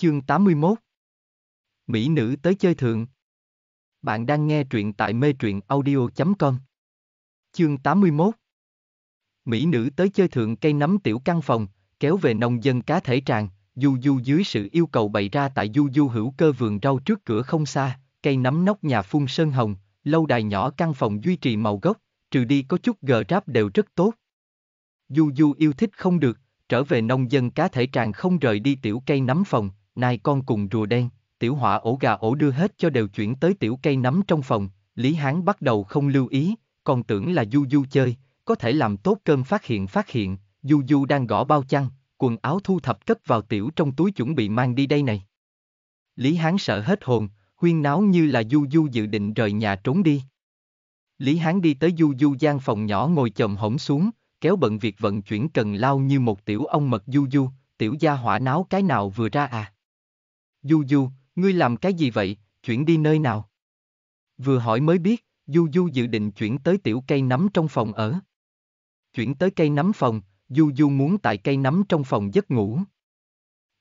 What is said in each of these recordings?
Chương 81 Mỹ nữ tới chơi thượng Bạn đang nghe truyện tại mê truyện audio.com Chương 81 Mỹ nữ tới chơi thượng cây nấm tiểu căn phòng, kéo về nông dân cá thể tràng, du du dưới sự yêu cầu bày ra tại du du hữu cơ vườn rau trước cửa không xa, cây nấm nóc nhà phun sơn hồng, lâu đài nhỏ căn phòng duy trì màu gốc, trừ đi có chút gờ ráp đều rất tốt. Du du yêu thích không được, trở về nông dân cá thể tràng không rời đi tiểu cây nấm phòng, nai con cùng rùa đen, tiểu hỏa ổ gà ổ đưa hết cho đều chuyển tới tiểu cây nắm trong phòng, Lý Hán bắt đầu không lưu ý, còn tưởng là Du Du chơi, có thể làm tốt cơm phát hiện phát hiện, Du Du đang gõ bao chăn, quần áo thu thập cất vào tiểu trong túi chuẩn bị mang đi đây này. Lý Hán sợ hết hồn, huyên náo như là Du Du dự định rời nhà trốn đi. Lý Hán đi tới Du Du gian phòng nhỏ ngồi chồm hổm xuống, kéo bận việc vận chuyển cần lao như một tiểu ông mật Du Du, tiểu gia hỏa náo cái nào vừa ra à. Du Du, ngươi làm cái gì vậy, chuyển đi nơi nào? Vừa hỏi mới biết, Du Du dự định chuyển tới tiểu cây nắm trong phòng ở. Chuyển tới cây nắm phòng, Du Du muốn tại cây nắm trong phòng giấc ngủ.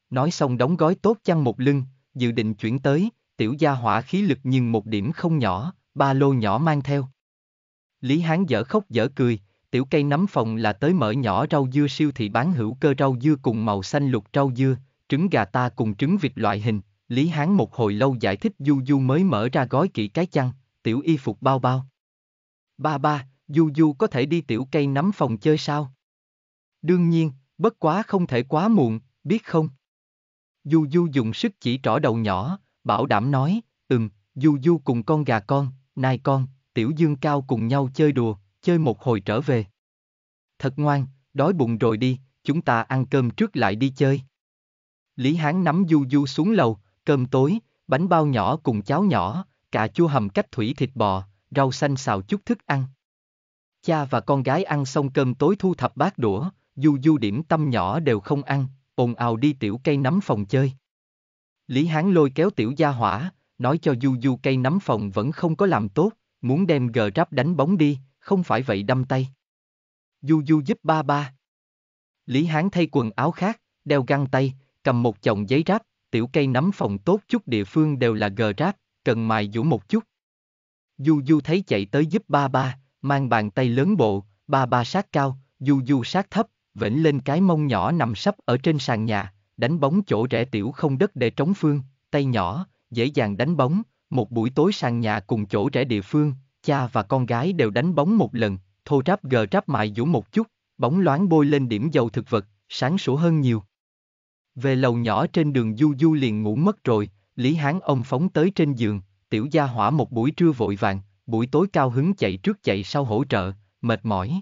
Nói xong đóng gói tốt chăn một lưng, dự định chuyển tới, tiểu gia hỏa khí lực nhưng một điểm không nhỏ, ba lô nhỏ mang theo. Lý Hán dở khóc dở cười, tiểu cây nắm phòng là tới mở nhỏ rau dưa siêu thị bán hữu cơ rau dưa cùng màu xanh lục rau dưa, trứng gà ta cùng trứng vịt loại hình, Lý Hán một hồi lâu giải thích Du Du mới mở ra gói kỹ cái chăn, tiểu y phục bao bao. Ba ba, Du Du có thể đi tiểu cây nắm phòng chơi sao? Đương nhiên, bất quá không thể quá muộn, biết không? Du Du dùng sức chỉ trỏ đầu nhỏ, bảo đảm nói, ừm, Du Du cùng con gà con, nai con, tiểu dương cao cùng nhau chơi đùa, chơi một hồi trở về. Thật ngoan, đói bụng rồi đi, chúng ta ăn cơm trước lại đi chơi. Lý Hán nắm Du Du xuống lầu, cơm tối, bánh bao nhỏ cùng cháo nhỏ, cà chua hầm cách thủy thịt bò, rau xanh xào chút thức ăn. Cha và con gái ăn xong cơm tối thu thập bát đũa, Du Du điểm tâm nhỏ đều không ăn, ồn ào đi tiểu cây nắm phòng chơi. Lý Hán lôi kéo tiểu gia hỏa, nói cho Du Du cây nắm phòng vẫn không có làm tốt, muốn đem gờ ráp đánh bóng đi, không phải vậy đâm tay. Du Du giúp ba ba. Lý Hán thay quần áo khác, đeo găng tay, cầm một chồng giấy rác, tiểu cây nắm phòng tốt chút địa phương đều là gờ rác, cần mài dũ một chút. Du Du thấy chạy tới giúp ba ba, mang bàn tay lớn bộ, ba ba sát cao, Du Du sát thấp, vểnh lên cái mông nhỏ nằm sấp ở trên sàn nhà, đánh bóng chỗ rẻ tiểu không đất để trống phương, tay nhỏ, dễ dàng đánh bóng, một buổi tối sàn nhà cùng chỗ rẻ địa phương, cha và con gái đều đánh bóng một lần, thô ráp gờ ráp mại dũ một chút, bóng loáng bôi lên điểm dầu thực vật, sáng sủa hơn nhiều. Về lầu nhỏ trên đường Du Du liền ngủ mất rồi, Lý Hán ông phóng tới trên giường, tiểu gia hỏa một buổi trưa vội vàng, buổi tối cao hứng chạy trước chạy sau hỗ trợ, mệt mỏi.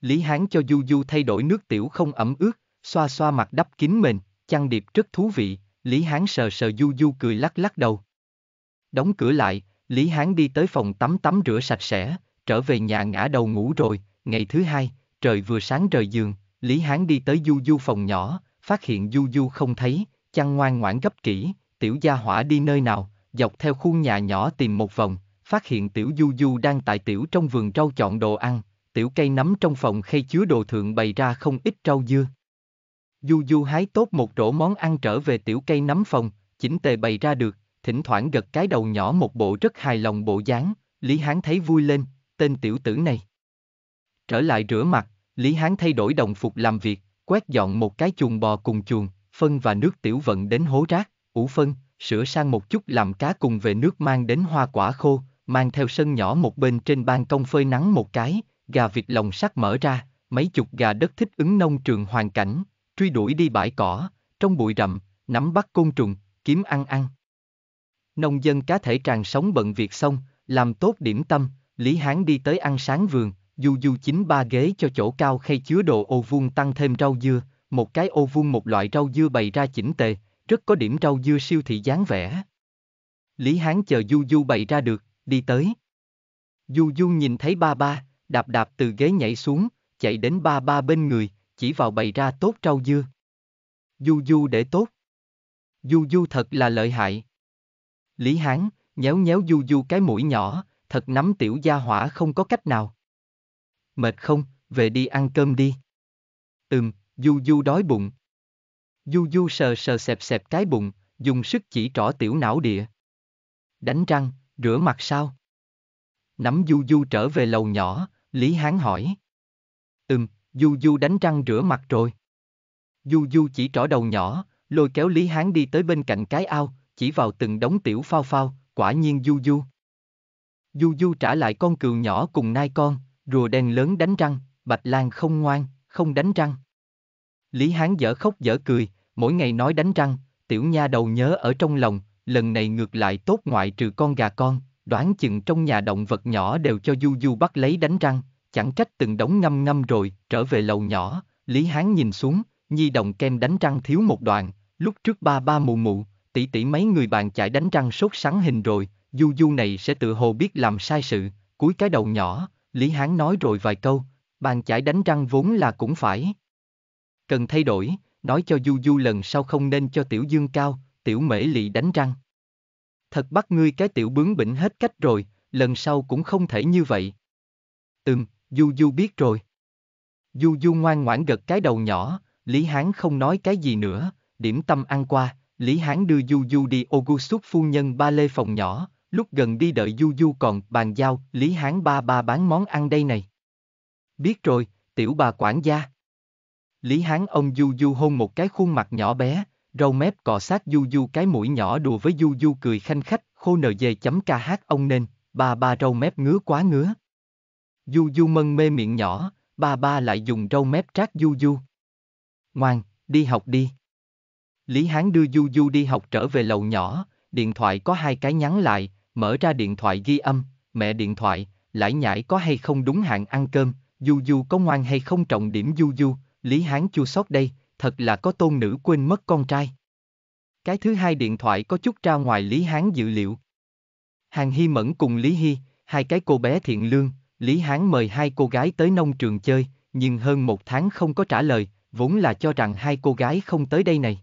Lý Hán cho Du Du thay đổi nước tiểu không ẩm ướt, xoa xoa mặt đắp kín mình, chăn điệp rất thú vị, Lý Hán sờ sờ Du Du cười lắc lắc đầu. Đóng cửa lại, Lý Hán đi tới phòng tắm tắm rửa sạch sẽ, trở về nhà ngã đầu ngủ rồi, ngày thứ hai, trời vừa sáng rời giường, Lý Hán đi tới Du Du phòng nhỏ, phát hiện Du Du không thấy, chăn ngoan ngoãn gấp kỹ, tiểu gia hỏa đi nơi nào, dọc theo khuôn nhà nhỏ tìm một vòng, phát hiện tiểu Du Du đang tại tiểu trong vườn rau chọn đồ ăn, tiểu cây nắm trong phòng khay chứa đồ thượng bày ra không ít rau dưa. Du Du hái tốt một rổ món ăn trở về tiểu cây nắm phòng, chỉnh tề bày ra được, thỉnh thoảng gật cái đầu nhỏ một bộ rất hài lòng bộ dáng, Lý Hán thấy vui lên, tên tiểu tử này. Trở lại rửa mặt, Lý Hán thay đổi đồng phục làm việc, quét dọn một cái chuồng bò cùng chuồng, phân và nước tiểu vận đến hố rác, ủ phân, sửa sang một chút làm cá cùng về nước mang đến hoa quả khô, mang theo sân nhỏ một bên trên ban công phơi nắng một cái, gà vịt lồng sắt mở ra, mấy chục gà đất thích ứng nông trường hoàn cảnh, truy đuổi đi bãi cỏ, trong bụi rậm, nắm bắt côn trùng, kiếm ăn ăn. Nông dân cá thể tràn sống bận việc xong, làm tốt điểm tâm, Lý Hán đi tới ăn sáng vườn, Du Du ba ghế cho chỗ cao khay chứa đồ ô vuông tăng thêm rau dưa, một cái ô vuông một loại rau dưa bày ra chỉnh tề, rất có điểm rau dưa siêu thị dáng vẻ. Lý Hán chờ Du Du bày ra được, đi tới. Du Du nhìn thấy ba ba, đạp đạp từ ghế nhảy xuống, chạy đến ba ba bên người, chỉ vào bày ra tốt rau dưa. Du Du để tốt. Du Du thật là lợi hại. Lý Hán, nhéo nhéo Du Du cái mũi nhỏ, thật nắm tiểu gia hỏa không có cách nào mệt không, về đi ăn cơm đi. Ừm, Du Du đói bụng. Du Du sờ sờ xẹp xẹp cái bụng, dùng sức chỉ trỏ tiểu não địa. Đánh răng, rửa mặt sao? Nắm Du Du trở về lầu nhỏ, Lý Hán hỏi. Ừm, Du Du đánh răng rửa mặt rồi. Du Du chỉ trỏ đầu nhỏ, lôi kéo Lý Hán đi tới bên cạnh cái ao, chỉ vào từng đống tiểu phao phao, quả nhiên Du Du. Du Du trả lại con cừu nhỏ cùng nai con, Rùa đen lớn đánh răng, Bạch lang không ngoan, không đánh răng. Lý Hán dở khóc dở cười, mỗi ngày nói đánh răng, tiểu nha đầu nhớ ở trong lòng, lần này ngược lại tốt ngoại trừ con gà con, đoán chừng trong nhà động vật nhỏ đều cho Du Du bắt lấy đánh răng, chẳng trách từng đống ngâm ngâm rồi, trở về lầu nhỏ, Lý Hán nhìn xuống, nhi đồng kem đánh răng thiếu một đoạn, lúc trước ba ba mù mù, tỷ tỷ mấy người bạn chạy đánh răng sốt sắng hình rồi, Du Du này sẽ tự hồ biết làm sai sự, cúi cái đầu nhỏ, Lý Hán nói rồi vài câu, bàn chải đánh răng vốn là cũng phải. Cần thay đổi, nói cho Du Du lần sau không nên cho tiểu dương cao, tiểu mễ lị đánh răng. Thật bắt ngươi cái tiểu bướng bỉnh hết cách rồi, lần sau cũng không thể như vậy. Từng, Du Du biết rồi. Du Du ngoan ngoãn gật cái đầu nhỏ, Lý Hán không nói cái gì nữa, điểm tâm ăn qua, Lý Hán đưa Du Du đi Augustus phu nhân ba lê phòng nhỏ, lúc gần đi đợi Du Du còn bàn giao, Lý Hán ba ba bán món ăn đây này. Biết rồi, tiểu bà quản gia. Lý Hán ông Du Du hôn một cái khuôn mặt nhỏ bé, râu mép cọ sát Du Du cái mũi nhỏ đùa với Du Du cười khanh khách, khô nờ dề chấm ca hát ông nên, ba ba râu mép ngứa quá ngứa. Du Du mân mê miệng nhỏ, ba ba lại dùng râu mép trát Du Du. Ngoan, đi học đi. Lý Hán đưa Du Du đi học trở về lầu nhỏ, điện thoại có hai cái nhắn lại, mở ra điện thoại ghi âm, mẹ điện thoại, lãi nhãi có hay không đúng hạn ăn cơm, du du có ngoan hay không trọng điểm du du, Lý Hán chua sót đây, thật là có tôn nữ quên mất con trai. Cái thứ hai điện thoại có chút ra ngoài Lý Hán dự liệu. Hàng Hy Mẫn cùng Lý Hy, hai cái cô bé thiện lương, Lý Hán mời hai cô gái tới nông trường chơi, nhưng hơn một tháng không có trả lời, vốn là cho rằng hai cô gái không tới đây này.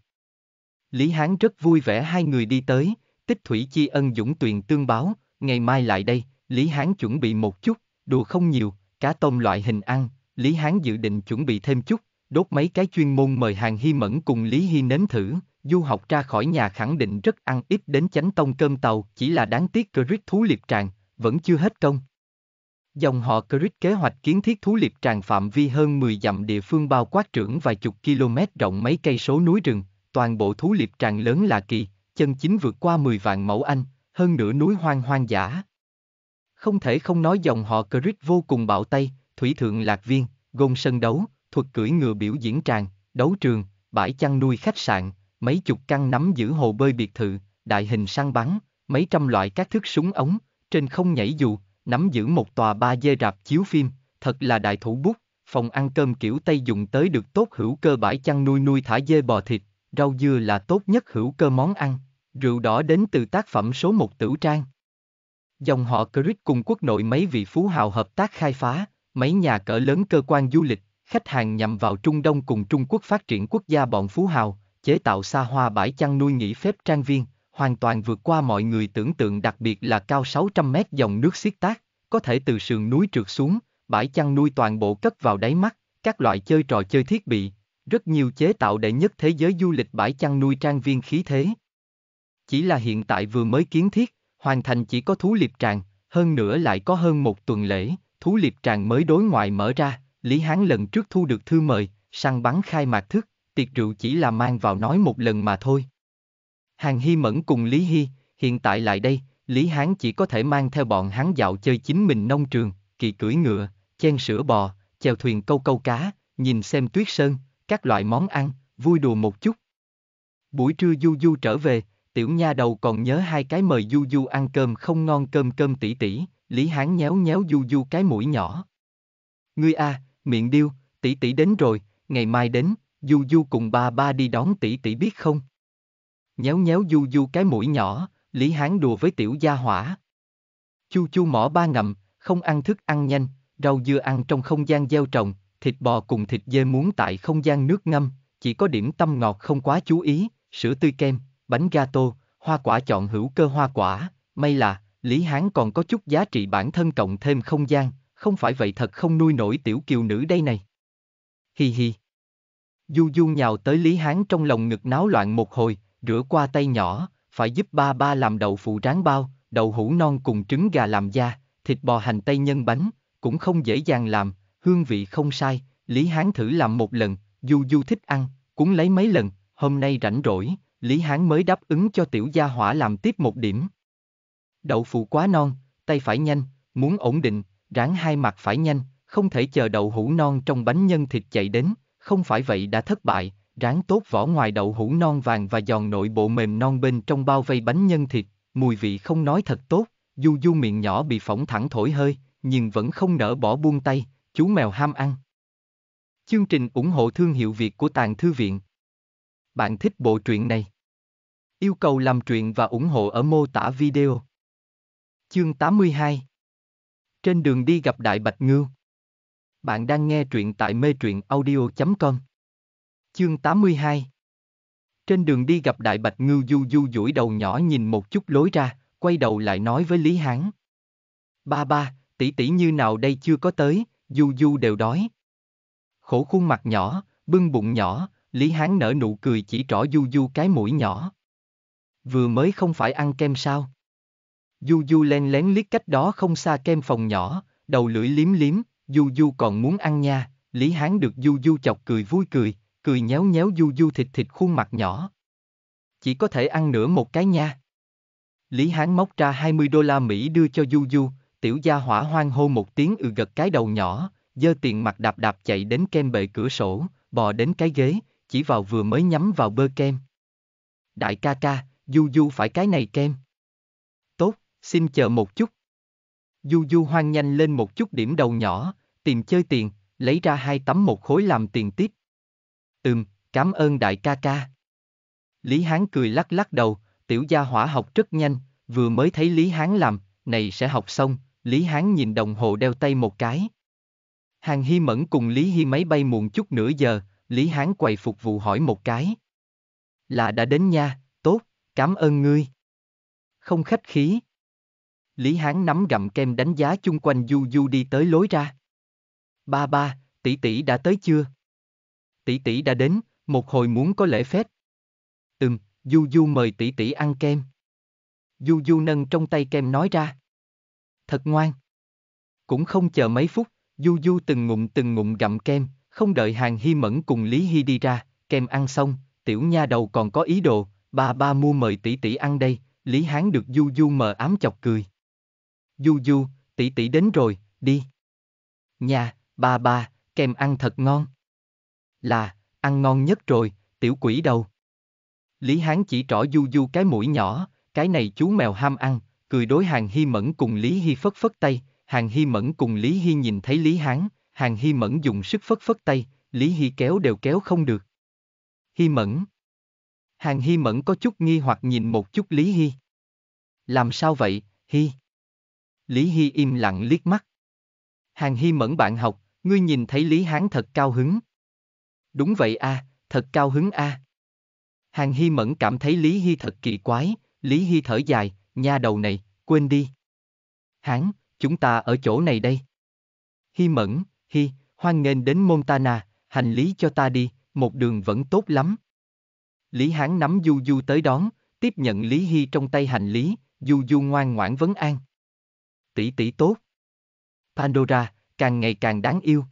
Lý Hán rất vui vẻ hai người đi tới, Tích thủy chi ân dũng tuyền tương báo, ngày mai lại đây, Lý Hán chuẩn bị một chút, đùa không nhiều, cá tôm loại hình ăn, Lý Hán dự định chuẩn bị thêm chút, đốt mấy cái chuyên môn mời hàng hy mẫn cùng Lý Hy nếm thử, du học ra khỏi nhà khẳng định rất ăn ít đến chánh tông cơm tàu, chỉ là đáng tiếc cơ rít thú liệp tràng, vẫn chưa hết công. Dòng họ Crit kế hoạch kiến thiết thú liệp tràng phạm vi hơn 10 dặm địa phương bao quát trưởng vài chục km rộng mấy cây số núi rừng, toàn bộ thú liệp tràng lớn là kỳ, chân chính vượt qua 10 vạn mẫu anh, hơn nửa núi hoang hoang dã. Không thể không nói dòng họ Crit vô cùng bạo tay, thủy thượng lạc viên, gồm sân đấu, thuật cưỡi ngựa biểu diễn tràng, đấu trường, bãi chăn nuôi khách sạn, mấy chục căn nắm giữ hồ bơi biệt thự, đại hình săn bắn, mấy trăm loại các thức súng ống, trên không nhảy dù, nắm giữ một tòa ba dê rạp chiếu phim, thật là đại thủ bút, phòng ăn cơm kiểu Tây dùng tới được tốt hữu cơ bãi chăn nuôi nuôi thả dê bò thịt, rau dưa là tốt nhất hữu cơ món ăn, Rượu đỏ đến từ tác phẩm số một Tửu Trang. Dòng họ Crick cùng quốc nội mấy vị phú hào hợp tác khai phá, mấy nhà cỡ lớn cơ quan du lịch, khách hàng nhằm vào Trung Đông cùng Trung Quốc phát triển quốc gia bọn phú hào, chế tạo xa hoa bãi chăn nuôi nghỉ phép trang viên, hoàn toàn vượt qua mọi người tưởng tượng đặc biệt là cao 600 mét dòng nước xiết tác, có thể từ sườn núi trượt xuống, bãi chăn nuôi toàn bộ cất vào đáy mắt, các loại chơi trò chơi thiết bị, rất nhiều chế tạo đệ nhất thế giới du lịch bãi chăn nuôi trang viên khí thế. Chỉ là hiện tại vừa mới kiến thiết, hoàn thành chỉ có thú liệp tràng, hơn nữa lại có hơn một tuần lễ, thú liệp tràng mới đối ngoại mở ra, Lý Hán lần trước thu được thư mời, săn bắn khai mạc thức, tiệc rượu chỉ là mang vào nói một lần mà thôi. Hàng Hy Mẫn cùng Lý Hy, hiện tại lại đây, Lý Hán chỉ có thể mang theo bọn hắn dạo chơi chính mình nông trường, kỳ cưỡi ngựa, chen sữa bò, chèo thuyền câu câu cá, nhìn xem tuyết sơn, các loại món ăn, vui đùa một chút. Buổi trưa Du Du trở về, tiểu nha đầu còn nhớ hai cái mời du du ăn cơm không ngon cơm cơm tỉ tỉ, Lý Hán nhéo nhéo du du cái mũi nhỏ. Ngươi a, à, miệng điêu, tỷ tỷ đến rồi, ngày mai đến, du du cùng ba ba đi đón tỷ tỷ biết không? Nhéo nhéo du du cái mũi nhỏ, Lý Hán đùa với tiểu gia hỏa. Chu chu mỏ ba ngậm, không ăn thức ăn nhanh, rau dưa ăn trong không gian gieo trồng, thịt bò cùng thịt dê muốn tại không gian nước ngâm, chỉ có điểm tâm ngọt không quá chú ý, sữa tươi kem, bánh gato, hoa quả chọn hữu cơ hoa quả, may là, Lý Hán còn có chút giá trị bản thân cộng thêm không gian, không phải vậy thật không nuôi nổi tiểu kiều nữ đây này. Hi hi. Du Du nhào tới Lý Hán trong lòng ngực náo loạn một hồi, rửa qua tay nhỏ, phải giúp ba ba làm đậu phụ ráng bao, đậu hũ non cùng trứng gà làm da, thịt bò hành tây nhân bánh, cũng không dễ dàng làm, hương vị không sai, Lý Hán thử làm một lần, Du Du thích ăn, cũng lấy mấy lần, hôm nay rảnh rỗi, Lý Hán mới đáp ứng cho tiểu gia hỏa làm tiếp một điểm. Đậu phụ quá non, tay phải nhanh, muốn ổn định, ráng hai mặt phải nhanh, không thể chờ đậu hũ non trong bánh nhân thịt chạy đến, không phải vậy đã thất bại, ráng tốt vỏ ngoài đậu hũ non vàng và giòn nội bộ mềm non bên trong bao vây bánh nhân thịt, mùi vị không nói thật tốt, du du miệng nhỏ bị phỏng thẳng thổi hơi, nhưng vẫn không nỡ bỏ buông tay, chú mèo ham ăn. Chương trình ủng hộ thương hiệu Việt của Tàng Thư Viện bạn thích bộ truyện này. Yêu cầu làm truyện và ủng hộ ở mô tả video. Chương 82 Trên đường đi gặp Đại Bạch Ngưu Bạn đang nghe truyện tại mê truyện audio.com Chương 82 Trên đường đi gặp Đại Bạch Ngưu du du duỗi đầu nhỏ nhìn một chút lối ra, quay đầu lại nói với Lý Hán. Ba ba, tỷ tỷ như nào đây chưa có tới, du du đều đói. Khổ khuôn mặt nhỏ, bưng bụng nhỏ, Lý Hán nở nụ cười chỉ trỏ Du Du cái mũi nhỏ. Vừa mới không phải ăn kem sao? Du Du len lén liếc cách đó không xa kem phòng nhỏ, đầu lưỡi liếm liếm, Du Du còn muốn ăn nha, Lý Hán được Du Du chọc cười vui cười, cười nhéo nhéo Du Du thịt thịt khuôn mặt nhỏ. Chỉ có thể ăn nửa một cái nha. Lý Hán móc ra 20 đô la Mỹ đưa cho Du Du, tiểu gia hỏa hoang hô một tiếng ừ gật cái đầu nhỏ, giơ tiền mặt đạp đạp chạy đến kem bệ cửa sổ, bò đến cái ghế, chỉ vào vừa mới nhắm vào bơ kem. Đại ca ca, Du Du phải cái này kem. Tốt, xin chờ một chút. Du Du hoang nhanh lên một chút điểm đầu nhỏ, tìm chơi tiền, lấy ra hai tấm một khối làm tiền tiếp. Ừm, cảm ơn đại ca ca. Lý Hán cười lắc lắc đầu, tiểu gia hỏa học rất nhanh, vừa mới thấy Lý Hán làm, này sẽ học xong, Lý Hán nhìn đồng hồ đeo tay một cái. Hàng Hy Mẫn cùng Lý Hy máy bay muộn chút nửa giờ, Lý Hán quầy phục vụ hỏi một cái. Là đã đến nha, tốt, cảm ơn ngươi. Không khách khí. Lý Hán nắm gặm kem đánh giá chung quanh Du Du đi tới lối ra. Ba ba, tỷ tỷ đã tới chưa? Tỷ tỷ đã đến, một hồi muốn có lễ phép. Ừm, Du Du mời tỷ tỷ ăn kem. Du Du nâng trong tay kem nói ra. Thật ngoan. Cũng không chờ mấy phút, Du Du từng ngụm từng ngụm gặm kem, không đợi hàng Hi Mẫn cùng Lý Hi đi ra, kèm ăn xong, tiểu nha đầu còn có ý đồ, ba ba mua mời tỷ tỷ ăn đây, Lý Hán được Du Du mờ ám chọc cười. Du Du, tỷ tỷ đến rồi, đi. Nhà, ba ba, kèm ăn thật ngon. Là, ăn ngon nhất rồi, tiểu quỷ đầu. Lý Hán chỉ trỏ Du Du cái mũi nhỏ, cái này chú mèo ham ăn, cười đối Hàng Hi Mẫn cùng Lý Hi phất phất tay, Hàng Hi Mẫn cùng Lý Hi nhìn thấy Lý Hán, Hàng Hy Mẫn dùng sức phất phất tay, Lý Hy kéo đều kéo không được. Hy Mẫn. Hàng Hy Mẫn có chút nghi hoặc nhìn một chút Lý Hy. Làm sao vậy, Hy? Lý Hy im lặng liếc mắt. Hàng Hy Mẫn bạn học, ngươi nhìn thấy Lý Hán thật cao hứng. Đúng vậy a, à, thật cao hứng a. À. Hàng Hy Mẫn cảm thấy Lý Hy thật kỳ quái, Lý Hy thở dài, nha đầu này, quên đi. Hán, chúng ta ở chỗ này đây. Hy Mẫn, hi, hoan nghênh đến Montana, hành lý cho ta đi, một đường vẫn tốt lắm. Lý Hán nắm Du Du tới đón, tiếp nhận Lý Hy trong tay hành lý, Du Du ngoan ngoãn vấn an. Tỷ tỷ tốt. Pandora, càng ngày càng đáng yêu.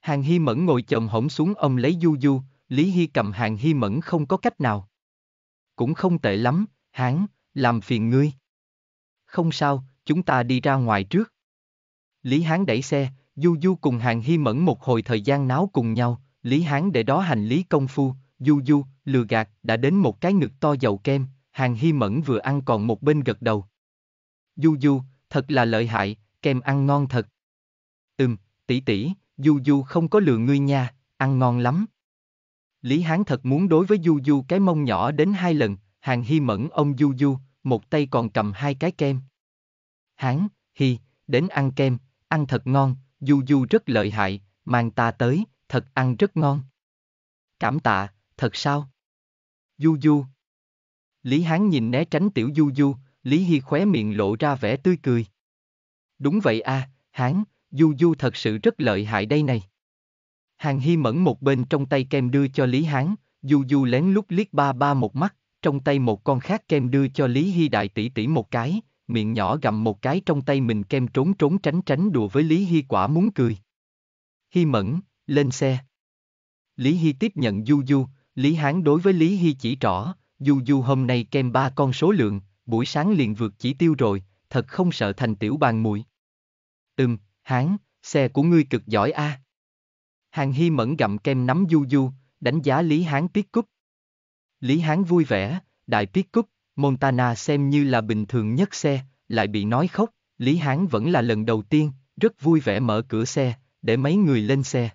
Hàng Hy Mẫn ngồi chậm hổng xuống ông lấy Du Du, Lý Hy cầm Hàng Hy Mẫn không có cách nào. Cũng không tệ lắm, hán, làm phiền ngươi. Không sao, chúng ta đi ra ngoài trước. Lý Hán đẩy xe, Du Du cùng Hàng Hy Mẫn một hồi thời gian náo cùng nhau, Lý Hán để đó hành lý công phu, Du Du, lừa gạt, đã đến một cái ngực to dầu kem, Hàng Hy Mẫn vừa ăn còn một bên gật đầu. Du Du, thật là lợi hại, kem ăn ngon thật. Ừm, tỷ tỷ, Du Du không có lừa ngươi nha, ăn ngon lắm. Lý Hán thật muốn đối với Du Du cái mông nhỏ đến hai lần, Hàng Hy Mẫn ông Du Du, một tay còn cầm hai cái kem. Hán, Hy, đến ăn kem, ăn thật ngon, Du Du rất lợi hại, mang ta tới, thật ăn rất ngon. Cảm tạ, thật sao? Du Du. Lý Hán nhìn né tránh tiểu Du Du, Lý Hi khóe miệng lộ ra vẻ tươi cười. Đúng vậy a, à, Hán, Du Du thật sự rất lợi hại đây này. Hàng Hi mẫn một bên trong tay kem đưa cho Lý Hán, Du Du lén lút liếc ba ba một mắt, trong tay một con khác kem đưa cho Lý Hi đại tỷ tỷ một cái, miệng nhỏ gầm một cái trong tay mình kem trốn trốn tránh tránh đùa với Lý Hy quả muốn cười. Hy mẫn, lên xe. Lý Hy tiếp nhận Du Du, Lý Hán đối với Lý Hy chỉ rõ Du Du hôm nay kem ba con số lượng, buổi sáng liền vượt chỉ tiêu rồi, thật không sợ thành tiểu bàn mùi. Ừm, Hán, xe của ngươi cực giỏi a. À. Hàng Hy mẫn gặm kem nắm Du Du, đánh giá Lý Hán Piết cúp Lý Hán vui vẻ, đại Piết cúp Montana xem như là bình thường nhất xe, lại bị nói khóc, Lý Hán vẫn là lần đầu tiên, rất vui vẻ mở cửa xe, để mấy người lên xe.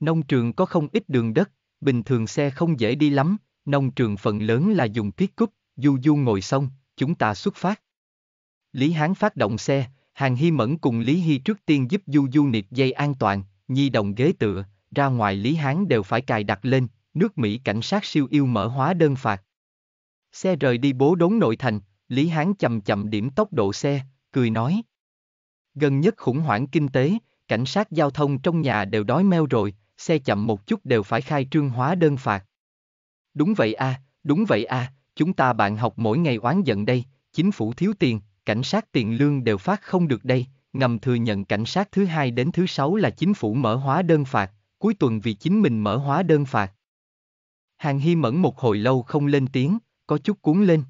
Nông trường có không ít đường đất, bình thường xe không dễ đi lắm, nông trường phần lớn là dùng tiết cúp, du du ngồi xong, chúng ta xuất phát. Lý Hán phát động xe, Hàng Hy Mẫn cùng Lý Hy trước tiên giúp du du nịt dây an toàn, nhi đồng ghế tựa, ra ngoài Lý Hán đều phải cài đặt lên, nước Mỹ cảnh sát siêu yêu mở hóa đơn phạt. Xe rời đi bố đốn nội thành, Lý Hán chậm chậm điểm tốc độ xe, cười nói. Gần nhất khủng hoảng kinh tế, cảnh sát giao thông trong nhà đều đói meo rồi, xe chậm một chút đều phải khai trương hóa đơn phạt. Đúng vậy a, à, đúng vậy a, à, chúng ta bạn học mỗi ngày oán giận đây, chính phủ thiếu tiền, cảnh sát tiền lương đều phát không được đây, ngầm thừa nhận cảnh sát thứ hai đến thứ sáu là chính phủ mở hóa đơn phạt, cuối tuần vì chính mình mở hóa đơn phạt. Hàng Hy mẫn một hồi lâu không lên tiếng, có chút cuốn lên.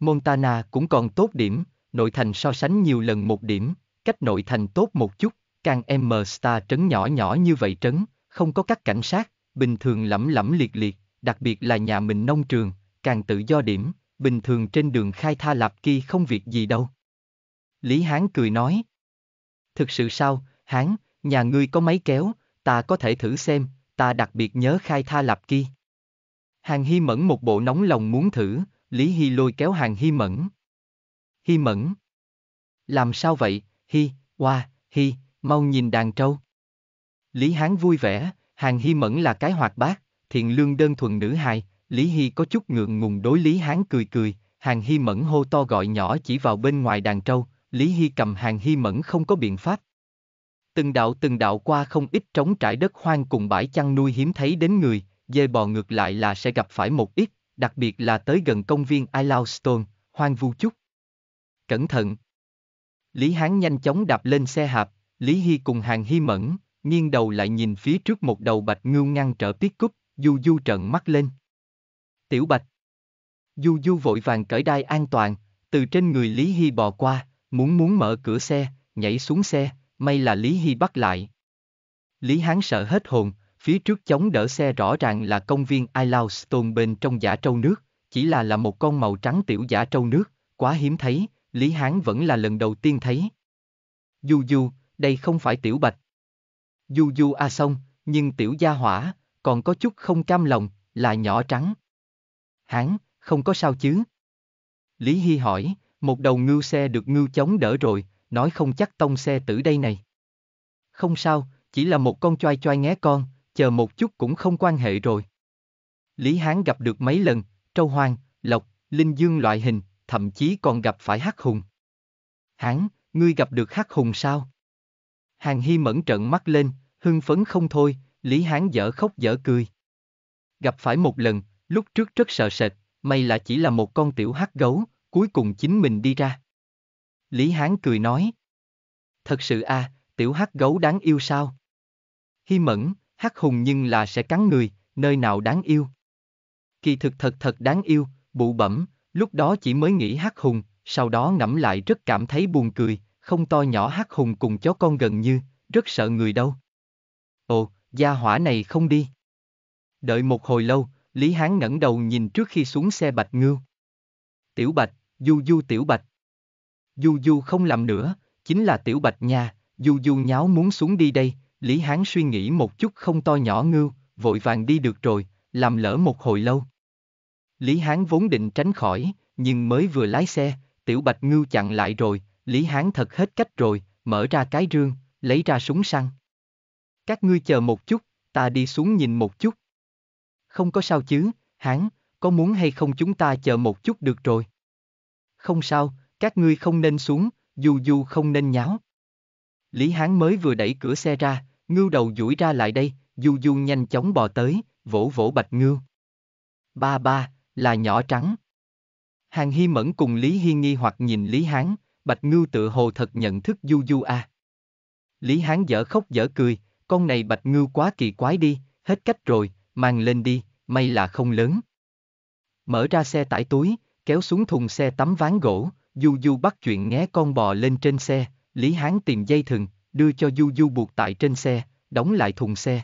Montana cũng còn tốt điểm, nội thành so sánh nhiều lần một điểm, cách nội thành tốt một chút, càng M Star trấn nhỏ nhỏ như vậy trấn, không có các cảnh sát, bình thường lẫm lẫm liệt liệt, đặc biệt là nhà mình nông trường, càng tự do điểm, bình thường trên đường khai tha lạp kia không việc gì đâu. Lý Hán cười nói. Thực sự sao, Hán, nhà ngươi có máy kéo, ta có thể thử xem, ta đặc biệt nhớ khai tha lạp kia. Hàng Hy Mẫn một bộ nóng lòng muốn thử, Lý Hy lôi kéo Hàng Hy Mẫn. Hy Mẫn. Làm sao vậy, Hy, qua, wow, Hy, mau nhìn đàn trâu. Lý Hán vui vẻ, Hàng Hy Mẫn là cái hoạt bát, thiện lương đơn thuần nữ hài, Lý Hy có chút ngượng ngùng đối Lý Hán cười cười, Hàng Hy Mẫn hô to gọi nhỏ chỉ vào bên ngoài đàn trâu, Lý Hy cầm Hàng Hy Mẫn không có biện pháp. Từng đạo từng đạo qua không ít trống trải đất hoang cùng bãi chăn nuôi hiếm thấy đến người, dê bò ngược lại là sẽ gặp phải một ít, đặc biệt là tới gần công viên Islawstone, hoang vu chút. Cẩn thận! Lý Hán nhanh chóng đạp lên xe hạp, Lý Hy cùng hàng Hy Mẫn, nghiêng đầu lại nhìn phía trước một đầu bạch ngưu ngăn trở tiết cúp, du du trận mắt lên. Tiểu bạch! Du du vội vàng cởi đai an toàn, từ trên người Lý Hy bò qua, muốn muốn mở cửa xe, nhảy xuống xe, may là Lý Hy bắt lại. Lý Hán sợ hết hồn, Phía trước chống đỡ xe rõ ràng là công viên Islau Stone bên trong giả trâu nước, chỉ là là một con màu trắng tiểu giả trâu nước, quá hiếm thấy, Lý Hán vẫn là lần đầu tiên thấy. Du du, đây không phải tiểu bạch. Du du a à xong, nhưng tiểu gia hỏa, còn có chút không cam lòng, là nhỏ trắng. Hán, không có sao chứ. Lý Hy hỏi, một đầu ngưu xe được ngưu chống đỡ rồi, nói không chắc tông xe tử đây này. Không sao, chỉ là một con choai choai nghé con, chờ một chút cũng không quan hệ rồi. Lý Hán gặp được mấy lần, trâu hoang, lộc, linh dương loại hình, thậm chí còn gặp phải hắc hùng. Hán, ngươi gặp được hắc hùng sao? Hàng Hy mẫn trợn mắt lên, hưng phấn không thôi, Lý Hán dở khóc dở cười. Gặp phải một lần, lúc trước rất sợ sệt, may là chỉ là một con tiểu hắc gấu, cuối cùng chính mình đi ra. Lý Hán cười nói. Thật sự à, tiểu hắc gấu đáng yêu sao? Hy mẫn, hắc hùng nhưng là sẽ cắn người, nơi nào đáng yêu. Kỳ thực thật thật đáng yêu, bụ bẩm, lúc đó chỉ mới nghĩ hắc hùng, sau đó ngẫm lại rất cảm thấy buồn cười, không to nhỏ hắc hùng cùng chó con gần như, rất sợ người đâu. Ồ, gia hỏa này không đi. Đợi một hồi lâu, Lý Hán ngẩng đầu nhìn trước khi xuống xe Bạch Ngưu. Tiểu Bạch, Du Du Tiểu Bạch. Du Du không làm nữa, chính là Tiểu Bạch nha, Du Du nháo muốn xuống đi đây, Lý Hán suy nghĩ một chút không to nhỏ ngưu, vội vàng đi được rồi, làm lỡ một hồi lâu. Lý Hán vốn định tránh khỏi, nhưng mới vừa lái xe, Tiểu Bạch Ngưu chặn lại rồi, Lý Hán thật hết cách rồi, mở ra cái rương, lấy ra súng săn. Các ngươi chờ một chút, ta đi xuống nhìn một chút. Không có sao chứ, Hán, có muốn hay không chúng ta chờ một chút được rồi. Không sao, các ngươi không nên xuống, du du không nên nháo. Lý Hán mới vừa đẩy cửa xe ra, Ngưu đầu duỗi ra lại đây, Du Du nhanh chóng bò tới, vỗ vỗ bạch ngưu. Ba ba, là nhỏ trắng. Hàng hi Mẫn cùng Lý Hi nghi hoặc nhìn Lý Hán, bạch ngưu tự hồ thật nhận thức Du Du à. Lý Hán dở khóc dở cười, con này bạch ngưu quá kỳ quái đi, hết cách rồi, mang lên đi, may là không lớn. Mở ra xe tải túi, kéo xuống thùng xe tắm ván gỗ, Du Du bắt chuyện nghe con bò lên trên xe, Lý Hán tìm dây thừng, đưa cho Du Du buộc tại trên xe, đóng lại thùng xe.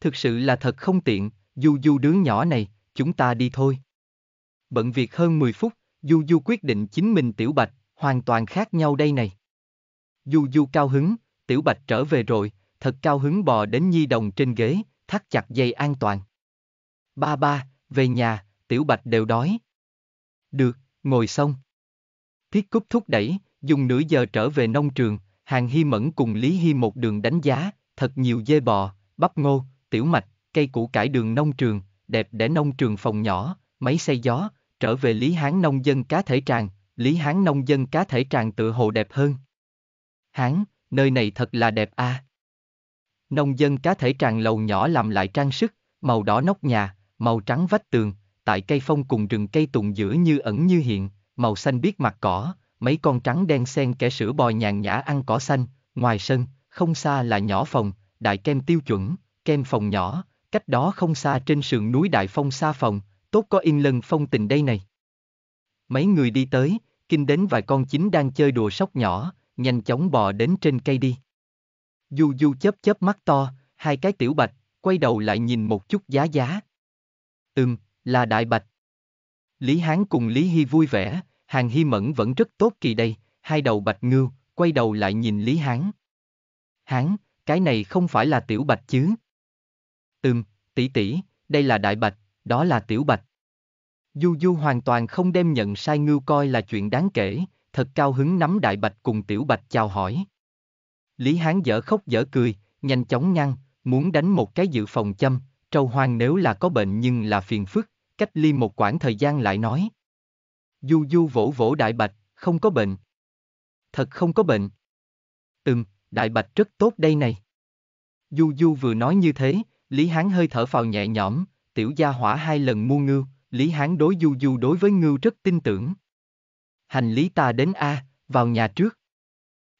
Thực sự là thật không tiện, Du Du đứa nhỏ này, chúng ta đi thôi. Bận việc hơn 10 phút, Du Du quyết định chính mình Tiểu Bạch, hoàn toàn khác nhau đây này. Du Du cao hứng, Tiểu Bạch trở về rồi, thật cao hứng bò đến nhi đồng trên ghế, thắt chặt dây an toàn. Ba ba, về nhà, Tiểu Bạch đều đói. Được, ngồi xong. Thiết Cúc thúc đẩy, dùng nửa giờ trở về nông trường, Hàng Hy Mẫn cùng Lý Hy một đường đánh giá, thật nhiều dê bò, bắp ngô, tiểu mạch, cây củ cải đường nông trường, đẹp để nông trường phòng nhỏ, máy xay gió, trở về Lý Hán nông dân cá thể tràng, Lý Hán nông dân cá thể tràng tự hồ đẹp hơn. Hán, nơi này thật là đẹp a. À. Nông dân cá thể tràng lầu nhỏ làm lại trang sức, màu đỏ nóc nhà, màu trắng vách tường, tại cây phong cùng rừng cây tùng giữa như ẩn như hiện, màu xanh biết mặt cỏ, mấy con trắng đen xen kẻ sữa bò nhàn nhã ăn cỏ xanh, ngoài sân, không xa là nhỏ phòng, đại kem tiêu chuẩn, kem phòng nhỏ, cách đó không xa trên sườn núi Đại Phong xa phòng, tốt có in lân phong tình đây này. Mấy người đi tới, kinh đến vài con chính đang chơi đùa sóc nhỏ, nhanh chóng bò đến trên cây đi. Du Du chớp chớp mắt to, hai cái tiểu bạch, quay đầu lại nhìn một chút giá giá. Ừm, là đại bạch. Lý Hán cùng Lý Hy vui vẻ, Hàng Hy Mẫn vẫn rất tốt kỳ đây, hai đầu bạch ngưu, quay đầu lại nhìn Lý Hán. Hán, cái này không phải là tiểu bạch chứ? Ừm, tỷ tỷ, đây là đại bạch, đó là tiểu bạch. Du Du hoàn toàn không đem nhận sai ngưu coi là chuyện đáng kể, thật cao hứng nắm đại bạch cùng tiểu bạch chào hỏi. Lý Hán dở khóc dở cười, nhanh chóng ngăn, muốn đánh một cái dự phòng châm, trâu hoang nếu là có bệnh nhưng là phiền phức, cách ly một quãng thời gian lại nói. Du Du vỗ vỗ Đại Bạch, không có bệnh. Thật không có bệnh. Ừm, Đại Bạch rất tốt đây này. Du Du vừa nói như thế, Lý Hán hơi thở phào nhẹ nhõm, tiểu gia hỏa hai lần mua ngưu, Lý Hán đối Du Du đối với ngưu rất tin tưởng. Hành lý ta đến A, vào nhà trước.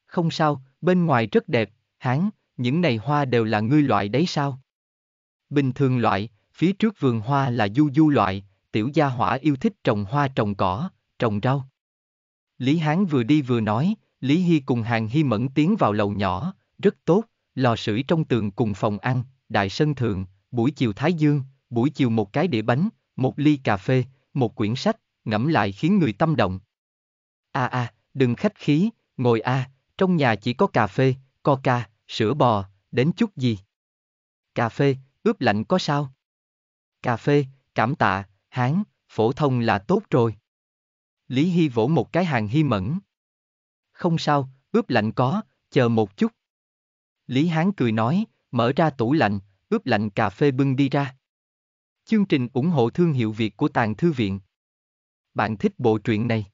Không sao, bên ngoài rất đẹp, Hán, những này hoa đều là ngươi loại đấy sao? Bình thường loại, phía trước vườn hoa là Du Du loại, tiểu gia hỏa yêu thích trồng hoa trồng cỏ, trồng rau. Lý Hán vừa đi vừa nói, Lý Hy cùng Hàng Hy Mẫn tiến vào lầu nhỏ, rất tốt, lò sưởi trong tường cùng phòng ăn, đại sân thượng, buổi chiều Thái Dương, buổi chiều một cái đĩa bánh, một ly cà phê, một quyển sách, ngẫm lại khiến người tâm động. A à à, đừng khách khí, ngồi a, à, trong nhà chỉ có cà phê, coca, sữa bò, đến chút gì. Cà phê, ướp lạnh có sao? Cà phê, cảm tạ, Hán, phổ thông là tốt rồi. Lý Hy vỗ một cái hàng hy mẫn. Không sao, ướp lạnh có, chờ một chút. Lý Hán cười nói, mở ra tủ lạnh, ướp lạnh cà phê bưng đi ra. Chương trình ủng hộ thương hiệu Việt của Tàng Thư Viện. Bạn thích bộ truyện này?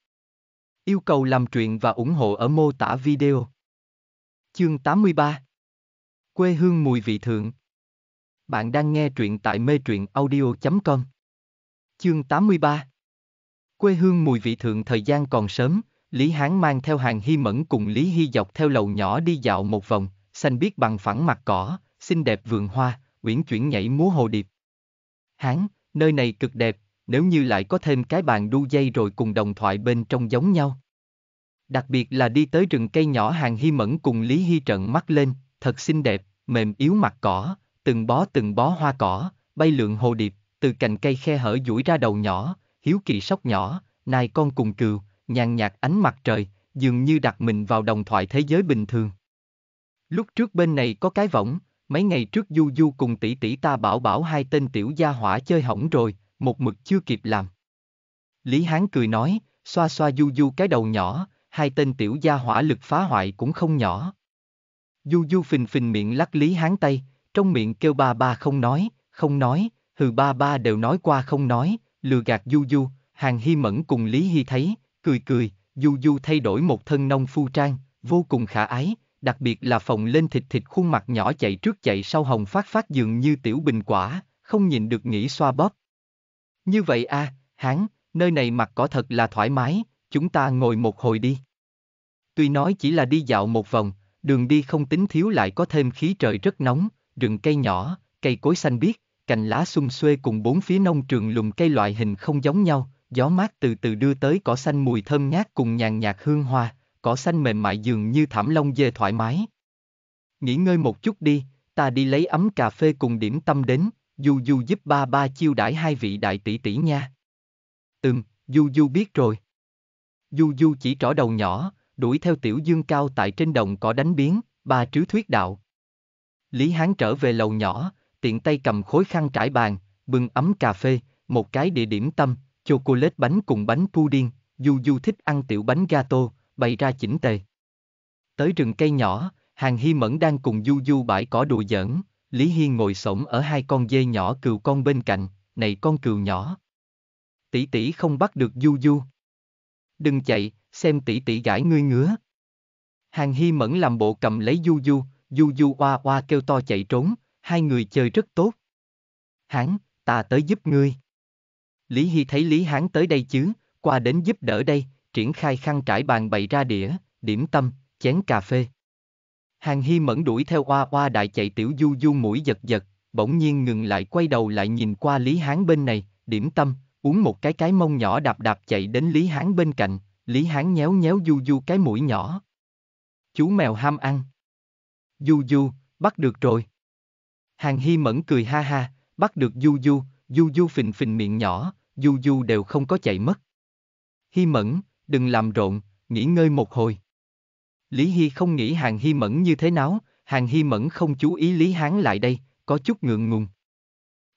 Yêu cầu làm truyện và ủng hộ ở mô tả video. Chương 83 Quê hương mùi vị thượng Bạn đang nghe truyện tại mê truyện audio.com Chương 83 Quê hương mùi vị thượng thời gian còn sớm, Lý Hán mang theo hàng hy mẫn cùng Lý Hy dọc theo lầu nhỏ đi dạo một vòng, xanh biết bằng phẳng mặt cỏ, xinh đẹp vườn hoa, uyển chuyển nhảy múa hồ điệp. Hán, nơi này cực đẹp, nếu như lại có thêm cái bàn đu dây rồi cùng đồng thoại bên trong giống nhau. Đặc biệt là đi tới rừng cây nhỏ hàng hy mẫn cùng Lý Hy trận mắt lên, thật xinh đẹp, mềm yếu mặt cỏ, từng bó từng bó hoa cỏ, bay lượn hồ điệp, từ cành cây khe hở duỗi ra đầu nhỏ, hiếu kỳ sóc nhỏ, nai con cùng cừu, nhàn nhạt ánh mặt trời, dường như đặt mình vào đồng thoại thế giới bình thường. Lúc trước bên này có cái võng, mấy ngày trước Du Du cùng tỷ tỷ ta bảo bảo hai tên tiểu gia hỏa chơi hỏng rồi, một mực chưa kịp làm. Lý Hán cười nói, xoa xoa Du Du cái đầu nhỏ, hai tên tiểu gia hỏa lực phá hoại cũng không nhỏ. Du Du phình phình miệng lắc Lý Hán tay, trong miệng kêu ba ba không nói, không nói, Hừ ba ba đều nói qua không nói, lừa gạt Du Du, Hàng Hy Mẫn cùng Lý Hy thấy, cười cười, Du Du thay đổi một thân nông phu trang, vô cùng khả ái, đặc biệt là phòng lên thịt thịt khuôn mặt nhỏ chạy trước chạy sau hồng phát phát dường như tiểu bình quả, không nhìn được nghĩ xoa bóp. Như vậy a, à, hắn, nơi này mặc có thật là thoải mái, chúng ta ngồi một hồi đi. Tuy nói chỉ là đi dạo một vòng, đường đi không tính thiếu lại có thêm khí trời rất nóng, rừng cây nhỏ, cây cối xanh biếc, cành lá xung xuê cùng bốn phía nông trường lùm cây loại hình không giống nhau, gió mát từ từ đưa tới cỏ xanh mùi thơm ngát cùng nhàn nhạt hương hoa, cỏ xanh mềm mại dường như thảm lông dê thoải mái. Nghỉ ngơi một chút đi, ta đi lấy ấm cà phê cùng điểm tâm đến, Du Du giúp ba ba chiêu đãi hai vị đại tỷ tỷ nha. Ừm, Du Du biết rồi. Du Du chỉ trỏ đầu nhỏ, đuổi theo tiểu dương cao tại trên đồng cỏ đánh biến, ba trứ thuyết đạo. Lý Hán trở về lầu nhỏ, tiện tay cầm khối khăn trải bàn, bưng ấm cà phê, một cái địa điểm tâm, chocolate bánh cùng bánh pudding, Du Du thích ăn tiểu bánh gato, bày ra chỉnh tề. Tới rừng cây nhỏ, Hàng Hy Mẫn đang cùng Du Du bãi cỏ đùa giỡn, Lý Hiên ngồi xổm ở hai con dê nhỏ cừu con bên cạnh, này con cừu nhỏ. Tỷ tỷ không bắt được Du Du. Đừng chạy, xem tỷ tỷ gãi ngươi ngứa. Hàng Hy Mẫn làm bộ cầm lấy Du Du, Du Du oa oa kêu to chạy trốn, hai người chơi rất tốt. Hán, ta tới giúp ngươi. Lý Hy thấy Lý Hán tới đây chứ, qua đến giúp đỡ đây, triển khai khăn trải bàn bày ra đĩa, điểm tâm, chén cà phê. Hàng Hy mẫn đuổi theo oa oa đại chạy tiểu du du mũi giật giật, bỗng nhiên ngừng lại quay đầu lại nhìn qua Lý Hán bên này, điểm tâm, uống một cái cái mông nhỏ đạp đạp chạy đến Lý Hán bên cạnh, Lý Hán nhéo nhéo du du cái mũi nhỏ. Chú mèo ham ăn. Du du, bắt được rồi. Hàng Hy mẫn cười ha ha, bắt được Du Du, Du Du phình phình miệng nhỏ, Du Du đều không có chạy mất. Hy mẫn, đừng làm rộn, nghỉ ngơi một hồi. Lý Hy không nghĩ Hàng Hy mẫn như thế nào, Hàng Hy mẫn không chú ý Lý Hán lại đây, có chút ngượng ngùng.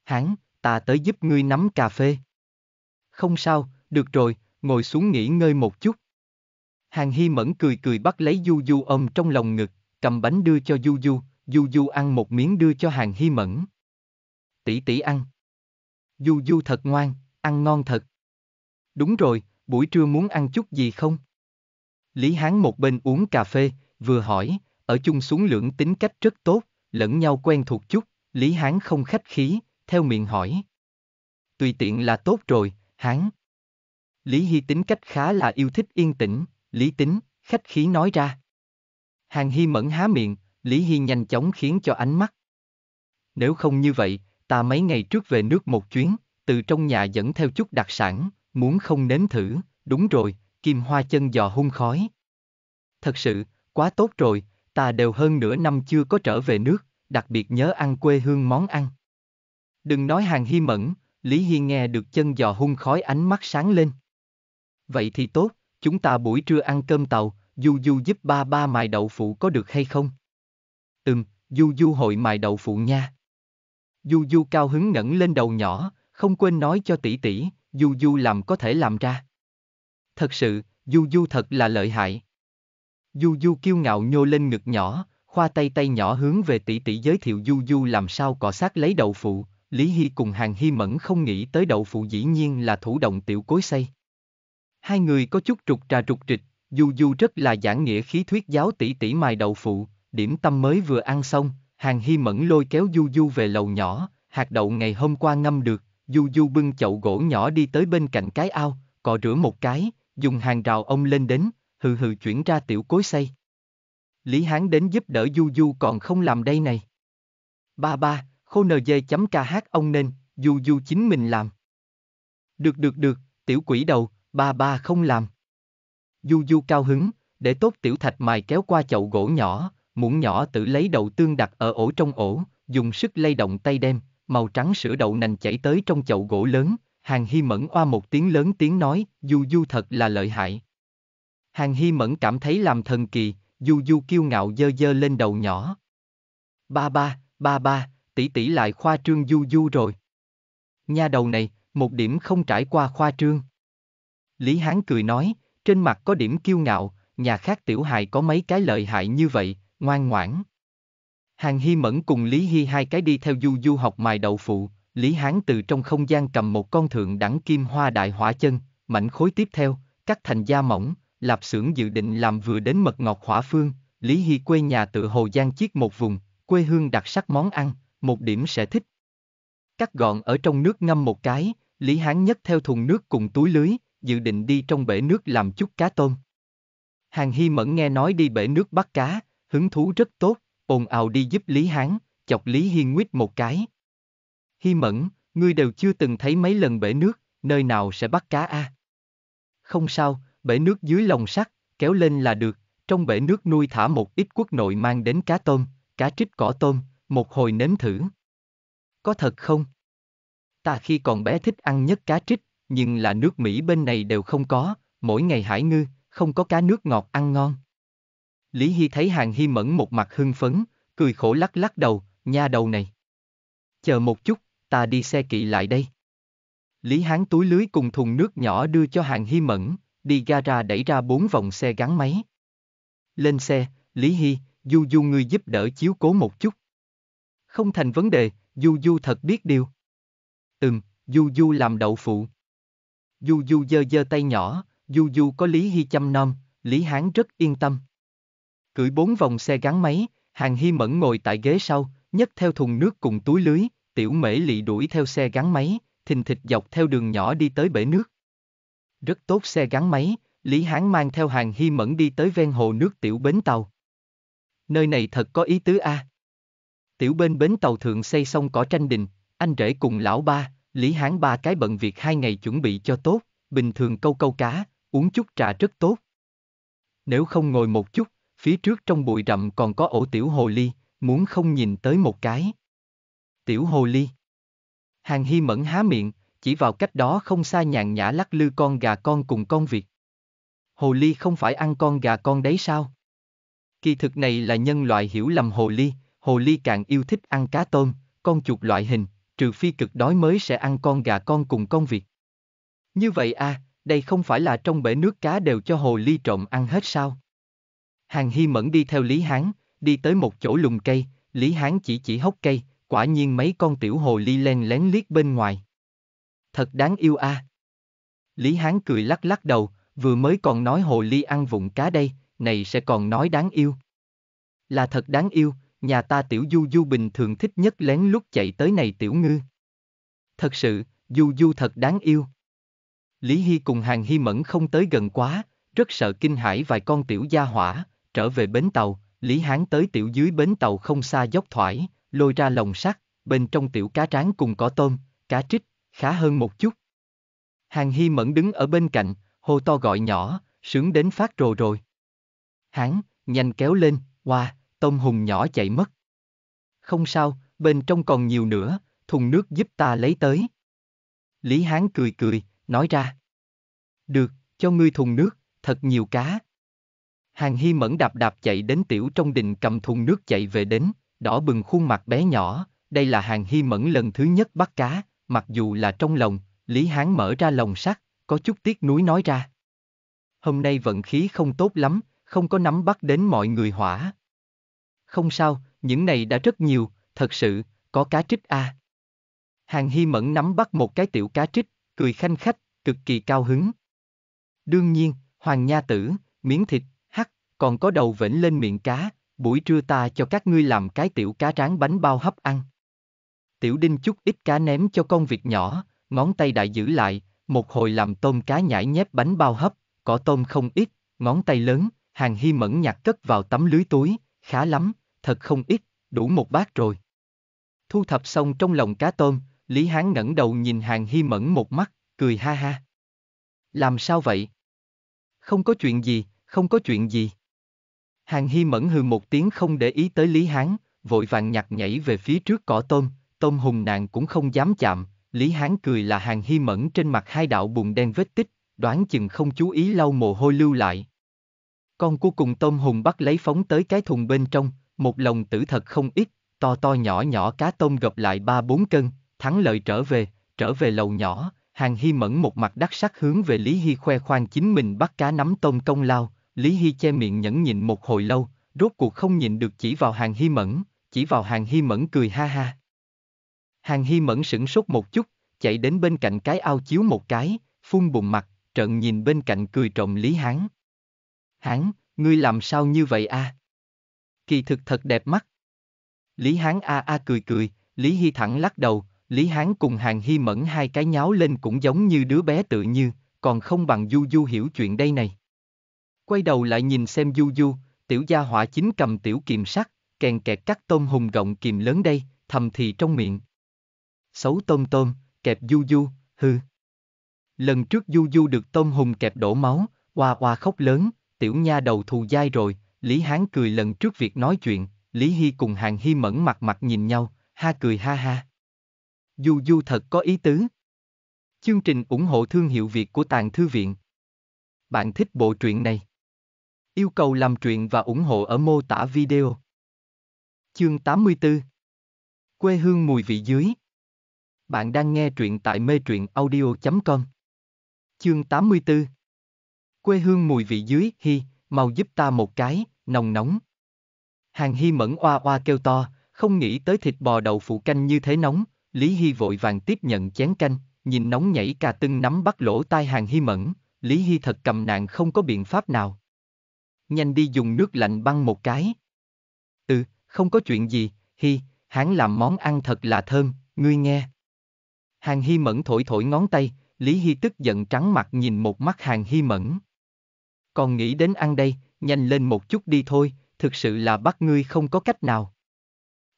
Hán, ta tới giúp ngươi nắm cà phê. Không sao, được rồi, ngồi xuống nghỉ ngơi một chút. Hàng Hy mẫn cười cười bắt lấy Du Du ôm trong lòng ngực, cầm bánh đưa cho Du Du, Du Du ăn một miếng đưa cho hàng hy mẫn. Tỷ tỷ ăn. Du Du thật ngoan, ăn ngon thật. Đúng rồi, buổi trưa muốn ăn chút gì không? Lý Hán một bên uống cà phê, vừa hỏi, ở chung xuống lưỡng tính cách rất tốt, lẫn nhau quen thuộc chút, Lý Hán không khách khí, theo miệng hỏi. Tùy tiện là tốt rồi, Hán. Lý Hy tính cách khá là yêu thích yên tĩnh, Lý Tính, khách khí nói ra. Hàng Hy mẫn há miệng, Lý Hy nhanh chóng khiến cho ánh mắt. Nếu không như vậy, ta mấy ngày trước về nước một chuyến, từ trong nhà dẫn theo chút đặc sản, muốn không nếm thử, đúng rồi, kim hoa chân giò hung khói. Thật sự, quá tốt rồi, ta đều hơn nửa năm chưa có trở về nước, đặc biệt nhớ ăn quê hương món ăn. Đừng nói hàng hy mẫn, Lý Hy nghe được chân giò hung khói ánh mắt sáng lên. Vậy thì tốt, chúng ta buổi trưa ăn cơm tàu, Du Du giúp ba ba mài đậu phụ có được hay không? Ừm, du du hội mài đậu phụ nha. Du du cao hứng ngẩng lên đầu nhỏ, không quên nói cho tỷ tỷ, du du làm có thể làm ra. Thật sự, du du thật là lợi hại. Du du kiêu ngạo nhô lên ngực nhỏ, khoa tay tay nhỏ hướng về tỷ tỷ giới thiệu du du làm sao cọ sát lấy đậu phụ, Lý Hy cùng Hàng Hy Mẫn không nghĩ tới đậu phụ dĩ nhiên là thủ động tiểu cối xây. Hai người có chút trục trà trục trịch, du du rất là giảng nghĩa khí thuyết giáo tỷ tỷ mài đậu phụ, Điểm tâm mới vừa ăn xong, Hàng Hy Mẫn lôi kéo Du Du về lầu nhỏ, hạt đậu ngày hôm qua ngâm được, Du Du bưng chậu gỗ nhỏ đi tới bên cạnh cái ao, cọ rửa một cái, dùng hàng rào ông lên đến, hừ hừ chuyển ra tiểu cối xây. Lý Hán đến giúp đỡ Du Du còn không làm đây này. Ba ba, khô nờ dê chấm ca hát ông nên, Du Du chính mình làm. Được được được, tiểu quỷ đầu, ba ba không làm. Du Du cao hứng, để tốt tiểu thạch mài kéo qua chậu gỗ nhỏ, muỗng nhỏ tự lấy đậu tương đặt ở ổ trong ổ, dùng sức lay động tay đem, màu trắng sữa đậu nành chảy tới trong chậu gỗ lớn, hàng hy mẫn oa một tiếng lớn tiếng nói, du du thật là lợi hại. Hàng hy mẫn cảm thấy làm thần kỳ, du du kiêu ngạo dơ dơ lên đầu nhỏ. Ba ba, ba ba, tỷ tỷ lại khoa trương du du rồi. Nha đầu này, một điểm không trải qua khoa trương. Lý Hán cười nói, trên mặt có điểm kiêu ngạo, nhà khác tiểu hài có mấy cái lợi hại như vậy, Ngoan ngoãn. Hàng Hy Mẫn cùng Lý Hy hai cái đi theo du du học mài đậu phụ, Lý Hán từ trong không gian cầm một con thượng đẳng kim hoa đại hỏa chân, mảnh khối tiếp theo, cắt thành da mỏng, lạp xưởng dự định làm vừa đến mật ngọt hỏa phương, Lý Hy quê nhà tự Hồ gian chiết một vùng, quê hương đặc sắc món ăn, một điểm sẽ thích. Cắt gọn ở trong nước ngâm một cái, Lý Hán nhất theo thùng nước cùng túi lưới, dự định đi trong bể nước làm chút cá tôm. Hàng Hy Mẫn nghe nói đi bể nước bắt cá, hứng thú rất tốt, ồn ào đi giúp Lý Hán, chọc Lý Hiên nguyết một cái. Hi mẫn, ngươi đều chưa từng thấy mấy lần bể nước, nơi nào sẽ bắt cá a? À? Không sao, bể nước dưới lòng sắt, kéo lên là được, trong bể nước nuôi thả một ít quốc nội mang đến cá tôm, cá trích cỏ tôm, một hồi nếm thử. Có thật không? Ta khi còn bé thích ăn nhất cá trích, nhưng là nước Mỹ bên này đều không có, mỗi ngày hải ngư, không có cá nước ngọt ăn ngon. Lý Hy thấy Hàng Hy mẫn một mặt hưng phấn, cười khổ lắc lắc đầu, nha đầu này. Chờ một chút, ta đi xe kỵ lại đây. Lý Hán túi lưới cùng thùng nước nhỏ đưa cho Hàng Hy mẫn, đi gara đẩy ra bốn vòng xe gắn máy. Lên xe, Lý Hy, Du Du người giúp đỡ chiếu cố một chút. Không thành vấn đề, Du Du thật biết điều. Ừm, Du Du làm đậu phụ. Du Du dơ dơ tay nhỏ, Du Du có Lý Hy chăm nom, Lý Hán rất yên tâm. Cưỡi bốn vòng xe gắn máy, hàng hy mẫn ngồi tại ghế sau, nhấc theo thùng nước cùng túi lưới, tiểu mễ lị đuổi theo xe gắn máy, thình thịch dọc theo đường nhỏ đi tới bể nước. Rất tốt xe gắn máy, Lý Hán mang theo hàng hy mẫn đi tới ven hồ nước tiểu bến tàu. Nơi này thật có ý tứ a. À. Tiểu bên bến tàu thượng xây xong cỏ tranh đình, anh rể cùng lão ba, Lý Hán ba cái bận việc hai ngày chuẩn bị cho tốt, bình thường câu câu cá, uống chút trà rất tốt. Nếu không ngồi một chút, phía trước trong bụi rậm còn có ổ tiểu hồ ly, muốn không nhìn tới một cái. Tiểu hồ ly. Hàng Hy mẫn há miệng, chỉ vào cách đó không xa nhàn nhã lắc lư con gà con cùng con vịt. Hồ ly không phải ăn con gà con đấy sao? Kỳ thực này là nhân loại hiểu lầm hồ ly, hồ ly càng yêu thích ăn cá tôm, con chuột loại hình, trừ phi cực đói mới sẽ ăn con gà con cùng con vịt. Như vậy à, đây không phải là trong bể nước cá đều cho hồ ly trộm ăn hết sao? Hàng Hy Mẫn đi theo Lý Hán, đi tới một chỗ lùng cây, Lý Hán chỉ chỉ hốc cây, quả nhiên mấy con tiểu hồ ly len lén liếc bên ngoài. Thật đáng yêu a. À. Lý Hán cười lắc lắc đầu, vừa mới còn nói hồ ly ăn vụng cá đây, này sẽ còn nói đáng yêu. Là thật đáng yêu, nhà ta tiểu du du bình thường thích nhất lén lúc chạy tới này tiểu ngư. Thật sự, du du thật đáng yêu. Lý Hy cùng Hàng Hy Mẫn không tới gần quá, rất sợ kinh hãi vài con tiểu gia hỏa, trở về bến tàu, Lý Hán tới tiểu dưới bến tàu không xa dốc thoải, lôi ra lồng sắt, bên trong tiểu cá tráng cùng có tôm, cá trích, khá hơn một chút. Hàng Hy Mẫn đứng ở bên cạnh, hô to gọi nhỏ, sướng đến phát rồ rồi. Hán, nhanh kéo lên, hoa, wow, tôm hùng nhỏ chạy mất. Không sao, bên trong còn nhiều nữa, thùng nước giúp ta lấy tới. Lý Hán cười cười, nói ra. Được, cho ngươi thùng nước, thật nhiều cá. Hàng Hy mẫn đạp đạp chạy đến tiểu trong đình cầm thùng nước chạy về đến, đỏ bừng khuôn mặt bé nhỏ, đây là Hàng Hy mẫn lần thứ nhất bắt cá, mặc dù là trong lòng, Lý Hán mở ra lồng sắt, có chút tiếc nuối nói ra. Hôm nay vận khí không tốt lắm, không có nắm bắt đến mọi người hỏa. Không sao, những này đã rất nhiều, thật sự, có cá trích a. À. Hàng Hy mẫn nắm bắt một cái tiểu cá trích, cười khanh khách, cực kỳ cao hứng. Đương nhiên, Hoàng Nha Tử, miếng thịt còn có đầu vểnh lên miệng cá, buổi trưa ta cho các ngươi làm cái tiểu cá tráng bánh bao hấp ăn. Tiểu đinh chút ít cá ném cho con việc nhỏ, ngón tay đại giữ lại, một hồi làm tôm cá nhảy nhép bánh bao hấp, cỏ tôm không ít, ngón tay lớn, hàng hy mẫn nhặt cất vào tấm lưới túi, khá lắm, thật không ít, đủ một bát rồi. Thu thập xong trong lòng cá tôm, Lý Hán ngẩng đầu nhìn hàng hy mẫn một mắt, cười ha ha. Làm sao vậy? Không có chuyện gì, không có chuyện gì. Hàng Hy mẫn hừ một tiếng không để ý tới Lý Hán, vội vàng nhặt nhảy về phía trước cỏ tôm, tôm hùng nàng cũng không dám chạm, Lý Hán cười là Hàng Hy mẫn trên mặt hai đạo bùn đen vết tích, đoán chừng không chú ý lau mồ hôi lưu lại. Con cuối cùng tôm hùng bắt lấy phóng tới cái thùng bên trong, một lồng tử thật không ít, to to nhỏ nhỏ cá tôm gập lại ba bốn cân, thắng lợi trở về, trở về lầu nhỏ, Hàng Hy mẫn một mặt đắc sắc hướng về Lý Hy khoe khoang chính mình bắt cá nắm tôm công lao, Lý Hy che miệng nhẫn nhịn một hồi lâu, rốt cuộc không nhịn được chỉ vào hàng hy mẫn, chỉ vào hàng hy mẫn cười ha ha. Hàng hy mẫn sửng sốt một chút, chạy đến bên cạnh cái ao chiếu một cái, phun bụng mặt, trợn nhìn bên cạnh cười trộm Lý Hán. Hán, ngươi làm sao như vậy a? À? Kỳ thực thật đẹp mắt. Lý Hán a a cười cười, Lý Hy thẳng lắc đầu, Lý Hán cùng hàng hy mẫn hai cái nháo lên cũng giống như đứa bé tự như, còn không bằng du du hiểu chuyện đây này. Quay đầu lại nhìn xem du du, tiểu gia hỏa chính cầm tiểu kiềm sắt, kèn kẹt cắt tôm hùng rộng kìm lớn đây, thầm thì trong miệng. Xấu tôm tôm, kẹp du du, hư. Lần trước du du được tôm hùng kẹp đổ máu, hoa hoa khóc lớn, tiểu nha đầu thù dai rồi, Lý Hán cười lần trước việc nói chuyện, Lý Hy cùng Hàng Hy mẫn mặt mặt nhìn nhau, ha cười ha ha. Du du thật có ý tứ. Chương trình ủng hộ thương hiệu Việt của Tàng Thư Viện. Bạn thích bộ truyện này? Yêu cầu làm truyện và ủng hộ ở mô tả video. Chương 84 Quê hương mùi vị dưới Bạn đang nghe truyện tại mê truyện audio.com Chương 84 Quê hương mùi vị dưới, Hi, mau giúp ta một cái, nồng nóng. Hàng Hi mẫn oa oa kêu to, không nghĩ tới thịt bò đậu phụ canh như thế nóng, Lý Hi vội vàng tiếp nhận chén canh, nhìn nóng nhảy cà tưng nắm bắt lỗ tai Hàng Hi mẫn, Lý Hi thật cầm nạn không có biện pháp nào, nhanh đi dùng nước lạnh băng một cái. Ừ, không có chuyện gì, Hi, hắn làm món ăn thật là thơm, ngươi nghe. Hàng Hi Mẫn thổi thổi ngón tay, Lý Hi tức giận trắng mặt nhìn một mắt Hàng Hi Mẫn. Còn nghĩ đến ăn đây, nhanh lên một chút đi thôi, thực sự là bắt ngươi không có cách nào.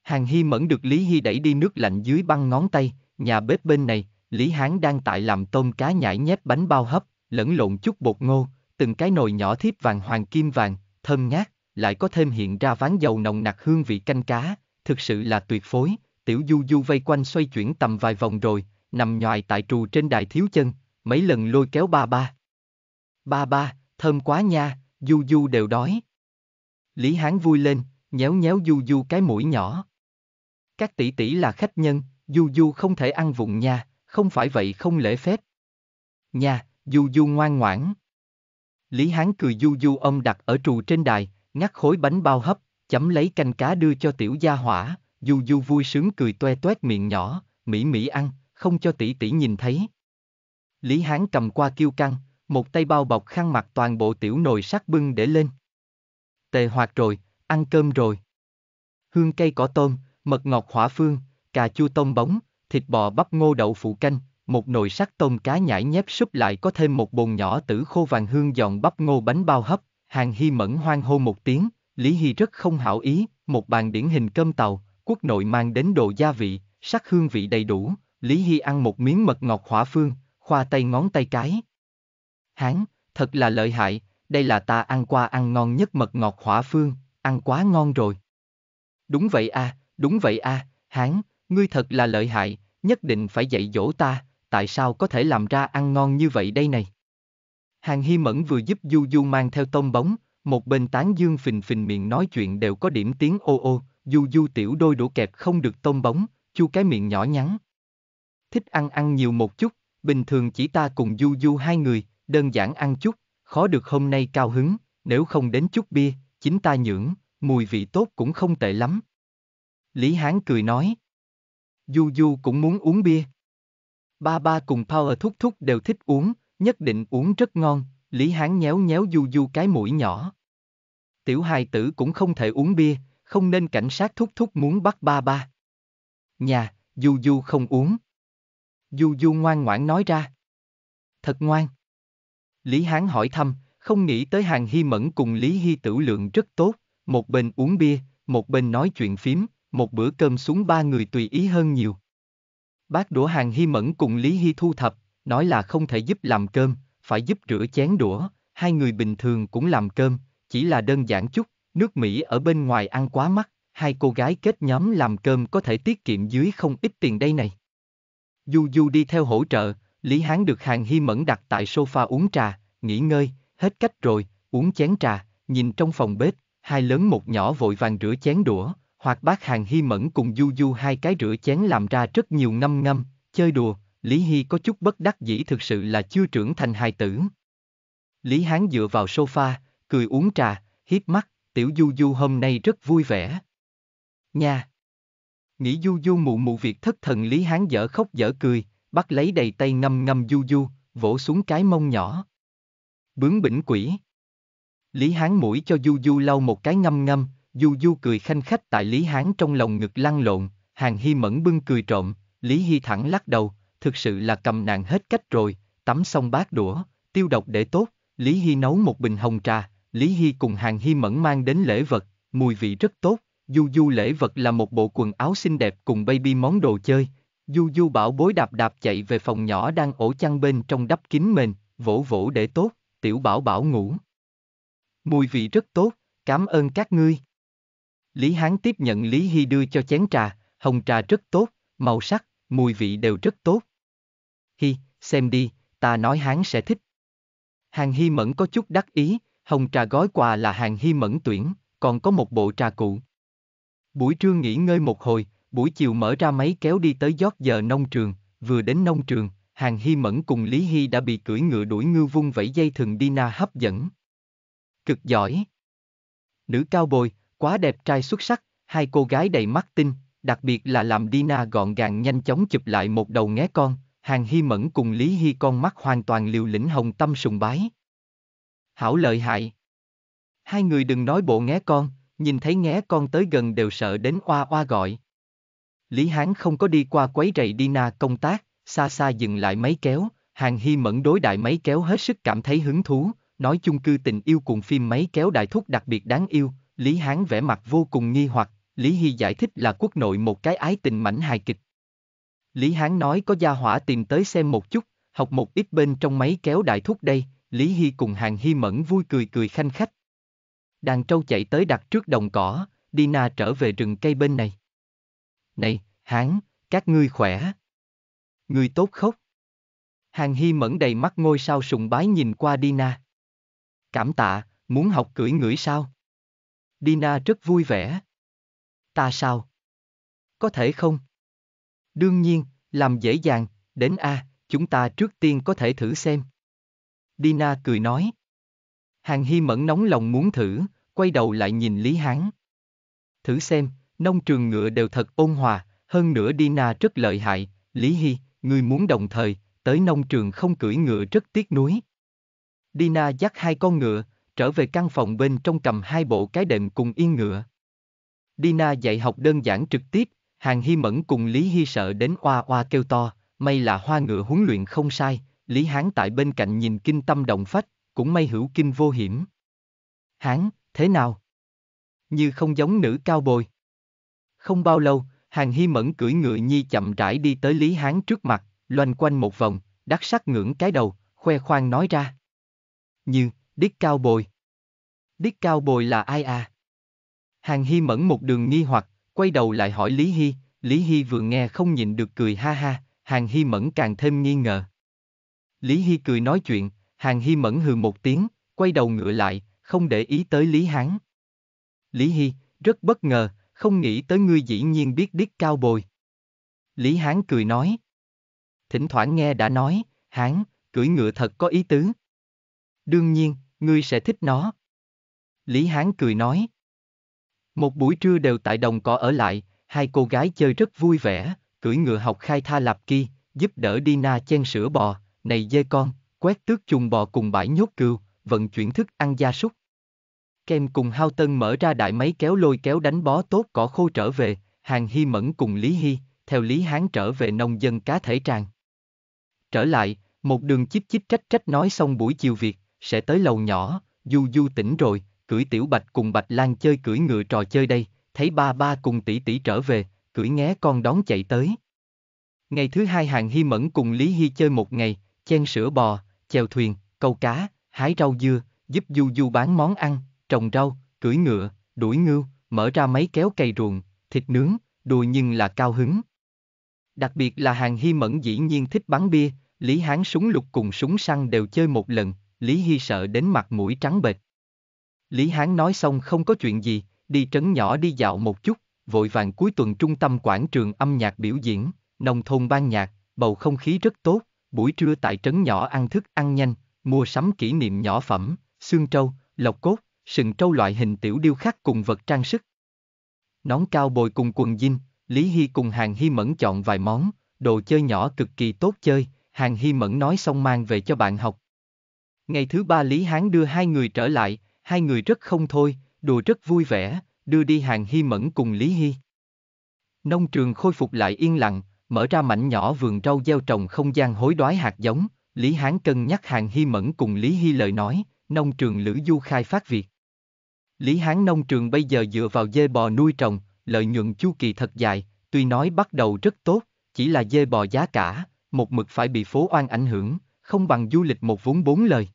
Hàng Hi Mẫn được Lý Hi đẩy đi nước lạnh dưới băng ngón tay, nhà bếp bên này, Lý Hán đang tại làm tôm cá nhãi nhép bánh bao hấp, lẫn lộn chút bột ngô, từng cái nồi nhỏ thiếp vàng hoàng kim vàng, thơm ngát, lại có thêm hiện ra ván dầu nồng nặc hương vị canh cá, thực sự là tuyệt phối, tiểu du du vây quanh xoay chuyển tầm vài vòng rồi, nằm nhòi tại trù trên đài thiếu chân, mấy lần lôi kéo ba ba. Ba ba, thơm quá nha, du du đều đói. Lý Hán vui lên, nhéo nhéo du du cái mũi nhỏ. Các tỷ tỷ là khách nhân, du du không thể ăn vụng nha, không phải vậy không lễ phép. Nha, du du ngoan ngoãn. Lý Hán cười du du ông đặt ở trù trên đài, ngắt khối bánh bao hấp, chấm lấy canh cá đưa cho tiểu gia hỏa, du du vui sướng cười toe toét miệng nhỏ, mỹ mỹ ăn, không cho tỷ tỷ nhìn thấy. Lý Hán cầm qua kiêu căng, một tay bao bọc khăn mặt toàn bộ tiểu nồi sắc bưng để lên. Tề hoạt rồi, ăn cơm rồi. Hương cây cỏ tôm, mật ngọt hỏa phương, cà chua tôm bóng, thịt bò bắp ngô đậu phụ canh, một nồi sắt tôm cá nhãi nhép súp lại có thêm một bồn nhỏ tử khô vàng hương giòn bắp ngô bánh bao hấp, hàng hy mẫn hoang hô một tiếng, Lý Hy rất không hảo ý, một bàn điển hình cơm tàu, quốc nội mang đến đồ gia vị, sắc hương vị đầy đủ, Lý Hy ăn một miếng mật ngọt hỏa phương, khoa tay ngón tay cái. Hán, thật là lợi hại, đây là ta ăn qua ăn ngon nhất mật ngọt hỏa phương, ăn quá ngon rồi. Đúng vậy a, à, đúng vậy a, à, hán, ngươi thật là lợi hại, nhất định phải dạy dỗ ta, tại sao có thể làm ra ăn ngon như vậy đây này? Hàng Hy Mẫn vừa giúp Du Du mang theo tôm bóng, một bên tán dương phình phình miệng nói chuyện đều có điểm tiếng ô ô, Du Du tiểu đôi đũa kẹp không được tôm bóng, chu cái miệng nhỏ nhắn. Thích ăn ăn nhiều một chút, bình thường chỉ ta cùng Du Du hai người, đơn giản ăn chút, khó được hôm nay cao hứng, nếu không đến chút bia, chính ta nhưỡng, mùi vị tốt cũng không tệ lắm. Lý Hán cười nói. Du Du cũng muốn uống bia, Ba ba cùng Power thúc thúc đều thích uống, nhất định uống rất ngon, Lý Hán nhéo nhéo du du cái mũi nhỏ. Tiểu hài tử cũng không thể uống bia, không nên cảnh sát thúc thúc muốn bắt ba ba. Nhà, du du không uống. Du du ngoan ngoãn nói ra. Thật ngoan. Lý Hán hỏi thăm, không nghĩ tới hàng hy mẫn cùng Lý Hy tử lượng rất tốt, một bên uống bia, một bên nói chuyện phím, một bữa cơm xuống ba người tùy ý hơn nhiều. Bác đũa hàng Hy Mẫn cùng Lý Hy thu thập, nói là không thể giúp làm cơm, phải giúp rửa chén đũa, hai người bình thường cũng làm cơm, chỉ là đơn giản chút, nước Mỹ ở bên ngoài ăn quá mắc, hai cô gái kết nhóm làm cơm có thể tiết kiệm dưới không ít tiền đây này. Du Du đi theo hỗ trợ, Lý Hán được hàng Hy Mẫn đặt tại sofa uống trà, nghỉ ngơi, hết cách rồi, uống chén trà, nhìn trong phòng bếp, hai lớn một nhỏ vội vàng rửa chén đũa, hoặc bác hàng hy mẫn cùng du du hai cái rửa chén làm ra rất nhiều ngâm ngâm, chơi đùa, Lý Hy có chút bất đắc dĩ thực sự là chưa trưởng thành hài tử. Lý Hán dựa vào sofa, cười uống trà, hiếp mắt, tiểu du du hôm nay rất vui vẻ. Nha! Nghĩ du du mụ mụ việc thất thần Lý Hán dở khóc dở cười, bắt lấy đầy tay ngâm ngâm du du, vỗ xuống cái mông nhỏ. Bướng bỉnh quỷ! Lý Hán mũi cho du du lau một cái ngâm ngâm, Du Du cười khanh khách tại Lý Hán trong lòng ngực lăn lộn, Hàng Hy mẫn bưng cười trộm, Lý Hy thẳng lắc đầu, thực sự là cầm nàng hết cách rồi, tắm xong bát đũa, tiêu độc để tốt, Lý Hy nấu một bình hồng trà, Lý Hy cùng Hàng Hy mẫn mang đến lễ vật, mùi vị rất tốt, Du Du lễ vật là một bộ quần áo xinh đẹp cùng baby món đồ chơi, Du Du bảo bối đạp đạp chạy về phòng nhỏ đang ổ chăn bên trong đắp kín mền, vỗ vỗ để tốt, tiểu bảo bảo ngủ. Mùi vị rất tốt, cảm ơn các ngươi. Lý Hán tiếp nhận Lý Hy đưa cho chén trà, hồng trà rất tốt, màu sắc, mùi vị đều rất tốt. Hi, xem đi, ta nói Hán sẽ thích. Hàng Hy Mẫn có chút đắc ý, hồng trà gói quà là hàng Hy Mẫn tuyển, còn có một bộ trà cụ. Buổi trưa nghỉ ngơi một hồi, buổi chiều mở ra máy kéo đi tới giót giờ nông trường, vừa đến nông trường, hàng Hy Mẫn cùng Lý Hy đã bị cưỡi ngựa đuổi ngư vung vẫy dây thừng đi na hấp dẫn. Cực giỏi. Nữ cao bồi, Quá đẹp trai xuất sắc, hai cô gái đầy mắt tinh, đặc biệt là làm Dina gọn gàng nhanh chóng chụp lại một đầu nghé con, Hàng Hy Mẫn cùng Lý Hy con mắt hoàn toàn liều lĩnh hồng tâm sùng bái. Hảo lợi hại. Hai người đừng nói bộ nghé con, nhìn thấy nghé con tới gần đều sợ đến oa oa gọi. Lý Hán không có đi qua quấy rầy Dina công tác, xa xa dừng lại máy kéo, Hàng Hy Mẫn đối đại máy kéo hết sức cảm thấy hứng thú, nói chung cư tình yêu cùng phim máy kéo đại thúc đặc biệt đáng yêu, Lý Hán vẻ mặt vô cùng nghi hoặc, Lý Hy giải thích là quốc nội một cái ái tình mảnh hài kịch. Lý Hán nói có gia hỏa tìm tới xem một chút, học một ít bên trong máy kéo đại thúc đây, Lý Hy cùng hàng Hy mẫn vui cười cười khanh khách. Đàn trâu chạy tới đặt trước đồng cỏ, Dina trở về rừng cây bên này. Này, Hán, các ngươi khỏe. người tốt khóc. Hàng Hy mẫn đầy mắt ngôi sao sùng bái nhìn qua Dina. Cảm tạ, muốn học cưỡi ngửi sao? Dina rất vui vẻ. Ta sao? Có thể không? Đương nhiên, làm dễ dàng, đến A, chúng ta trước tiên có thể thử xem. Dina cười nói. Hàng Hy mẫn nóng lòng muốn thử, quay đầu lại nhìn Lý Hán. Thử xem, nông trường ngựa đều thật ôn hòa, hơn nữa Dina rất lợi hại, Lý Hy, người muốn đồng thời, tới nông trường không cưỡi ngựa rất tiếc nuối. Dina dắt hai con ngựa, trở về căn phòng bên trong cầm hai bộ cái đệm cùng yên ngựa. Dina dạy học đơn giản trực tiếp, Hàng Hy Mẫn cùng Lý Hy sợ đến oa oa kêu to, may là hoa ngựa huấn luyện không sai, Lý Hán tại bên cạnh nhìn kinh tâm động phách, cũng may hữu kinh vô hiểm. Hán, thế nào? Như không giống nữ cao bồi. Không bao lâu, Hàng Hy Mẫn cưỡi ngựa nhi chậm rãi đi tới Lý Hán trước mặt, loanh quanh một vòng, đắc sắc ngưỡng cái đầu, khoe khoang nói ra. Như, Điếc cao bồi. Điếc cao bồi là ai à? Hàng Hy mẫn một đường nghi hoặc, quay đầu lại hỏi Lý Hy, Lý Hy vừa nghe không nhịn được cười ha ha, Hàng Hy mẫn càng thêm nghi ngờ. Lý Hy cười nói chuyện, Hàng Hy mẫn hừ một tiếng, quay đầu ngựa lại, không để ý tới Lý Hán. Lý Hy, rất bất ngờ, không nghĩ tới ngươi dĩ nhiên biết điếc cao bồi. Lý Hán cười nói. Thỉnh thoảng nghe đã nói, Hán, cưỡi ngựa thật có ý tứ. Đương nhiên, ngươi sẽ thích nó. Lý Hán cười nói. Một buổi trưa đều tại đồng cỏ ở lại, hai cô gái chơi rất vui vẻ, cưỡi ngựa học khai tha lạp kia, giúp đỡ Dina chen sữa bò, này dê con, quét tước chung bò cùng bãi nhốt cừu, vận chuyển thức ăn gia súc. Kem cùng Hao Tân mở ra đại máy kéo lôi kéo đánh bó tốt cỏ khô trở về, Hàng Hy Mẫn cùng Lý Hy, theo Lý Hán trở về nông dân cá thể tràng. Trở lại, một đường chip chip trách trách nói xong buổi chiều việc, sẽ tới lầu nhỏ, du du tỉnh rồi, cưỡi tiểu bạch cùng bạch lan chơi cưỡi ngựa trò chơi đây, thấy ba ba cùng tỷ tỷ trở về, cưỡi nghé con đón chạy tới. Ngày thứ hai hàng hy mẫn cùng Lý Hy chơi một ngày, chen sữa bò, chèo thuyền, câu cá, hái rau dưa, giúp du du bán món ăn, trồng rau, cưỡi ngựa, đuổi ngưu, mở ra máy kéo cây ruộng, thịt nướng, đùi nhưng là cao hứng. Đặc biệt là hàng hy mẫn dĩ nhiên thích bắn bia, Lý Hán súng lục cùng súng săn đều chơi một lần, Lý Hy sợ đến mặt mũi trắng bệch. Lý Hán nói xong không có chuyện gì, đi trấn nhỏ đi dạo một chút, vội vàng cuối tuần trung tâm quảng trường âm nhạc biểu diễn, nông thôn ban nhạc, bầu không khí rất tốt, buổi trưa tại trấn nhỏ ăn thức ăn nhanh, mua sắm kỷ niệm nhỏ phẩm, xương trâu, lộc cốt, sừng trâu loại hình tiểu điêu khắc cùng vật trang sức. Nón cao bồi cùng quần jean, Lý Hy cùng Hàng Hy Mẫn chọn vài món, đồ chơi nhỏ cực kỳ tốt chơi, Hàng Hy Mẫn nói xong mang về cho bạn học, Ngày thứ ba Lý Hán đưa hai người trở lại, hai người rất không thôi, đùa rất vui vẻ, đưa đi hàng hy mẫn cùng Lý Hy. Nông trường khôi phục lại yên lặng, mở ra mảnh nhỏ vườn rau gieo trồng không gian hối đoái hạt giống, Lý Hán cân nhắc hàng hy mẫn cùng Lý Hy lời nói, nông trường Lữ Du khai phát việc. Lý Hán nông trường bây giờ dựa vào dê bò nuôi trồng, lợi nhuận chu kỳ thật dài, tuy nói bắt đầu rất tốt, chỉ là dê bò giá cả, một mực phải bị phố oan ảnh hưởng, không bằng du lịch một vốn bốn lời.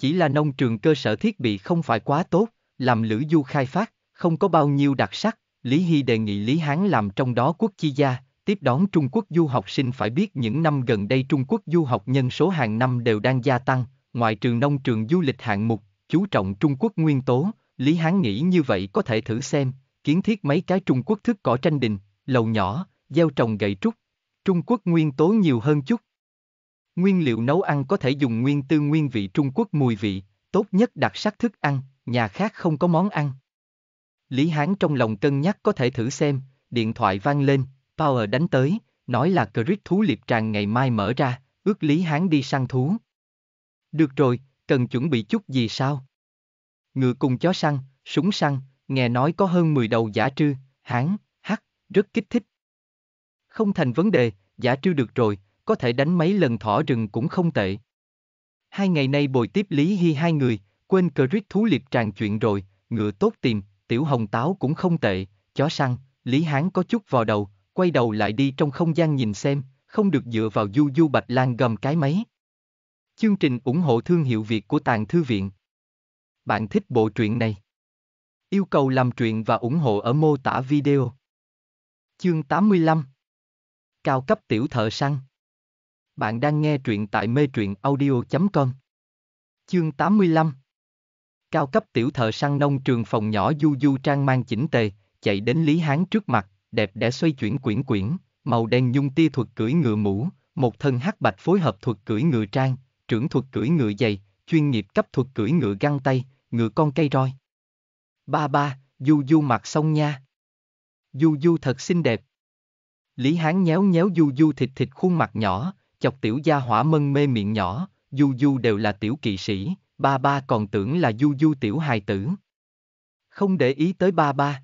Chỉ là nông trường cơ sở thiết bị không phải quá tốt, làm lữ du khai phát, không có bao nhiêu đặc sắc, Lý Hy đề nghị Lý Hán làm trong đó quốc chi gia, tiếp đón Trung Quốc du học sinh phải biết những năm gần đây Trung Quốc du học nhân số hàng năm đều đang gia tăng, ngoài trường nông trường du lịch hạng mục, chú trọng Trung Quốc nguyên tố, Lý Hán nghĩ như vậy có thể thử xem, kiến thiết mấy cái Trung Quốc thức cỏ tranh đình, lầu nhỏ, gieo trồng gậy trúc. Trung Quốc nguyên tố nhiều hơn chút, Nguyên liệu nấu ăn có thể dùng nguyên tư nguyên vị Trung Quốc mùi vị, tốt nhất đặc sắc thức ăn, nhà khác không có món ăn. Lý Hán trong lòng cân nhắc có thể thử xem, điện thoại vang lên, Power đánh tới, nói là Crit thú liệp tràng ngày mai mở ra, ước Lý Hán đi săn thú. Được rồi, cần chuẩn bị chút gì sao? Ngựa cùng chó săn, súng săn, nghe nói có hơn 10 đầu giả trư, hán, hắc, rất kích thích. Không thành vấn đề, giả trư được rồi, có thể đánh mấy lần thỏ rừng cũng không tệ. Hai ngày nay bồi tiếp Lý Hy hai người, quên cờ rít thú liệp tràn chuyện rồi, ngựa tốt tìm, tiểu hồng táo cũng không tệ, chó săn, Lý Hán có chút vào đầu, quay đầu lại đi trong không gian nhìn xem, không được dựa vào du du bạch lan gầm cái máy. Chương trình ủng hộ thương hiệu Việt của Tàng Thư Viện. Bạn thích bộ truyện này? Yêu cầu làm truyện và ủng hộ ở mô tả video. Chương 85 Cao cấp tiểu thợ săn bạn đang nghe truyện tại mê truyện audio.com Chương 85 Cao cấp tiểu thợ săn nông trường phòng nhỏ du du trang mang chỉnh tề, chạy đến Lý Hán trước mặt, đẹp đẽ xoay chuyển quyển quyển, màu đen nhung tia thuật cưỡi ngựa mũ, một thân hắc bạch phối hợp thuật cưỡi ngựa trang, trưởng thuật cưỡi ngựa dày, chuyên nghiệp cấp thuật cưỡi ngựa găng tay, ngựa con cây roi. Ba ba, du du mặc xong nha. Du du thật xinh đẹp. Lý Hán nhéo nhéo du du thịt thịt khuôn mặt nhỏ, chọc tiểu gia hỏa mân mê miệng nhỏ, du du đều là tiểu kỵ sĩ, ba ba còn tưởng là du du tiểu hài tử. Không để ý tới ba ba.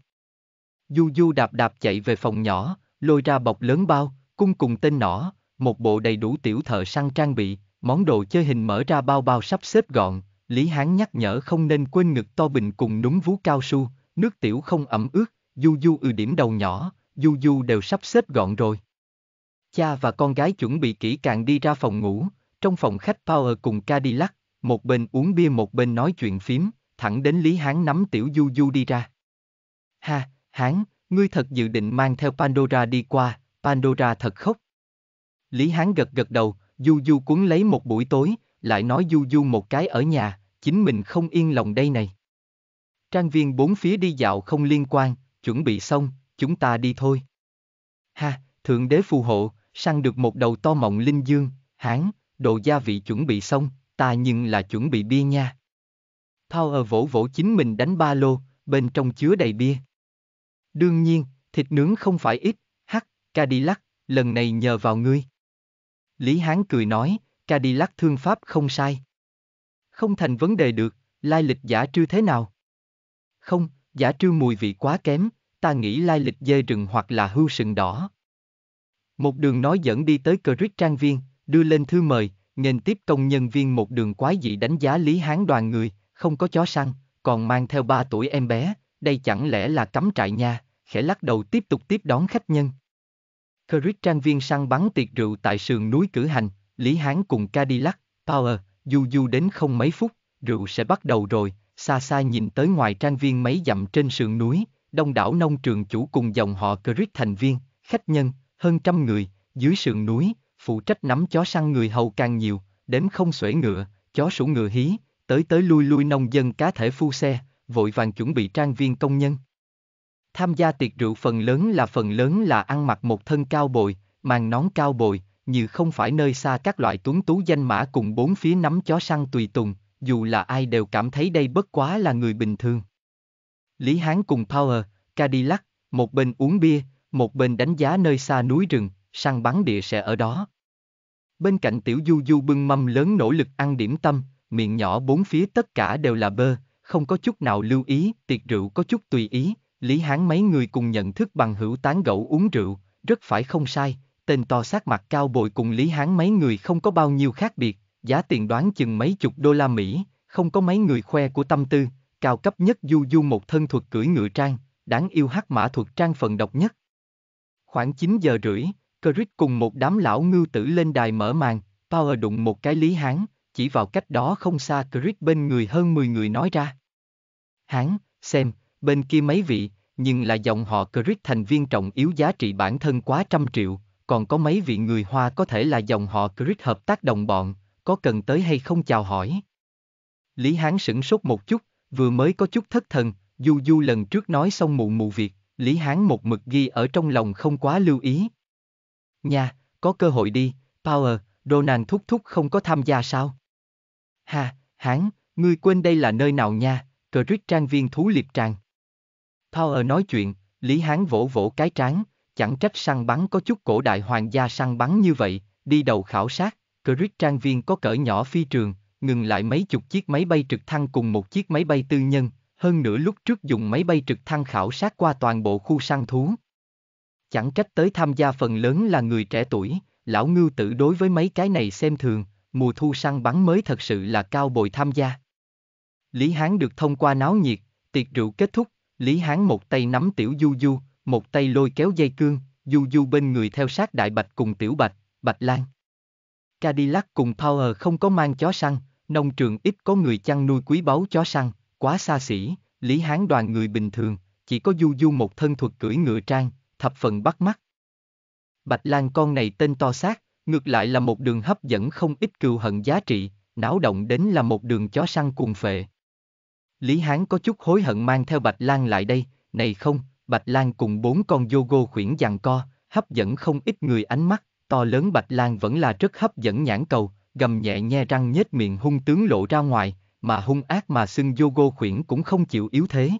Du du đạp đạp chạy về phòng nhỏ, lôi ra bọc lớn bao, cung cùng tên nỏ, một bộ đầy đủ tiểu thợ săn trang bị, món đồ chơi hình mở ra bao bao sắp xếp gọn, Lý Hán nhắc nhở không nên quên ngực to bình cùng núm vú cao su, nước tiểu không ẩm ướt, du du ừ điểm đầu nhỏ, du du đều sắp xếp gọn rồi cha và con gái chuẩn bị kỹ càng đi ra phòng ngủ, trong phòng khách Power cùng Cadillac, một bên uống bia một bên nói chuyện phím, thẳng đến Lý Hán nắm tiểu du du đi ra. Ha, Hán, ngươi thật dự định mang theo Pandora đi qua, Pandora thật khóc. Lý Hán gật gật đầu, du du cuốn lấy một buổi tối, lại nói du du một cái ở nhà, chính mình không yên lòng đây này. Trang viên bốn phía đi dạo không liên quan, chuẩn bị xong, chúng ta đi thôi. Ha, Thượng đế phù hộ, săn được một đầu to mọng linh dương, hán, đồ gia vị chuẩn bị xong, ta nhưng là chuẩn bị bia nha. Power vỗ vỗ chính mình đánh ba lô, bên trong chứa đầy bia. Đương nhiên, thịt nướng không phải ít, hắc, Cadillac, lần này nhờ vào ngươi. Lý Hán cười nói, Cadillac thương pháp không sai. Không thành vấn đề được, lai lịch giả trư thế nào? Không, giả trư mùi vị quá kém, ta nghĩ lai lịch dê rừng hoặc là hưu sừng đỏ. Một đường nói dẫn đi tới cờ rít trang viên, đưa lên thư mời, nghênh tiếp công nhân viên một đường quái dị đánh giá Lý Hán đoàn người, không có chó săn, còn mang theo ba tuổi em bé, đây chẳng lẽ là cắm trại nha, khẽ lắc đầu tiếp tục tiếp đón khách nhân. Cờ rít trang viên săn bắn tiệc rượu tại sườn núi cử hành, Lý Hán cùng Cadillac, Power, du du đến không mấy phút, rượu sẽ bắt đầu rồi, xa xa nhìn tới ngoài trang viên mấy dặm trên sườn núi, đông đảo nông trường chủ cùng dòng họ Crit thành viên, khách nhân, hơn trăm người, dưới sườn núi, phụ trách nắm chó săn người hầu càng nhiều, đếm không xuể ngựa, chó sủ ngựa hí, tới tới lui lui nông dân cá thể phu xe, vội vàng chuẩn bị trang viên công nhân. Tham gia tiệc rượu phần lớn là phần lớn là ăn mặc một thân cao bồi, mang nón cao bồi, như không phải nơi xa các loại tuấn tú danh mã cùng bốn phía nắm chó săn tùy tùng, dù là ai đều cảm thấy đây bất quá là người bình thường. Lý Hán cùng Power, Cadillac, một bên uống bia, một bên đánh giá nơi xa núi rừng, săn bắn địa sẽ ở đó. Bên cạnh tiểu du du bưng mâm lớn nỗ lực ăn điểm tâm, miệng nhỏ bốn phía tất cả đều là bơ, không có chút nào lưu ý, tiệc rượu có chút tùy ý, Lý Hán mấy người cùng nhận thức bằng hữu tán gẫu uống rượu, rất phải không sai, tên to sát mặt cao bồi cùng Lý Hán mấy người không có bao nhiêu khác biệt, giá tiền đoán chừng mấy chục đô la Mỹ, không có mấy người khoe của tâm tư, cao cấp nhất du du một thân thuật cưỡi ngựa trang, đáng yêu hắc mã thuật trang phần độc nhất. Khoảng 9 giờ rưỡi, Chris cùng một đám lão ngưu tử lên đài mở màn, Power đụng một cái Lý Hán, chỉ vào cách đó không xa Chris bên người hơn 10 người nói ra. Hán, xem, bên kia mấy vị, nhưng là dòng họ Chris thành viên trọng yếu giá trị bản thân quá trăm triệu, còn có mấy vị người Hoa có thể là dòng họ Chris hợp tác đồng bọn, có cần tới hay không chào hỏi. Lý Hán sửng sốt một chút, vừa mới có chút thất thần, Du Du lần trước nói xong mụ mụ việc, Lý Hán một mực ghi ở trong lòng không quá lưu ý. Nha, có cơ hội đi, Power, Ronan thúc thúc không có tham gia sao? Ha, Hán, ngươi quên đây là nơi nào nha, cờ rít trang viên thú liệp tràng. Power nói chuyện, Lý Hán vỗ vỗ cái trán, chẳng trách săn bắn có chút cổ đại hoàng gia săn bắn như vậy, đi đầu khảo sát, cờ rít trang viên có cỡ nhỏ phi trường, ngừng lại mấy chục chiếc máy bay trực thăng cùng một chiếc máy bay tư nhân, hơn nữa lúc trước dùng máy bay trực thăng khảo sát qua toàn bộ khu săn thú. Chẳng trách tới tham gia phần lớn là người trẻ tuổi, lão ngưu tử đối với mấy cái này xem thường, mùa thu săn bắn mới thật sự là cao bồi tham gia. Lý Hán được thông qua náo nhiệt, tiệc rượu kết thúc, Lý Hán một tay nắm tiểu du du, một tay lôi kéo dây cương, du du bên người theo sát đại bạch cùng tiểu bạch, bạch lan. Cadillac cùng Power không có mang chó săn, nông trường ít có người chăn nuôi quý báu chó săn, quá xa xỉ, Lý Hán đoàn người bình thường, chỉ có du du một thân thuật cưỡi ngựa trang, thập phần bắt mắt. Bạch Lan con này tên to xác, ngược lại là một đường hấp dẫn không ít cừu hận giá trị, náo động đến là một đường chó săn cuồng phệ. Lý Hán có chút hối hận mang theo Bạch Lan lại đây, này không, Bạch Lan cùng bốn con vô gô khuyển dàn co, hấp dẫn không ít người ánh mắt, to lớn Bạch Lan vẫn là rất hấp dẫn nhãn cầu, gầm nhẹ nhe răng nhếch miệng hung tướng lộ ra ngoài, mà hung ác mà xưng Yogo khuyển cũng không chịu yếu thế.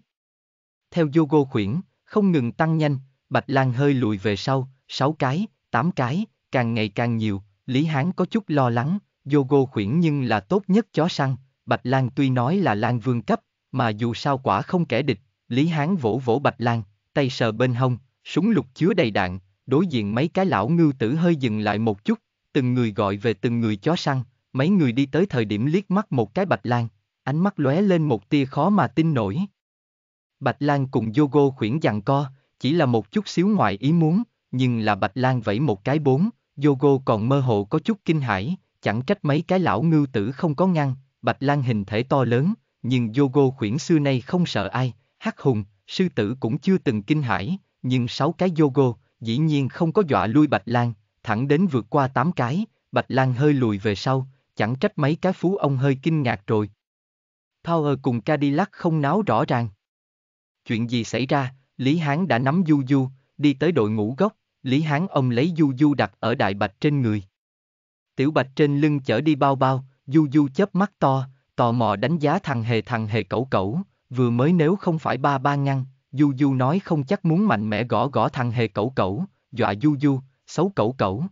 Theo Yogo khuyển, không ngừng tăng nhanh, Bạch Lan hơi lùi về sau, 6 cái, 8 cái, càng ngày càng nhiều, Lý Hán có chút lo lắng, Yogo khuyển nhưng là tốt nhất chó săn, Bạch Lan tuy nói là Lan vương cấp, mà dù sao quả không kẻ địch, Lý Hán vỗ vỗ Bạch Lan, tay sờ bên hông, súng lục chứa đầy đạn, đối diện mấy cái lão ngưu tử hơi dừng lại một chút, từng người gọi về từng người chó săn, Mấy người đi tới thời điểm liếc mắt một cái Bạch Lan, ánh mắt lóe lên một tia khó mà tin nổi. Bạch Lan cùng Yogo khuyển giằng co, chỉ là một chút xíu ngoài ý muốn, nhưng là Bạch Lan vẫy một cái bốn, Yogo còn mơ hồ có chút kinh hãi, chẳng trách mấy cái lão ngưu tử không có ngăn, Bạch Lan hình thể to lớn, nhưng Yogo khuyển xưa nay không sợ ai, hắc hùng, sư tử cũng chưa từng kinh hãi, nhưng sáu cái Yogo dĩ nhiên không có dọa lui Bạch Lan, thẳng đến vượt qua tám cái, Bạch Lan hơi lùi về sau, chẳng trách mấy cái phú ông hơi kinh ngạc rồi. Power cùng Cadillac không náo rõ ràng. Chuyện gì xảy ra, Lý Hán đã nắm Du Du, đi tới đội ngũ gốc, Lý Hán ông lấy Du Du đặt ở đại bạch trên người. Tiểu bạch trên lưng chở đi bao bao, Du Du chớp mắt to, tò mò đánh giá thằng hề thằng hề cẩu cẩu, vừa mới nếu không phải ba ba ngăn, Du Du nói không chắc muốn mạnh mẽ gõ gõ thằng hề cẩu cẩu, dọa Du Du, xấu cẩu cẩu.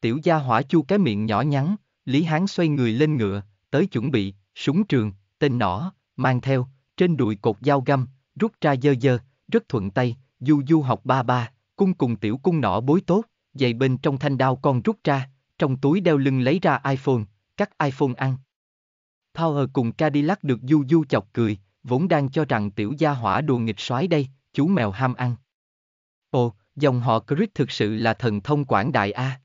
Tiểu gia hỏa chu cái miệng nhỏ nhắn, Lý Hán xoay người lên ngựa, tới chuẩn bị, súng trường, tên nỏ, mang theo, trên đùi cột dao găm, rút ra dơ dơ, rất thuận tay, du du học ba ba, cung cùng tiểu cung nỏ bối tốt, dày bên trong thanh đao con rút ra, trong túi đeo lưng lấy ra iPhone, cắt iPhone ăn. Power cùng Cadillac được du du chọc cười, vốn đang cho rằng tiểu gia hỏa đùa nghịch soái đây, chú mèo ham ăn. Ồ, dòng họ Chris thực sự là thần thông quảng đại A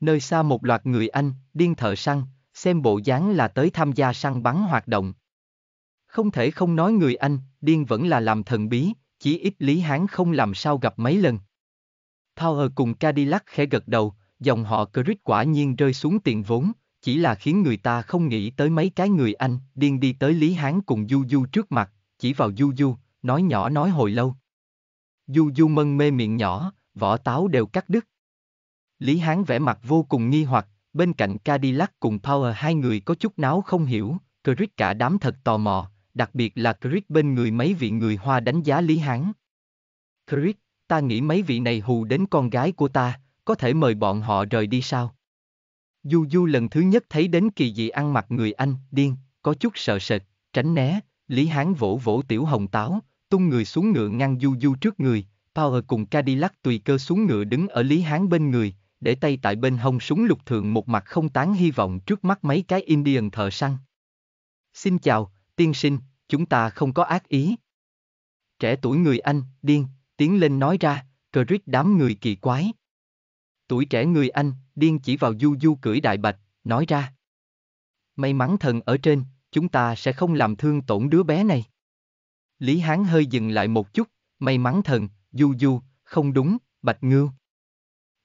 nơi xa một loạt người Anh, điên thợ săn, xem bộ dáng là tới tham gia săn bắn hoạt động. Không thể không nói người Anh, điên vẫn là làm thần bí, chỉ ít Lý Hán không làm sao gặp mấy lần. Power cùng Cadillac khẽ gật đầu, dòng họ Crit quả nhiên rơi xuống tiền vốn, chỉ là khiến người ta không nghĩ tới mấy cái người Anh, điên đi tới Lý Hán cùng Du Du trước mặt, chỉ vào Du Du, nói nhỏ nói hồi lâu. Du Du mân mê miệng nhỏ, vỏ táo đều cắt đứt, Lý Hán vẻ mặt vô cùng nghi hoặc, bên cạnh Cadillac cùng Power hai người có chút náo không hiểu, Chris cả đám thật tò mò, đặc biệt là Chris bên người mấy vị người Hoa đánh giá Lý Hán. Chris, ta nghĩ mấy vị này hù đến con gái của ta, có thể mời bọn họ rời đi sao? Du Du lần thứ nhất thấy đến kỳ dị ăn mặc người Anh, điên, có chút sợ sệt, tránh né, Lý Hán vỗ vỗ tiểu hồng táo, tung người xuống ngựa ngăn Du Du trước người, Power cùng Cadillac tùy cơ xuống ngựa đứng ở Lý Hán bên người, để tay tại bên hông súng lục thường một mặt không tán hy vọng trước mắt mấy cái Indian thợ săn. Xin chào, tiên sinh, chúng ta không có ác ý. Trẻ tuổi người Anh, điên, tiến lên nói ra, cờ rít đám người kỳ quái. Tuổi trẻ người Anh, điên chỉ vào du du cưỡi đại bạch, nói ra. May mắn thần ở trên, chúng ta sẽ không làm thương tổn đứa bé này. Lý Hán hơi dừng lại một chút, may mắn thần, du du, không đúng, bạch ngưu.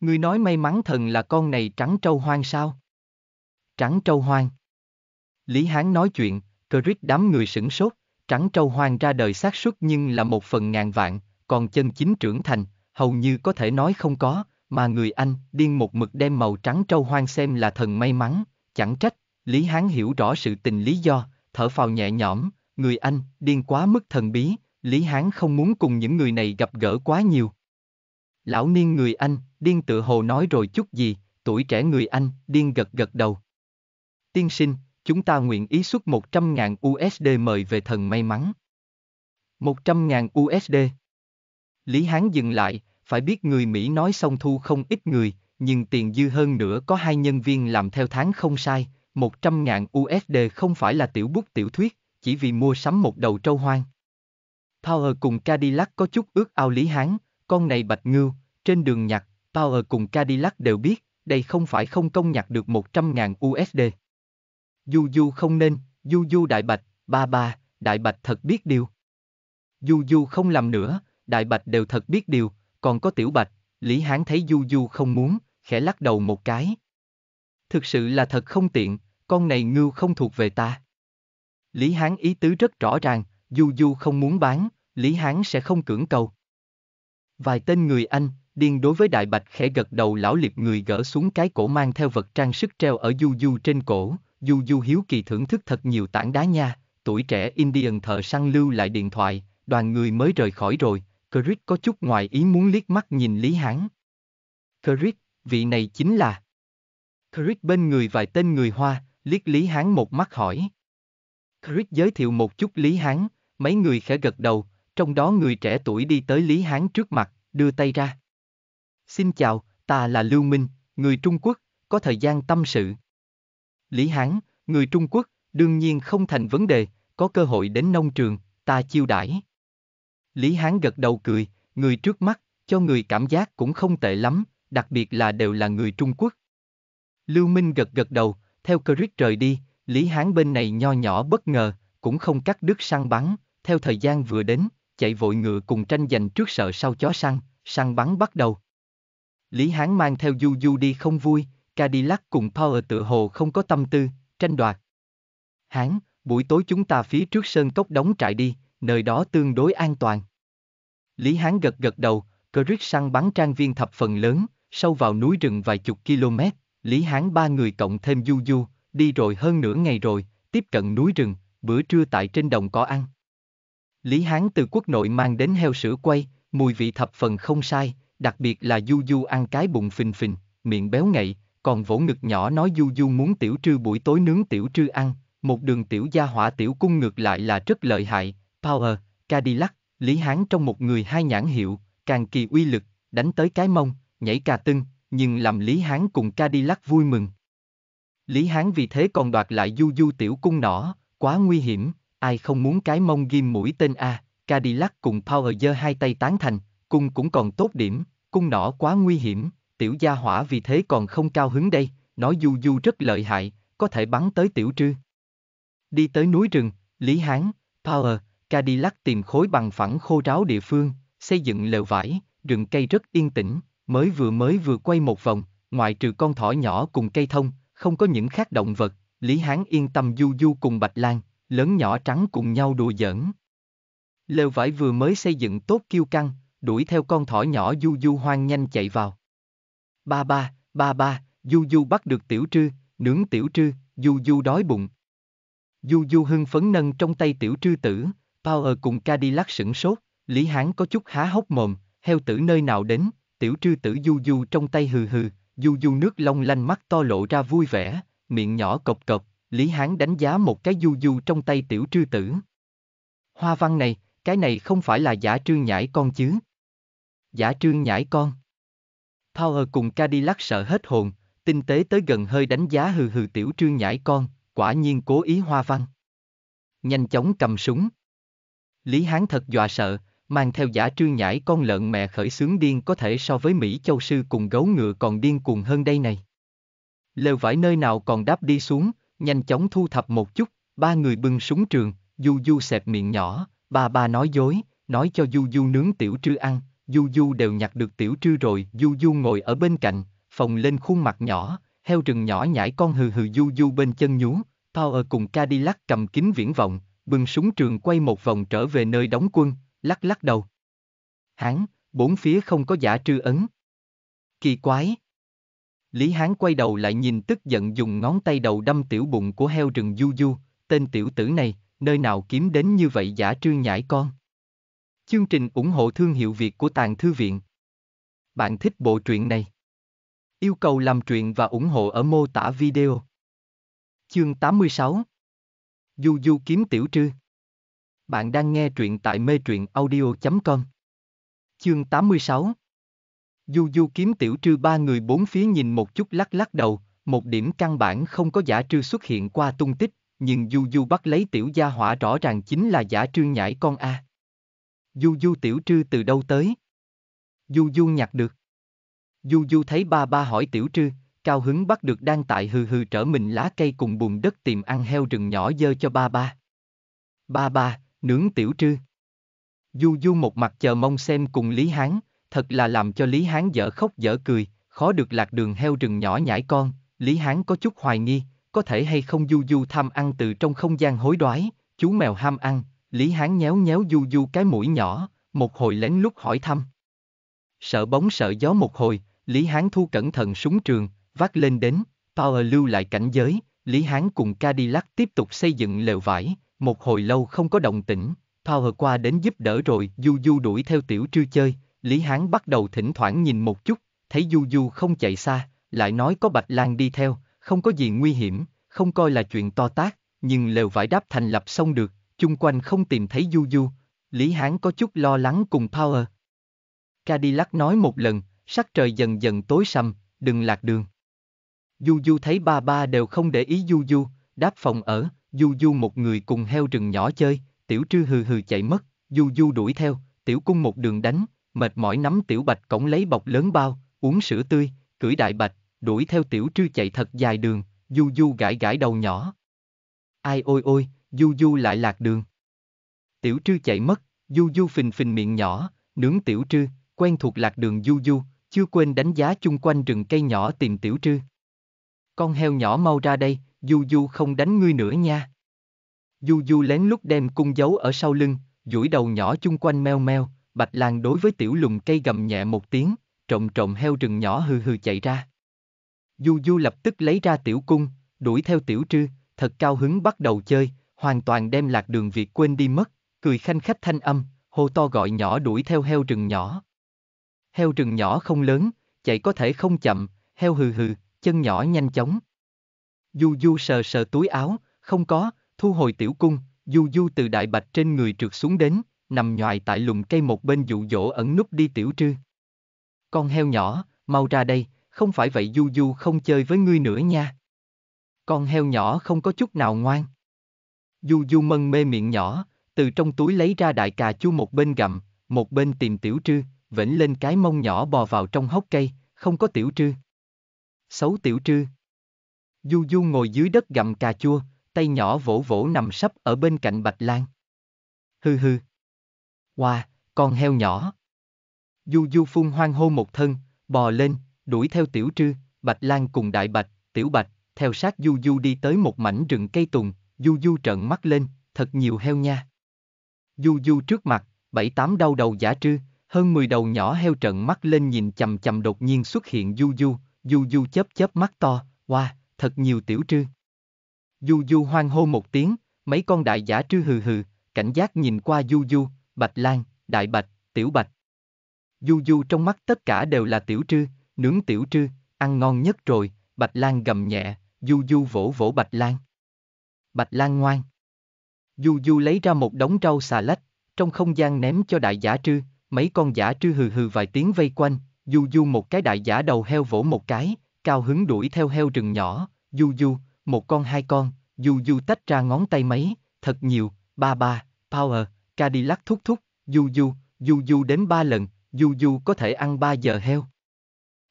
Ngươi nói may mắn thần là con này trắng trâu hoang sao? Trắng trâu hoang. Lý Hán nói chuyện, cờ rít đám người sửng sốt, trắng trâu hoang ra đời xác suất nhưng là một phần ngàn vạn, còn chân chính trưởng thành, hầu như có thể nói không có, mà người Anh điên một mực đem màu trắng trâu hoang xem là thần may mắn, chẳng trách, Lý Hán hiểu rõ sự tình lý do, thở phào nhẹ nhõm, người Anh điên quá mức thần bí, Lý Hán không muốn cùng những người này gặp gỡ quá nhiều. Lão niên người anh, điên tự hồ nói rồi chút gì, tuổi trẻ người anh, điên gật gật đầu. Tiên sinh, chúng ta nguyện ý xuất 100.000 USD mời về thần may mắn. 100.000 USD. Lý Hán dừng lại, phải biết người Mỹ nói xong thu không ít người, nhưng tiền dư hơn nữa có hai nhân viên làm theo tháng không sai, 100.000 USD không phải là tiểu bút tiểu thuyết, chỉ vì mua sắm một đầu trâu hoang. Power cùng Cadillac có chút ước ao Lý Hán, con này bạch ngưu, trên đường nhặt, Power cùng Cadillac đều biết, đây không phải không công nhặt được 100.000 USD. Du du không nên, du du đại bạch, ba ba, đại bạch thật biết điều. Du du không làm nữa, đại bạch đều thật biết điều, còn có tiểu bạch, Lý Hán thấy du du không muốn, khẽ lắc đầu một cái. Thực sự là thật không tiện, con này ngưu không thuộc về ta. Lý Hán ý tứ rất rõ ràng, du du không muốn bán, Lý Hán sẽ không cưỡng cầu. Vài tên người Anh, điên đối với Đại Bạch khẽ gật đầu lão liệp người gỡ xuống cái cổ mang theo vật trang sức treo ở du du trên cổ, du du hiếu kỳ thưởng thức thật nhiều tảng đá nha, tuổi trẻ Indian thợ săn lưu lại điện thoại, đoàn người mới rời khỏi rồi, Chris có chút ngoài ý muốn liếc mắt nhìn Lý Hán. Chris, vị này chính là... Chris bên người vài tên người Hoa, liếc Lý Hán một mắt hỏi. Chris giới thiệu một chút Lý Hán, mấy người khẽ gật đầu, trong đó người trẻ tuổi đi tới Lý Hán trước mặt, đưa tay ra. Xin chào, ta là Lưu Minh, người Trung Quốc, có thời gian tâm sự. Lý Hán, người Trung Quốc, đương nhiên không thành vấn đề, có cơ hội đến nông trường, ta chiêu đãi. Lý Hán gật đầu cười, người trước mắt, cho người cảm giác cũng không tệ lắm, đặc biệt là đều là người Trung Quốc. Lưu Minh gật gật đầu, theo Crick rời đi, Lý Hán bên này nho nhỏ bất ngờ, cũng không cắt đứt săn bắn, theo thời gian vừa đến, chạy vội ngựa cùng tranh giành trước sợ sau chó săn, săn bắn bắt đầu. Lý Hán mang theo Du Du đi không vui, Cadillac cùng Power tự hồ không có tâm tư, tranh đoạt. Hán, buổi tối chúng ta phía trước sơn cốc đóng trại đi, nơi đó tương đối an toàn. Lý Hán gật gật đầu, Crick săn bắn trang viên thập phần lớn, sâu vào núi rừng vài chục km, Lý Hán ba người cộng thêm Du Du, đi rồi hơn nửa ngày rồi, tiếp cận núi rừng, bữa trưa tại trên đồng có ăn, Lý Hán từ quốc nội mang đến heo sữa quay, mùi vị thập phần không sai, đặc biệt là Du Du ăn cái bụng phình phình, miệng béo ngậy, còn vỗ ngực nhỏ nói Du Du muốn tiểu trư buổi tối nướng tiểu trư ăn, một đường tiểu gia hỏa tiểu cung ngược lại là rất lợi hại, Power, Cadillac, Lý Hán trong một người hai nhãn hiệu, càng kỳ uy lực, đánh tới cái mông, nhảy cà tưng, nhưng làm Lý Hán cùng Cadillac vui mừng. Lý Hán vì thế còn đoạt lại Du Du tiểu cung nỏ, quá nguy hiểm, ai không muốn cái mông ghim mũi tên A, Cadillac cùng Power giơ hai tay tán thành, cung cũng còn tốt điểm, cung nỏ quá nguy hiểm, tiểu gia hỏa vì thế còn không cao hứng đây, Nói du du rất lợi hại, có thể bắn tới tiểu trư. Đi tới núi rừng, Lý Hán, Power, Cadillac tìm khối bằng phẳng khô ráo địa phương, xây dựng lều vải, rừng cây rất yên tĩnh, mới vừa mới vừa quay một vòng, ngoại trừ con thỏ nhỏ cùng cây thông, không có những khác động vật, Lý Hán yên tâm du du cùng Bạch Lan, lớn nhỏ trắng cùng nhau đùa giỡn. Lều vải vừa mới xây dựng tốt kiêu căng, đuổi theo con thỏ nhỏ du du hoang nhanh chạy vào. Ba ba, ba ba, du du bắt được tiểu trư, nướng tiểu trư, du du đói bụng. Du du hưng phấn nâng trong tay tiểu trư tử, Power cùng Cadillac sửng sốt, Lý Hán có chút há hốc mồm, heo tử nơi nào đến, tiểu trư tử du du trong tay hừ hừ, du du nước long lanh mắt to lộ ra vui vẻ, miệng nhỏ cộc cộc, Lý Hán đánh giá một cái du du trong tay tiểu trư tử. Hoa văn này, cái này không phải là giả trương nhãi con chứ. Giả trương nhãi con. Power cùng Cadillac sợ hết hồn, tinh tế tới gần hơi đánh giá hừ hừ tiểu trương nhãi con, quả nhiên cố ý hoa văn. Nhanh chóng cầm súng. Lý Hán thật dọa sợ, mang theo giả trương nhãi con lợn mẹ khởi sướng điên có thể so với Mỹ châu sư cùng gấu ngựa còn điên cuồng hơn đây này. Lều vải nơi nào còn đáp đi xuống, nhanh chóng thu thập một chút, ba người bưng súng trường, Du Du xẹp miệng nhỏ, bà bà nói dối, nói cho Du Du nướng tiểu trư ăn, Du Du đều nhặt được tiểu trư rồi, Du Du ngồi ở bên cạnh, phòng lên khuôn mặt nhỏ, heo rừng nhỏ nhảy con hừ hừ Du Du bên chân nhú, Power cùng Cadillac cầm kính viễn vọng, bưng súng trường quay một vòng trở về nơi đóng quân, lắc lắc đầu. hắn, bốn phía không có giả trư ấn. Kỳ quái, Lý Hán quay đầu lại nhìn tức giận dùng ngón tay đầu đâm tiểu bụng của heo rừng du du, tên tiểu tử này, nơi nào kiếm đến như vậy giả trương nhãi con. Chương trình ủng hộ thương hiệu Việt của Tàng Thư Viện. Bạn thích bộ truyện này? Yêu cầu làm truyện và ủng hộ ở mô tả video. Chương 86 Du Du kiếm tiểu trư Bạn đang nghe truyện tại mê truyện audio.com Chương 86 Du du kiếm tiểu trư ba người bốn phía nhìn một chút lắc lắc đầu, một điểm căn bản không có giả trư xuất hiện qua tung tích, nhưng du du bắt lấy tiểu gia hỏa rõ ràng chính là giả trư nhảy con A. Du du tiểu trư từ đâu tới? Du du nhặt được. Du du thấy ba ba hỏi tiểu trư, cao hứng bắt được đang tại hừ hừ trở mình lá cây cùng bùn đất tìm ăn heo rừng nhỏ dơ cho ba ba. Ba ba, nướng tiểu trư. Du du một mặt chờ mong xem cùng Lý Hán, thật là làm cho Lý Hán dở khóc dở cười, khó được lạc đường heo rừng nhỏ nhãi con, Lý Hán có chút hoài nghi, có thể hay không du du tham ăn từ trong không gian hối đoái, chú mèo ham ăn, Lý Hán nhéo nhéo du du cái mũi nhỏ, một hồi lén lút hỏi thăm. Sợ bóng sợ gió một hồi, Lý Hán thu cẩn thận súng trường, vác lên đến, Power lưu lại cảnh giới, Lý Hán cùng Cadillac tiếp tục xây dựng lều vải, một hồi lâu không có động tĩnh, Power qua đến giúp đỡ rồi, Du Du đuổi theo tiểu trư chơi, Lý Hán bắt đầu thỉnh thoảng nhìn một chút, thấy Du Du không chạy xa, lại nói có Bạch Lan đi theo, không có gì nguy hiểm, không coi là chuyện to tác, nhưng lều vải đáp thành lập xong được, chung quanh không tìm thấy Du Du, Lý Hán có chút lo lắng cùng Power. Cadillac nói một lần, sắc trời dần dần tối sầm, đừng lạc đường. Du Du thấy ba ba đều không để ý Du Du, đáp phòng ở, Du Du một người cùng heo rừng nhỏ chơi, tiểu trư hừ hừ chạy mất, Du Du đuổi theo, tiểu cung một đường đánh, mệt mỏi nắm tiểu bạch cổng lấy bọc lớn bao, uống sữa tươi, cưỡi đại bạch, đuổi theo tiểu trư chạy thật dài đường, du du gãi gãi đầu nhỏ. Ai ôi ôi, du du lại lạc đường. Tiểu trư chạy mất, du du phình phình miệng nhỏ, nướng tiểu trư, quen thuộc lạc đường du du, chưa quên đánh giá chung quanh rừng cây nhỏ tìm tiểu trư. Con heo nhỏ mau ra đây, du du không đánh ngươi nữa nha. Du du lén lút đem cung giấu ở sau lưng, duỗi đầu nhỏ chung quanh meo meo, Bạch Lan đối với tiểu Lùng cây gầm nhẹ một tiếng, trộm trộm heo rừng nhỏ hừ hừ chạy ra. Du Du lập tức lấy ra tiểu cung, đuổi theo tiểu trư, thật cao hứng bắt đầu chơi, hoàn toàn đem lạc đường việc quên đi mất, cười khanh khách thanh âm, hô to gọi nhỏ đuổi theo heo rừng nhỏ. Heo rừng nhỏ không lớn, chạy có thể không chậm, heo hừ hừ, chân nhỏ nhanh chóng. Du Du sờ sờ túi áo, không có, thu hồi tiểu cung, Du Du từ đại bạch trên người trượt xuống đến, nằm nhòi tại lùm cây một bên dụ dỗ ẩn núp đi tiểu trư. Con heo nhỏ, mau ra đây, không phải vậy du du không chơi với ngươi nữa nha. Con heo nhỏ không có chút nào ngoan. Du du mân mê miệng nhỏ, từ trong túi lấy ra đại cà chua một bên gặm, một bên tìm tiểu trư, vểnh lên cái mông nhỏ bò vào trong hốc cây, không có tiểu trư. Xấu tiểu trư. Du du ngồi dưới đất gặm cà chua, tay nhỏ vỗ vỗ nằm sấp ở bên cạnh bạch lan. Hư hư. Hoa, wow, con heo nhỏ. Du Du Phun hoang hô một thân, bò lên, đuổi theo Tiểu Trư, Bạch Lan cùng Đại Bạch, Tiểu Bạch, theo sát Du Du đi tới một mảnh rừng cây tùng, Du Du trợn mắt lên, thật nhiều heo nha. Du Du trước mặt, bảy tám đau đầu giả trư, hơn 10 đầu nhỏ heo trợn mắt lên nhìn chầm chầm đột nhiên xuất hiện Du Du, Du Du chớp chớp mắt to, hoa, wow, thật nhiều Tiểu Trư. Du Du hoang hô một tiếng, mấy con đại giả trư hừ hừ, cảnh giác nhìn qua Du Du, Bạch Lan, Đại Bạch, Tiểu Bạch. Du du trong mắt tất cả đều là tiểu trư, nướng tiểu trư, ăn ngon nhất rồi, Bạch Lan gầm nhẹ, du du vỗ vỗ Bạch Lan. Bạch Lan ngoan. Du du lấy ra một đống rau xà lách, trong không gian ném cho đại giả trư, mấy con giả trư hừ hừ vài tiếng vây quanh, du du một cái đại giả đầu heo vỗ một cái, cao hứng đuổi theo heo rừng nhỏ, du du, một con hai con, du du tách ra ngón tay mấy, thật nhiều, ba ba, power, Cadillac thúc thúc, du du, du du đến ba lần, du du có thể ăn ba giờ heo.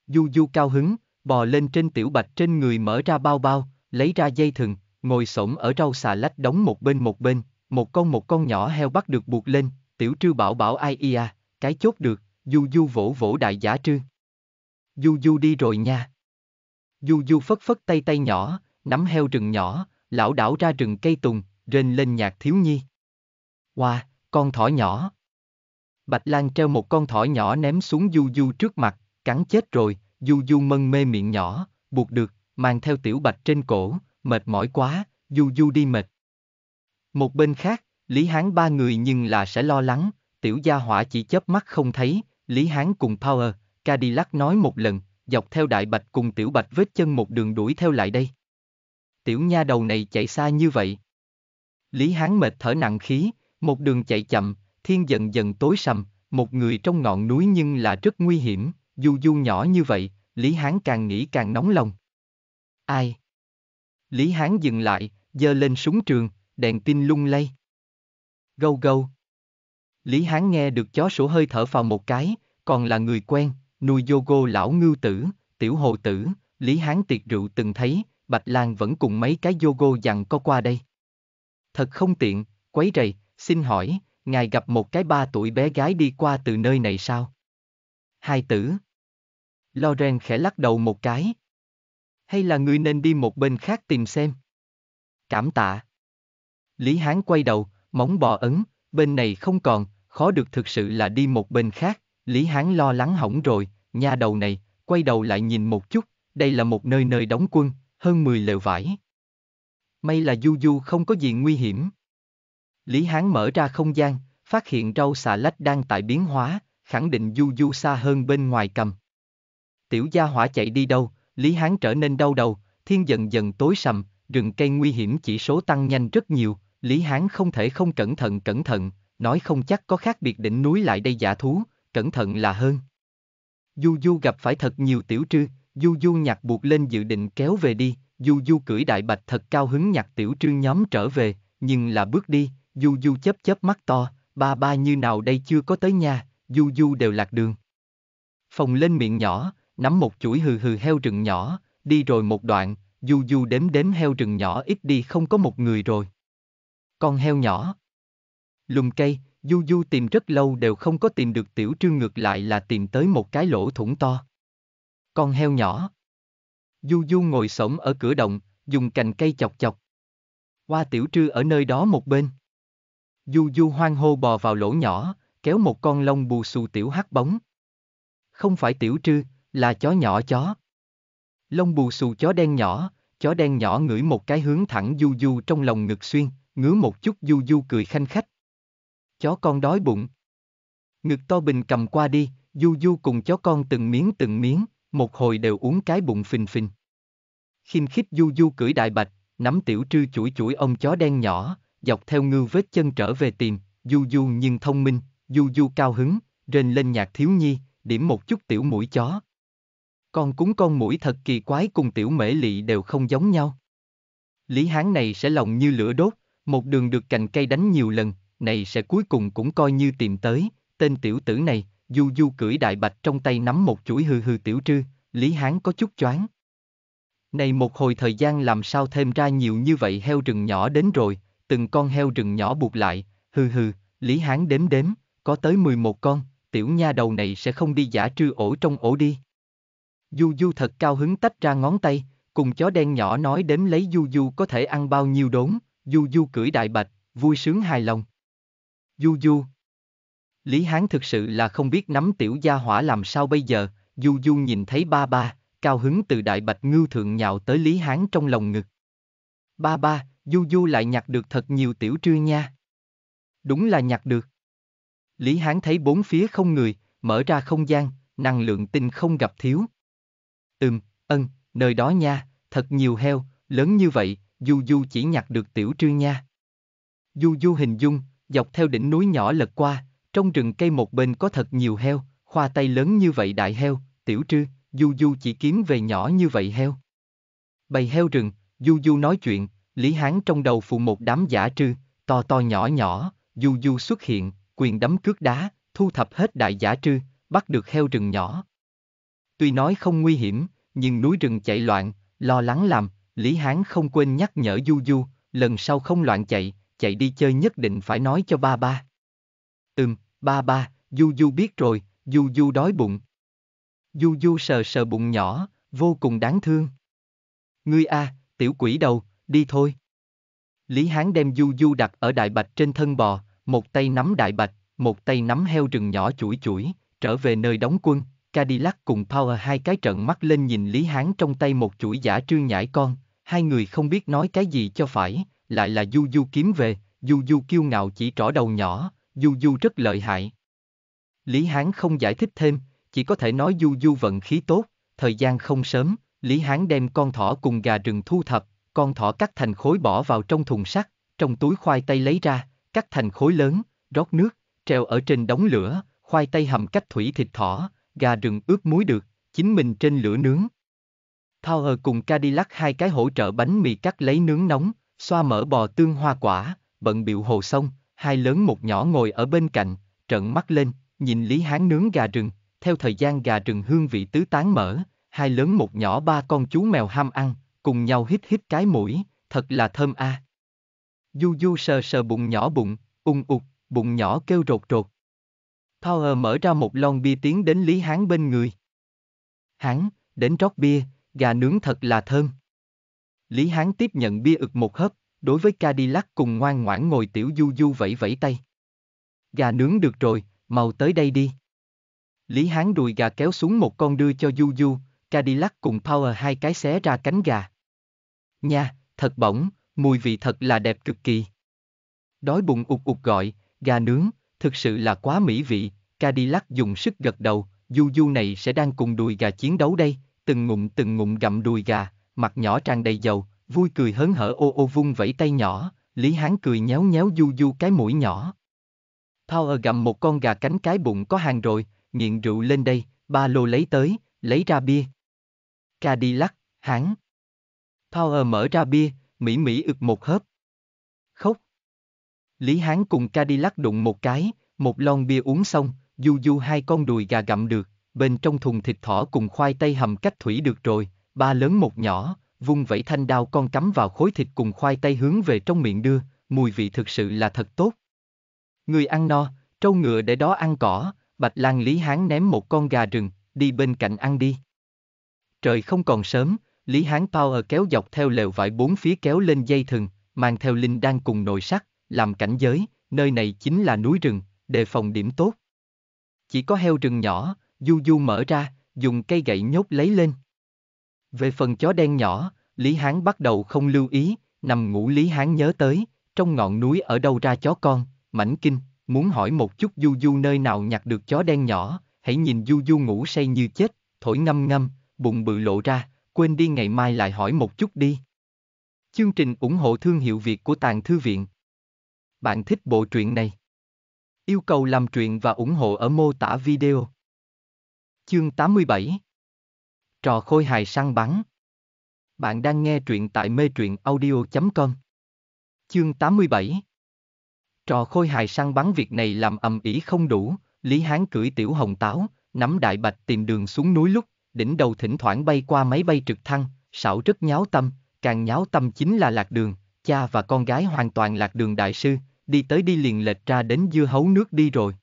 Du du cao hứng, bò lên trên tiểu bạch trên người mở ra bao bao, lấy ra dây thừng, ngồi xổm ở rau xà lách đóng một bên một bên, một con một con nhỏ heo bắt được buộc lên, tiểu trư bảo bảo ai ia, cái chốt được, du du vỗ vỗ đại giả trương. Du du đi rồi nha. Du du phất phất tay tay nhỏ, nắm heo rừng nhỏ, lão đảo ra rừng cây tùng, rên lên nhạc thiếu nhi. Hoa, wow, con thỏ nhỏ. Bạch Lan treo một con thỏ nhỏ ném xuống Du Du trước mặt, cắn chết rồi, Du Du mân mê miệng nhỏ, buộc được, mang theo tiểu bạch trên cổ, mệt mỏi quá, Du Du đi mệt. Một bên khác, Lý Hán ba người nhưng là sẽ lo lắng, tiểu gia hỏa chỉ chớp mắt không thấy, Lý Hán cùng Power, Cadillac nói một lần, dọc theo đại bạch cùng tiểu bạch vết chân một đường đuổi theo lại đây. Tiểu nha đầu này chạy xa như vậy. Lý Hán mệt thở nặng khí, một đường chạy chậm, thiên dần dần tối sầm, một người trong ngọn núi nhưng là rất nguy hiểm, dù du nhỏ như vậy, Lý Hán càng nghĩ càng nóng lòng. Ai? Lý Hán dừng lại, giơ lên súng trường, đèn tin lung lay. Gâu gâu. Lý Hán nghe được chó sổ hơi thở vào một cái, còn là người quen, nuôi Yogo lão ngưu tử, tiểu hồ tử, Lý Hán tiệc rượu từng thấy, Bạch Lan vẫn cùng mấy cái Yogo dặn có qua đây. Thật không tiện, quấy rầy, xin hỏi, ngài gặp một cái ba tuổi bé gái đi qua từ nơi này sao? Hai tử. Loren khẽ lắc đầu một cái. Hay là ngươi nên đi một bên khác tìm xem? Cảm tạ. Lý Hán quay đầu, móng bò ấn, bên này không còn, khó được thực sự là đi một bên khác. Lý Hán lo lắng hỏng rồi, nha đầu này, quay đầu lại nhìn một chút, đây là một nơi nơi đóng quân, hơn 10 lều vải. May là Du Du không có gì nguy hiểm. Lý Hán mở ra không gian, phát hiện rau xà lách đang tại biến hóa, khẳng định du du xa hơn bên ngoài cầm. Tiểu gia hỏa chạy đi đâu, Lý Hán trở nên đau đầu, thiên dần dần tối sầm, rừng cây nguy hiểm chỉ số tăng nhanh rất nhiều, Lý Hán không thể không cẩn thận cẩn thận, nói không chắc có khác biệt đỉnh núi lại đây giả thú, cẩn thận là hơn. Du Du gặp phải thật nhiều tiểu trư, Du Du nhặt buộc lên dự định kéo về đi, Du Du cưỡi đại bạch thật cao hứng nhặt tiểu trư nhóm trở về, nhưng là bước đi, Du Du chớp chớp mắt to, ba ba như nào đây chưa có tới nhà, Du Du đều lạc đường. Phòng lên miệng nhỏ, nắm một chuỗi hừ hừ heo rừng nhỏ, đi rồi một đoạn, Du Du đếm đếm heo rừng nhỏ ít đi không có một người rồi. Con heo nhỏ. Lùm cây, Du Du tìm rất lâu đều không có tìm được tiểu trương ngược lại là tìm tới một cái lỗ thủng to. Con heo nhỏ. Du Du ngồi sổng ở cửa động, dùng cành cây chọc chọc. Hoa tiểu trư ở nơi đó một bên. Du du hoang hô bò vào lỗ nhỏ, kéo một con lông bù xù tiểu hắc bóng. Không phải tiểu trư, là chó nhỏ chó. Lông bù xù chó đen nhỏ, chó đen nhỏ ngửi một cái hướng thẳng du du trong lòng ngực xuyên, ngứa một chút du du cười khanh khách. Chó con đói bụng. Ngực to bình cầm qua đi, du du cùng chó con từng miếng từng miếng, một hồi đều uống cái bụng phình phình. khinh khích du du cưỡi đại bạch, nắm tiểu trư chuỗi chuỗi ông chó đen nhỏ, dọc theo ngư vết chân trở về tìm, du du nhưng thông minh, du du cao hứng, rên lên nhạc thiếu nhi, điểm một chút tiểu mũi chó. Con cúng con mũi thật kỳ quái cùng tiểu mễ lị đều không giống nhau. Lý Hán này sẽ lòng như lửa đốt, một đường được cành cây đánh nhiều lần, này sẽ cuối cùng cũng coi như tìm tới, tên tiểu tử này, du du cưỡi đại bạch trong tay nắm một chuỗi hư hư tiểu trư, Lý Hán có chút choáng. Này một hồi thời gian làm sao thêm ra nhiều như vậy heo rừng nhỏ đến rồi, từng con heo rừng nhỏ buộc lại, hừ hừ, Lý Hán đếm đếm, có tới 11 con, tiểu nha đầu này sẽ không đi giả trư ổ trong ổ đi. Du Du thật cao hứng tách ra ngón tay, cùng chó đen nhỏ nói đếm lấy Du Du có thể ăn bao nhiêu đốn, Du Du cưỡi đại bạch, vui sướng hài lòng. Du Du Lý Hán thực sự là không biết nắm tiểu gia hỏa làm sao bây giờ, Du Du nhìn thấy ba ba, cao hứng từ đại bạch ngưu thượng nhạo tới Lý Hán trong lòng ngực. Ba ba, Du Du lại nhặt được thật nhiều tiểu trư nha. Đúng là nhặt được. Lý Hán thấy bốn phía không người, mở ra không gian, năng lượng tinh không gặp thiếu. Ừm, ân, nơi đó nha, thật nhiều heo, lớn như vậy, Du Du chỉ nhặt được tiểu trư nha. Du Du hình dung, dọc theo đỉnh núi nhỏ lật qua, trong rừng cây một bên có thật nhiều heo, khoa tay lớn như vậy đại heo, tiểu trư, Du Du chỉ kiếm về nhỏ như vậy heo. Bầy heo rừng, Du Du nói chuyện, Lý Hán trong đầu phụ một đám giả trư, to to nhỏ nhỏ, du du xuất hiện, quyền đấm cước đá, thu thập hết đại giả trư, bắt được heo rừng nhỏ. Tuy nói không nguy hiểm, nhưng núi rừng chạy loạn, lo lắng làm, Lý Hán không quên nhắc nhở Du Du, lần sau không loạn chạy, chạy đi chơi nhất định phải nói cho ba ba. Ừm, ba ba, Du Du biết rồi, Du Du đói bụng. Du Du sờ sờ bụng nhỏ, vô cùng đáng thương. Ngươi a, à, tiểu quỷ đầu, đi thôi. Lý Hán đem du du đặt ở đại bạch trên thân bò, một tay nắm đại bạch, một tay nắm heo rừng nhỏ chuỗi chuỗi, trở về nơi đóng quân, Cadillac cùng Power hai cái trận mắt lên nhìn Lý Hán trong tay một chuỗi giả trương nhãi con, hai người không biết nói cái gì cho phải, lại là du du kiếm về, du du kiêu ngạo chỉ trỏ đầu nhỏ, du du rất lợi hại. Lý Hán không giải thích thêm, chỉ có thể nói du du vận khí tốt, thời gian không sớm, Lý Hán đem con thỏ cùng gà rừng thu thập, con thỏ cắt thành khối bỏ vào trong thùng sắt, trong túi khoai tây lấy ra, cắt thành khối lớn, rót nước, treo ở trên đống lửa, khoai tây hầm cách thủy thịt thỏ, gà rừng ướp muối được, chính mình trên lửa nướng. Power cùng Cadillac hai cái hỗ trợ bánh mì cắt lấy nướng nóng, xoa mỡ bò tương hoa quả, bận biểu hồ sông, hai lớn một nhỏ ngồi ở bên cạnh, trợn mắt lên, nhìn Lý Hán nướng gà rừng, theo thời gian gà rừng hương vị tứ tán mỡ, hai lớn một nhỏ ba con chú mèo ham ăn, cùng nhau hít hít cái mũi, thật là thơm a. À. Du du sờ sờ bụng nhỏ bụng, ung ụt, bụng nhỏ kêu rột rột. Power mở ra một lon bia tiến đến Lý Hán bên người. Hán, đến rót bia, gà nướng thật là thơm. Lý Hán tiếp nhận bia ực một hớp, đối với Cadillac cùng ngoan ngoãn ngồi tiểu du du vẫy vẫy tay. Gà nướng được rồi, mau tới đây đi. Lý Hán đùi gà kéo xuống một con đưa cho du du, Cadillac cùng Power hai cái xé ra cánh gà. Nha, thật bỏng, mùi vị thật là đẹp cực kỳ. Đói bụng ụt ụt gọi, gà nướng, thực sự là quá mỹ vị, Cadillac dùng sức gật đầu, du du này sẽ đang cùng đùi gà chiến đấu đây, từng ngụm từng ngụm gặm đùi gà, mặt nhỏ trang đầy dầu, vui cười hớn hở ô ô vung vẫy tay nhỏ, Lý Hán cười nhéo nhéo du du cái mũi nhỏ. Power gặm một con gà cánh cái bụng có hàng rồi, nghiện rượu lên đây, ba lô lấy tới, lấy ra bia. Cadillac, hán. Power mở ra bia, Mỹ Mỹ ực một hớp. Khóc. Lý Hán cùng Cadillac đụng một cái, một lon bia uống xong, du du hai con đùi gà gặm được, bên trong thùng thịt thỏ cùng khoai tây hầm cách thủy được rồi, ba lớn một nhỏ, vung vẫy thanh đao con cắm vào khối thịt cùng khoai tây hướng về trong miệng đưa, mùi vị thực sự là thật tốt. Người ăn no, trâu ngựa để đó ăn cỏ, Bạch Lan Lý Hán ném một con gà rừng, đi bên cạnh ăn đi. Trời không còn sớm, Lý Hán Power kéo dọc theo lều vải bốn phía kéo lên dây thừng, mang theo Linh đang cùng nội sắt, làm cảnh giới, nơi này chính là núi rừng, đề phòng điểm tốt. Chỉ có heo rừng nhỏ, Du Du mở ra, dùng cây gậy nhốt lấy lên. Về phần chó đen nhỏ, Lý Hán bắt đầu không lưu ý, nằm ngủ Lý Hán nhớ tới, trong ngọn núi ở đâu ra chó con, mảnh kinh, muốn hỏi một chút Du Du nơi nào nhặt được chó đen nhỏ, hãy nhìn Du Du ngủ say như chết, thổi ngâm ngâm, bụng bự lộ ra, quên đi ngày mai lại hỏi một chút đi. Chương trình ủng hộ thương hiệu Việt của Tàng Thư Viện. Bạn thích bộ truyện này? Yêu cầu làm truyện và ủng hộ ở mô tả video. Chương 87 Trò khôi hài săn bắn Bạn đang nghe truyện tại mê truyện audio.com Chương 87 Trò khôi hài săn bắn việc này làm ầm ĩ không đủ, Lý Hán cưỡi tiểu hồng táo, nắm đại bạch tìm đường xuống núi lúc đỉnh đầu thỉnh thoảng bay qua máy bay trực thăng, xảo rất nháo tâm, càng nháo tâm chính là lạc đường, cha và con gái hoàn toàn lạc đường đại sư, đi tới đi liền lệch ra đến dưa hấu nước đi rồi.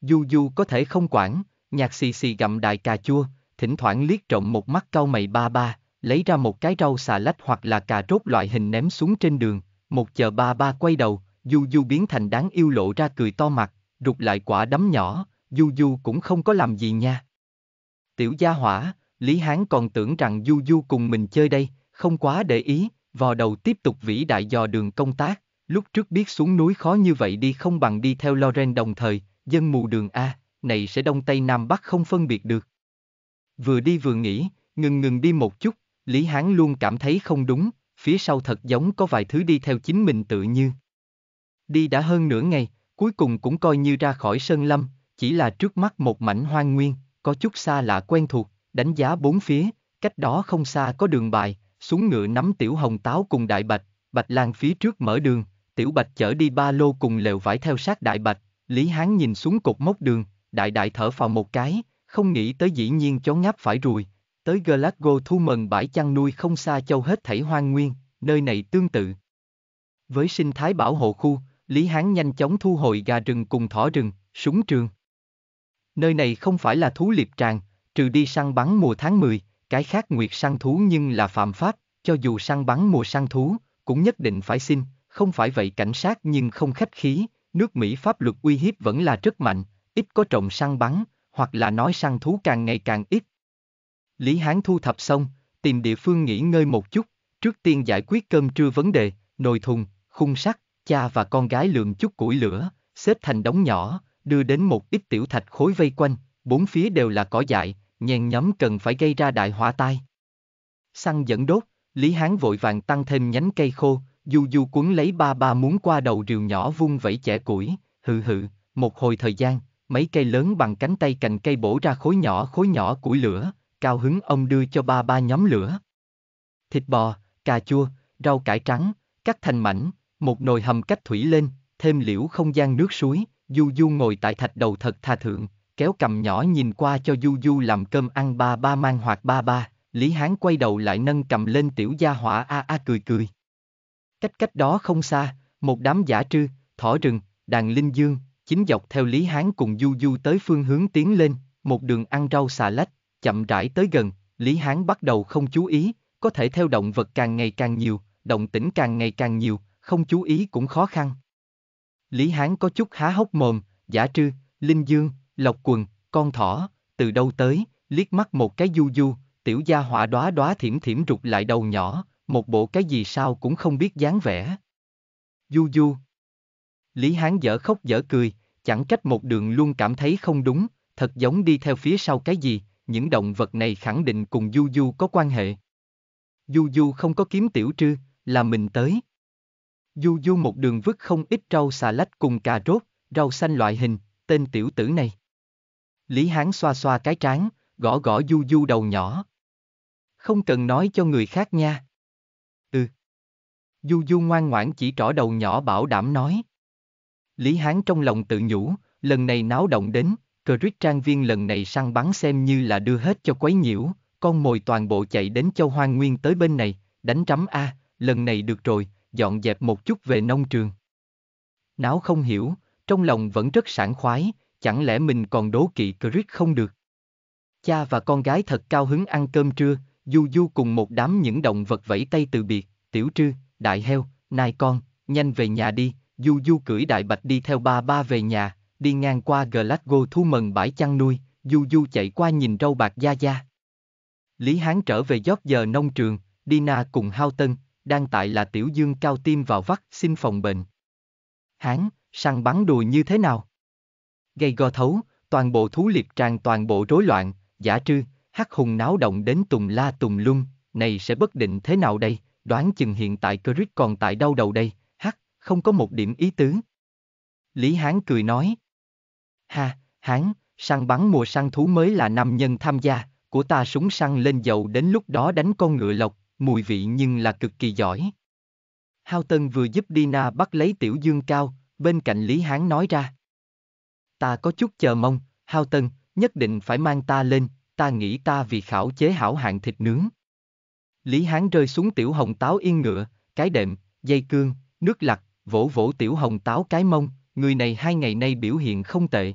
Du Du có thể không quản, nhạc xì xì gặm đại cà chua, thỉnh thoảng liếc trộm một mắt cau mày ba ba, lấy ra một cái rau xà lách hoặc là cà rốt loại hình ném xuống trên đường, một chờ ba ba quay đầu, Du Du biến thành đáng yêu lộ ra cười to mặt, rụt lại quả đấm nhỏ, Du Du cũng không có làm gì nha. Tiểu gia hỏa, Lý Hán còn tưởng rằng Du Du cùng mình chơi đây, không quá để ý, vò đầu tiếp tục vĩ đại dò đường công tác, lúc trước biết xuống núi khó như vậy đi không bằng đi theo Loren đồng thời, dân mù đường A, này sẽ đông tây nam bắc không phân biệt được. Vừa đi vừa nghĩ, ngừng ngừng đi một chút, Lý Hán luôn cảm thấy không đúng, phía sau thật giống có vài thứ đi theo chính mình tự như. Đi đã hơn nửa ngày, cuối cùng cũng coi như ra khỏi sơn lâm, chỉ là trước mắt một mảnh hoang nguyên, có chút xa lạ quen thuộc, đánh giá bốn phía, cách đó không xa có đường bài, xuống ngựa nắm tiểu hồng táo cùng đại bạch, bạch lan phía trước mở đường, tiểu bạch chở đi ba lô cùng lều vải theo sát đại bạch, Lý Hán nhìn xuống cột mốc đường, đại đại thở phào một cái, không nghĩ tới dĩ nhiên chó ngáp phải ruồi, tới Glasgow thu mừng bãi chăn nuôi không xa châu hết thảy hoang nguyên, nơi này tương tự. Với sinh thái bảo hộ khu, Lý Hán nhanh chóng thu hồi gà rừng cùng thỏ rừng, súng trường nơi này không phải là thú liệp tràng, trừ đi săn bắn mùa tháng 10, cái khác nguyệt săn thú nhưng là phạm pháp, cho dù săn bắn mùa săn thú, cũng nhất định phải xin, không phải vậy cảnh sát nhưng không khách khí, nước Mỹ pháp luật uy hiếp vẫn là rất mạnh, ít có trọng săn bắn, hoặc là nói săn thú càng ngày càng ít. Lý Hán thu thập xong, tìm địa phương nghỉ ngơi một chút, trước tiên giải quyết cơm trưa vấn đề, nồi thùng, khung sắt, cha và con gái lượm chút củi lửa, xếp thành đống nhỏ, đưa đến một ít tiểu thạch khối vây quanh, bốn phía đều là cỏ dại, nhen nhóm cần phải gây ra đại hỏa tai. săn dẫn đốt, Lý Hán vội vàng tăng thêm nhánh cây khô, du du cuốn lấy ba ba muốn qua đầu rìu nhỏ vung vẫy chẻ củi, hừ hừ. một hồi thời gian, mấy cây lớn bằng cánh tay cành cây bổ ra khối nhỏ khối nhỏ củi lửa, cao hứng ông đưa cho ba ba nhóm lửa. Thịt bò, cà chua, rau cải trắng, cắt thành mảnh, một nồi hầm cách thủy lên, thêm liễu không gian nước suối, Du Du ngồi tại thạch đầu thật tha thượng, kéo cầm nhỏ nhìn qua cho Du Du làm cơm ăn ba ba mang hoạt ba ba, Lý Hán quay đầu lại nâng cầm lên tiểu gia hỏa a a cười cười. Cách cách đó không xa, một đám giả trư, thỏ rừng, đàn linh dương, chính dọc theo Lý Hán cùng Du Du tới phương hướng tiến lên, một đường ăn rau xà lách, chậm rãi tới gần, Lý Hán bắt đầu không chú ý, có thể theo động vật càng ngày càng nhiều, động tĩnh càng ngày càng nhiều, không chú ý cũng khó khăn. Lý Hán có chút há hốc mồm, giả trư, linh dương, lộc quần, con thỏ, từ đâu tới, liếc mắt một cái du du, tiểu gia hỏa đóa đóa thiểm thiểm rụt lại đầu nhỏ, một bộ cái gì sao cũng không biết dáng vẻ. Du du. Lý Hán dở khóc dở cười, chẳng cách một đường luôn cảm thấy không đúng, thật giống đi theo phía sau cái gì, những động vật này khẳng định cùng du du có quan hệ. Du du không có kiếm tiểu trư, là mình tới, Du Du một đường vứt không ít rau xà lách cùng cà rốt, rau xanh loại hình, tên tiểu tử này. Lý Hán xoa xoa cái trán, gõ gõ Du Du đầu nhỏ. Không cần nói cho người khác nha. Ừ. Du Du ngoan ngoãn chỉ trỏ đầu nhỏ bảo đảm nói. Lý Hán trong lòng tự nhủ, lần này náo động đến, cờ rít trang viên lần này săn bắn xem như là đưa hết cho quấy nhiễu, con mồi toàn bộ chạy đến châu hoang nguyên tới bên này, đánh trắm A, lần này được rồi, dọn dẹp một chút về nông trường. Náo không hiểu, trong lòng vẫn rất sảng khoái, chẳng lẽ mình còn đố kỵ Chris không được. Cha và con gái thật cao hứng ăn cơm trưa, Du Du cùng một đám những động vật vẫy tay từ biệt, tiểu trư, đại heo, nai con, nhanh về nhà đi, Du Du cưỡi đại bạch đi theo ba ba về nhà, đi ngang qua Glasgow thu mần bãi chăn nuôi, Du Du chạy qua nhìn rau bạc gia gia. Lý Hán trở về giót giờ nông trường, Dina cùng Hao Tân, đang tại là tiểu dương cao tim vào vắt xin phòng bệnh. Hán, săn bắn đùi như thế nào? Gây go thấu, toàn bộ thú liệt tràn toàn bộ rối loạn, giả trư, hắc hùng náo động đến tùng la tùng lung, này sẽ bất định thế nào đây, đoán chừng hiện tại Crit còn tại đâu đầu đây, hắc, không có một điểm ý tứ. Lý Hán cười nói. Ha, Hán, săn bắn mùa săn thú mới là năm nhân tham gia, của ta súng săn lên dầu đến lúc đó đánh con ngựa lộc, mùi vị nhưng là cực kỳ giỏi. Hao Tân vừa giúp Dina bắt lấy Tiểu Dương Cao, bên cạnh Lý Hán nói ra. Ta có chút chờ mong, Hao Tân, nhất định phải mang ta lên, ta nghĩ ta vì khảo chế hảo hạng thịt nướng. Lý Hán rơi xuống Tiểu Hồng Táo yên ngựa, cái đệm, dây cương, nước lặt, vỗ vỗ Tiểu Hồng Táo cái mông, người này hai ngày nay biểu hiện không tệ.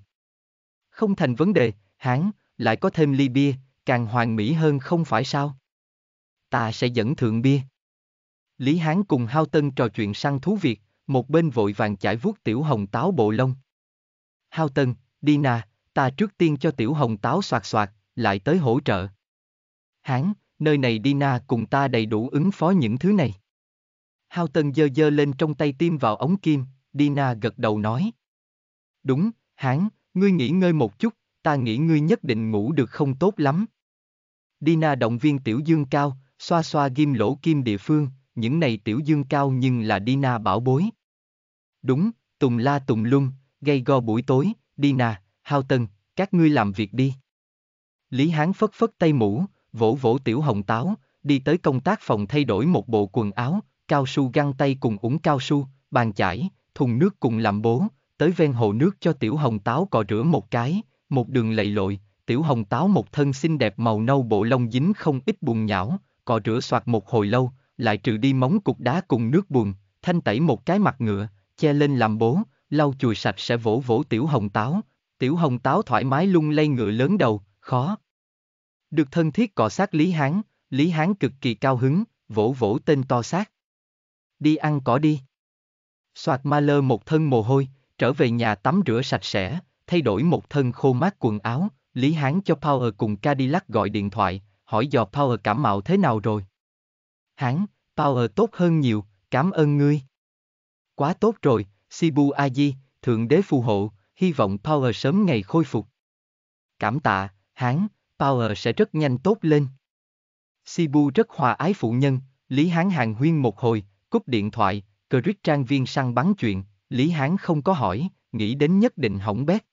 Không thành vấn đề, Hán, lại có thêm ly bia, càng hoàn mỹ hơn không phải sao? ta sẽ dẫn thượng bia. Lý Hán cùng Hao Tân trò chuyện săn thú Việt, một bên vội vàng chải vuốt tiểu hồng táo bộ lông. Hao Tân, đi nà, ta trước tiên cho tiểu hồng táo soạt soạt, lại tới hỗ trợ. Hán, nơi này đi na cùng ta đầy đủ ứng phó những thứ này. Hao Tân dơ dơ lên trong tay tiêm vào ống kim, Dina gật đầu nói. Đúng, hán, ngươi nghỉ ngơi một chút, ta nghĩ ngươi nhất định ngủ được không tốt lắm. Dina động viên tiểu dương cao, xoa xoa ghim lỗ kim địa phương, những này tiểu dương cao nhưng là Dina bảo bối. Đúng, tùng la tùng lung, gây go buổi tối, Dina, Hao Tân, các ngươi làm việc đi. Lý Hán phất phất tay mũ, vỗ vỗ tiểu hồng táo, đi tới công tác phòng thay đổi một bộ quần áo, cao su găng tay cùng uống cao su, bàn chải, thùng nước cùng làm bố, tới ven hồ nước cho tiểu hồng táo cọ rửa một cái, một đường lầy lội, tiểu hồng táo một thân xinh đẹp màu nâu bộ lông dính không ít buồn nhão, cọ rửa soạt một hồi lâu, lại trừ đi móng cục đá cùng nước buồn, thanh tẩy một cái mặt ngựa, che lên làm bố, lau chùi sạch sẽ vỗ vỗ tiểu hồng táo, tiểu hồng táo thoải mái lung lay ngựa lớn đầu, khó. Được thân thiết cọ sát Lý Hán, Lý Hán cực kỳ cao hứng, vỗ vỗ tên to xác. Đi ăn cỏ đi. Soạt ma lơ một thân mồ hôi, trở về nhà tắm rửa sạch sẽ, thay đổi một thân khô mát quần áo, Lý Hán cho Power cùng Cadillac gọi điện thoại, hỏi dò Power cảm mạo thế nào rồi. Hắn, Power tốt hơn nhiều, cảm ơn ngươi. Quá tốt rồi, Sibu Aji, Thượng Đế phù hộ, hy vọng Power sớm ngày khôi phục. Cảm tạ, hắn, Power sẽ rất nhanh tốt lên. Sibu rất hòa ái phụ nhân, Lý Hán hàng huyên một hồi, cúp điện thoại, cờ rít trang viên săn bắn chuyện, Lý Hán không có hỏi, nghĩ đến nhất định hỏng bét.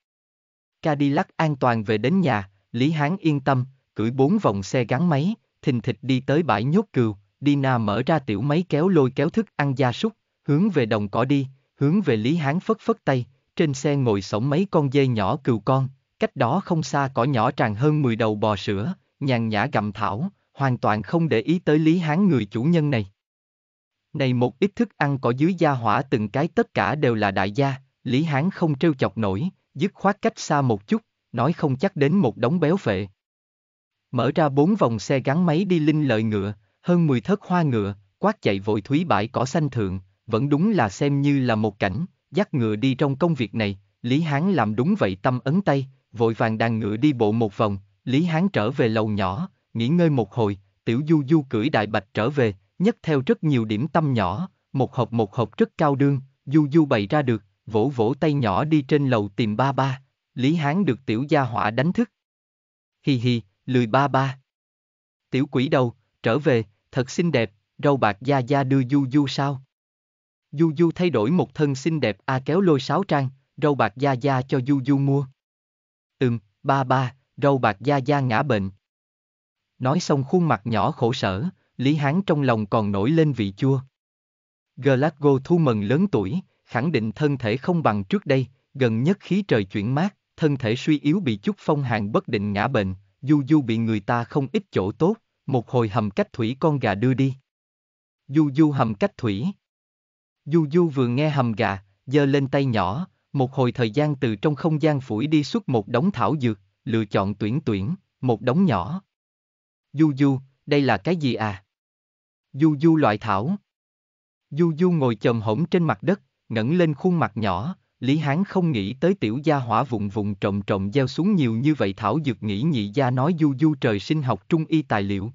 Cadillac an toàn về đến nhà, Lý Hán yên tâm, cưỡi bốn vòng xe gắn máy, thình thịch đi tới bãi nhốt cừu, Dina mở ra tiểu máy kéo lôi kéo thức ăn gia súc, hướng về đồng cỏ đi, hướng về Lý Hán phất phất tay, trên xe ngồi sổng mấy con dê nhỏ cừu con, cách đó không xa cỏ nhỏ tràn hơn 10 đầu bò sữa, nhàn nhã gặm thảo, hoàn toàn không để ý tới Lý Hán người chủ nhân này. Này một ít thức ăn cỏ dưới da hỏa từng cái tất cả đều là đại gia, Lý Hán không trêu chọc nổi, dứt khoát cách xa một chút, nói không chắc đến một đống béo phệ. Mở ra bốn vòng xe gắn máy đi linh lợi ngựa, hơn 10 thất hoa ngựa, quát chạy vội thúy bãi cỏ xanh thượng, vẫn đúng là xem như là một cảnh, dắt ngựa đi trong công việc này, Lý Hán làm đúng vậy tâm ấn tay, vội vàng đàn ngựa đi bộ một vòng, Lý Hán trở về lầu nhỏ, nghỉ ngơi một hồi, tiểu du du cưỡi đại bạch trở về, nhất theo rất nhiều điểm tâm nhỏ, một hộp một hộp rất cao đương, du du bày ra được, vỗ vỗ tay nhỏ đi trên lầu tìm ba ba, Lý Hán được tiểu gia hỏa đánh thức. Hi hi, lười ba ba. Tiểu quỷ đầu, trở về, thật xinh đẹp, râu bạc da da đưa du du sao? Du du thay đổi một thân xinh đẹp a à kéo lôi sáu trang, râu bạc da da cho du du mua. Ừm, ba ba, râu bạc da da ngã bệnh. Nói xong khuôn mặt nhỏ khổ sở, Lý Hán trong lòng còn nổi lên vị chua. Glasgow thu mần lớn tuổi, khẳng định thân thể không bằng trước đây, gần nhất khí trời chuyển mát, thân thể suy yếu bị chút phong hàn bất định ngã bệnh, Du Du bị người ta không ít chỗ tốt, một hồi hầm cách thủy con gà đưa đi. Du Du hầm cách thủy. Du Du vừa nghe hầm gà, giơ lên tay nhỏ, một hồi thời gian từ trong không gian phủi đi suốt một đống thảo dược, lựa chọn tuyển tuyển, một đống nhỏ. Du Du, đây là cái gì à? Du Du loại thảo. Du Du ngồi chồm hổm trên mặt đất, ngẩng lên khuôn mặt nhỏ, Lý Hán không nghĩ tới tiểu gia hỏa vụng vụng trồng trồng gieo xuống nhiều như vậy thảo dược nghĩ nhị gia nói du du trời sinh học trung y tài liệu.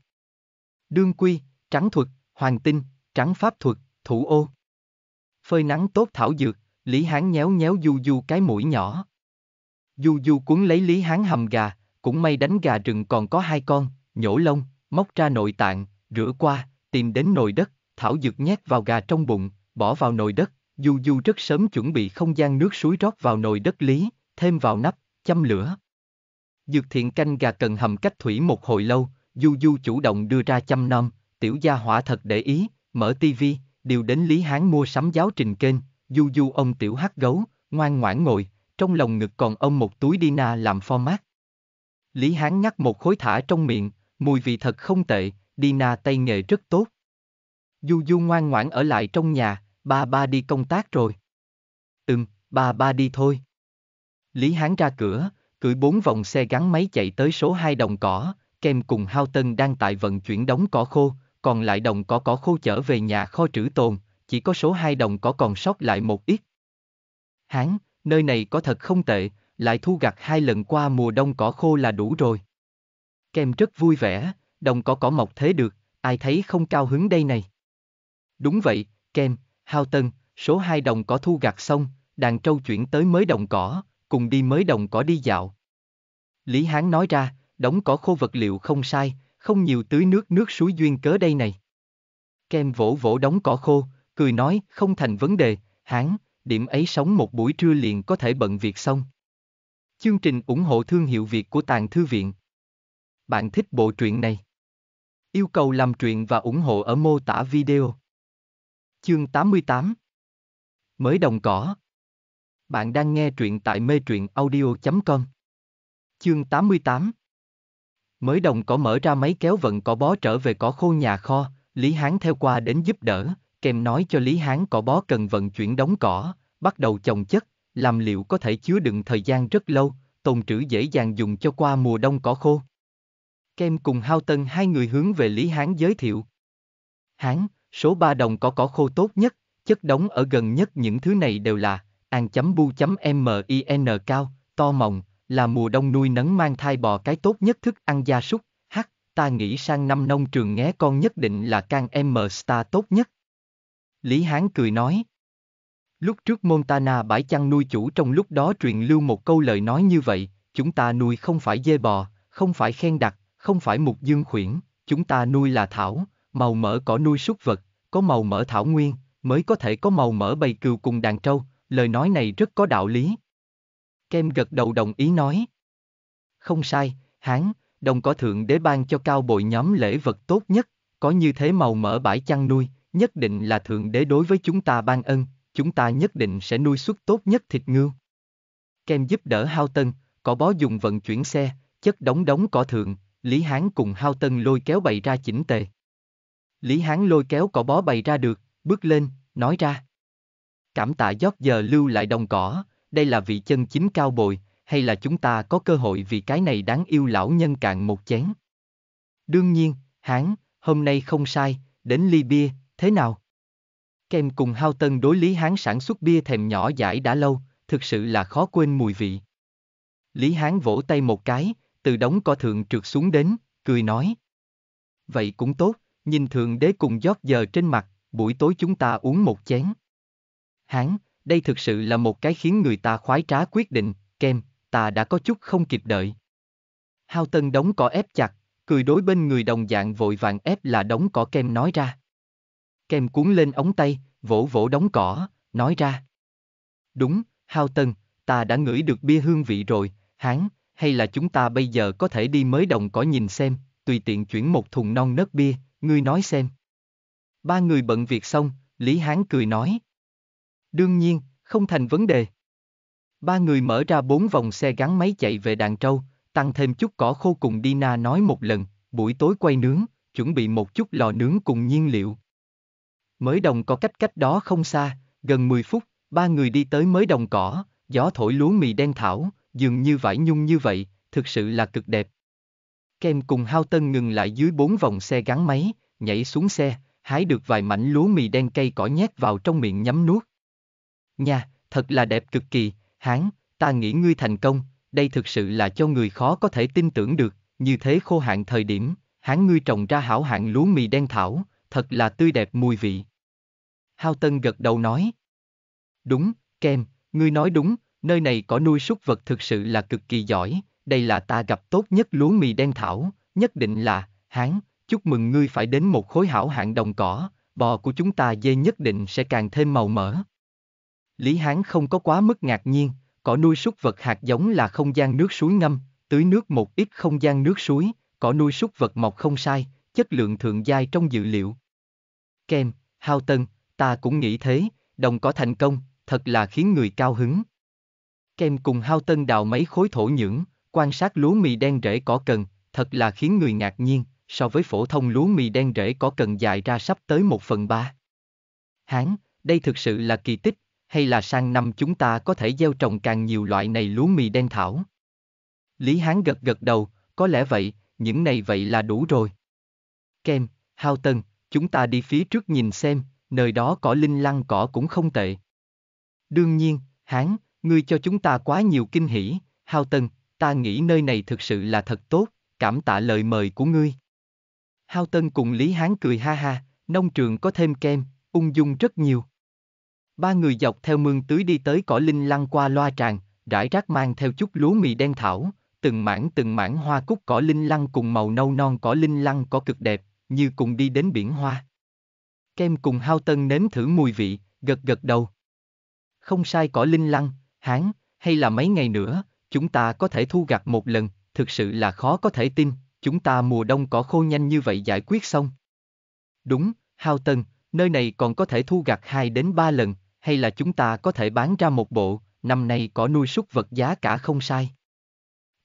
Đương quy, trắng thuật, hoàng tinh, trắng pháp thuật, thủ ô. Phơi nắng tốt thảo dược, Lý Hán nhéo nhéo du du cái mũi nhỏ. Du du cuốn lấy Lý Hán hầm gà, cũng may đánh gà rừng còn có hai con, nhổ lông, móc ra nội tạng, rửa qua, tìm đến nồi đất, thảo dược nhét vào gà trong bụng, bỏ vào nồi đất, Du Du rất sớm chuẩn bị không gian nước suối rót vào nồi đất lý, thêm vào nắp, châm lửa. Dược thiện canh gà cần hầm cách thủy một hồi lâu, Du Du chủ động đưa ra chăm nom, tiểu gia hỏa thật để ý, mở tivi, điều đến Lý Hán mua sắm giáo trình kênh, Du Du ông tiểu hắc gấu, ngoan ngoãn ngồi, trong lòng ngực còn ông một túi Dina làm format. Lý Hán nhắc một khối thả trong miệng, mùi vị thật không tệ, Dina tay nghề rất tốt. Du Du ngoan ngoãn ở lại trong nhà, ba ba đi công tác rồi. Ừm, ba ba đi thôi. Lý Hán ra cửa, cưỡi bốn vòng xe gắn máy chạy tới số 2 đồng cỏ, kèm cùng Hao Tân đang tại vận chuyển đóng cỏ khô, còn lại đồng cỏ cỏ khô chở về nhà kho trữ tồn, chỉ có số 2 đồng cỏ còn sót lại một ít. Hán, nơi này có thật không tệ, lại thu gặt hai lần qua mùa đông cỏ khô là đủ rồi. Kem rất vui vẻ, đồng cỏ cỏ mọc thế được, ai thấy không cao hứng đây này. Đúng vậy, Kem, Hao Tân, số 2 đồng cỏ thu gặt xong, đàn trâu chuyển tới mới đồng cỏ, cùng đi mới đồng cỏ đi dạo. Lý Hán nói ra, đóng cỏ khô vật liệu không sai, không nhiều tưới nước nước suối duyên cớ đây này. Kem vỗ vỗ đóng cỏ khô, cười nói, không thành vấn đề, Hán, điểm ấy sống một buổi trưa liền có thể bận việc xong. Chương trình ủng hộ thương hiệu Việt của Tàng Thư Viện. Bạn thích bộ truyện này? Yêu cầu làm truyện và ủng hộ ở mô tả video. Chương 88 Mới đồng cỏ Bạn đang nghe truyện tại mê truyện audio.com Chương 88 Mới đồng cỏ mở ra máy kéo vận cỏ bó trở về cỏ khô nhà kho, Lý Hán theo qua đến giúp đỡ, kèm nói cho Lý Hán cỏ bó cần vận chuyển đóng cỏ, bắt đầu trồng chất, làm liệu có thể chứa đựng thời gian rất lâu, tồn trữ dễ dàng dùng cho qua mùa đông cỏ khô. Kem cùng Hao Tân hai người hướng về Lý Hán giới thiệu. Hán, Số 3 đồng có cỏ khô tốt nhất, chất đóng ở gần nhất những thứ này đều là an.bu.min chấm cao, to mọng, là mùa đông nuôi nấng mang thai bò cái tốt nhất thức ăn gia súc, hắc, ta nghĩ sang năm nông trường nghé con nhất định là can M star tốt nhất. Lý Hán cười nói. Lúc trước Montana bãi chăn nuôi chủ trong lúc đó truyền lưu một câu lời nói như vậy, chúng ta nuôi không phải dê bò, không phải khen đặc, không phải mục dương khuyển, chúng ta nuôi là thảo, màu mỡ cỏ nuôi súc vật, có màu mỡ thảo nguyên, mới có thể có màu mỡ bầy cừu cùng đàn trâu, lời nói này rất có đạo lý. Kem gật đầu đồng ý nói. Không sai, hán, đồng có thượng đế ban cho cao bội nhóm lễ vật tốt nhất, có như thế màu mỡ bãi chăn nuôi, nhất định là thượng đế đối với chúng ta ban ân, chúng ta nhất định sẽ nuôi xuất tốt nhất thịt ngưu. Kem giúp đỡ hao tân, có bó dùng vận chuyển xe, chất đóng đóng cỏ thượng, Lý Hán cùng hao tân lôi kéo bày ra chỉnh tề. Lý Hán lôi kéo cỏ bó bày ra được, bước lên, nói ra. Cảm tạ giót giờ lưu lại đồng cỏ, đây là vị chân chính cao bồi, hay là chúng ta có cơ hội vì cái này đáng yêu lão nhân cạn một chén. Đương nhiên, Hán, hôm nay không sai, đến ly bia, thế nào? Kem cùng hao tân đối Lý Hán sản xuất bia thèm nhỏ giải đã lâu, thực sự là khó quên mùi vị. Lý Hán vỗ tay một cái, từ đống cỏ thượng trượt xuống đến, cười nói. Vậy cũng tốt, nhìn thượng đế cùng giót giờ trên mặt, buổi tối chúng ta uống một chén. Hán, đây thực sự là một cái khiến người ta khoái trá quyết định, kem, ta đã có chút không kịp đợi. Hao Tân đóng cỏ ép chặt, cười đối bên người đồng dạng vội vàng ép là đóng cỏ kem nói ra. Kem cuốn lên ống tay, vỗ vỗ đóng cỏ, nói ra. Đúng, Hao Tân, ta đã ngửi được bia hương vị rồi, hán, hay là chúng ta bây giờ có thể đi mới đồng cỏ nhìn xem, tùy tiện chuyển một thùng non nớt bia, ngươi nói xem. Ba người bận việc xong, Lý Hán cười nói. Đương nhiên, không thành vấn đề. Ba người mở ra bốn vòng xe gắn máy chạy về Đàn Trâu, tăng thêm chút cỏ khô cùng Dina nói một lần, buổi tối quay nướng, chuẩn bị một chút lò nướng cùng nhiên liệu. Mới đồng có cách cách đó không xa, gần 10 phút, ba người đi tới mới đồng cỏ, gió thổi lúa mì đen thảo, dường như vải nhung như vậy, thực sự là cực đẹp. Kem cùng hao tân ngừng lại dưới bốn vòng xe gắn máy, nhảy xuống xe, hái được vài mảnh lúa mì đen cây cỏ nhét vào trong miệng nhắm nuốt. Nha, thật là đẹp cực kỳ, hán, ta nghĩ ngươi thành công, đây thực sự là cho người khó có thể tin tưởng được, như thế khô hạn thời điểm, hán ngươi trồng ra hảo hạn lúa mì đen thảo, thật là tươi đẹp mùi vị. Hao Tân gật đầu nói. Đúng, Kem, ngươi nói đúng, nơi này có nuôi súc vật thực sự là cực kỳ giỏi, đây là ta gặp tốt nhất lúa mì đen thảo, nhất định là, hán, chúc mừng ngươi phải đến một khối hảo hạng đồng cỏ, bò của chúng ta dê nhất định sẽ càng thêm màu mỡ. Lý Hán không có quá mức ngạc nhiên, cỏ nuôi súc vật hạt giống là không gian nước suối ngâm, tưới nước một ít không gian nước suối, cỏ nuôi súc vật mọc không sai, chất lượng thượng giai trong dự liệu. Kem, hao tân, ta cũng nghĩ thế, đồng cỏ thành công, thật là khiến người cao hứng. Kem cùng hao tân đào mấy khối thổ nhưỡng, Quan sát lúa mì đen rễ cỏ cần, thật là khiến người ngạc nhiên, so với phổ thông lúa mì đen rễ cỏ cần dài ra sắp tới một phần ba. Hán, đây thực sự là kỳ tích, hay là sang năm chúng ta có thể gieo trồng càng nhiều loại này lúa mì đen thảo? Lý Hán gật gật đầu, có lẽ vậy, những này vậy là đủ rồi. Kem, Hao Tân, chúng ta đi phía trước nhìn xem, nơi đó cỏ linh lăng cỏ cũng không tệ. Đương nhiên, Hán, ngươi cho chúng ta quá nhiều kinh hỉ, Hao Tân, Ta nghĩ nơi này thực sự là thật tốt, cảm tạ lời mời của ngươi. Hao Tân cùng Lý Hán cười ha ha, nông trường có thêm kem, ung dung rất nhiều. Ba người dọc theo mương tưới đi tới cỏ linh lăng qua loa tràng, rải rác mang theo chút lúa mì đen thảo, từng mảng từng mảng hoa cúc cỏ linh lăng cùng màu nâu non cỏ linh lăng có cực đẹp, như cùng đi đến biển hoa. Kem cùng Hao Tân nếm thử mùi vị, gật gật đầu. Không sai cỏ linh lăng, hán, hay là mấy ngày nữa, chúng ta có thể thu gặt một lần, thực sự là khó có thể tin, chúng ta mùa đông cỏ khô nhanh như vậy giải quyết xong. Đúng, Hao Tân, nơi này còn có thể thu gặt 2 đến 3 lần, hay là chúng ta có thể bán ra một bộ, năm nay cỏ nuôi súc vật giá cả không sai.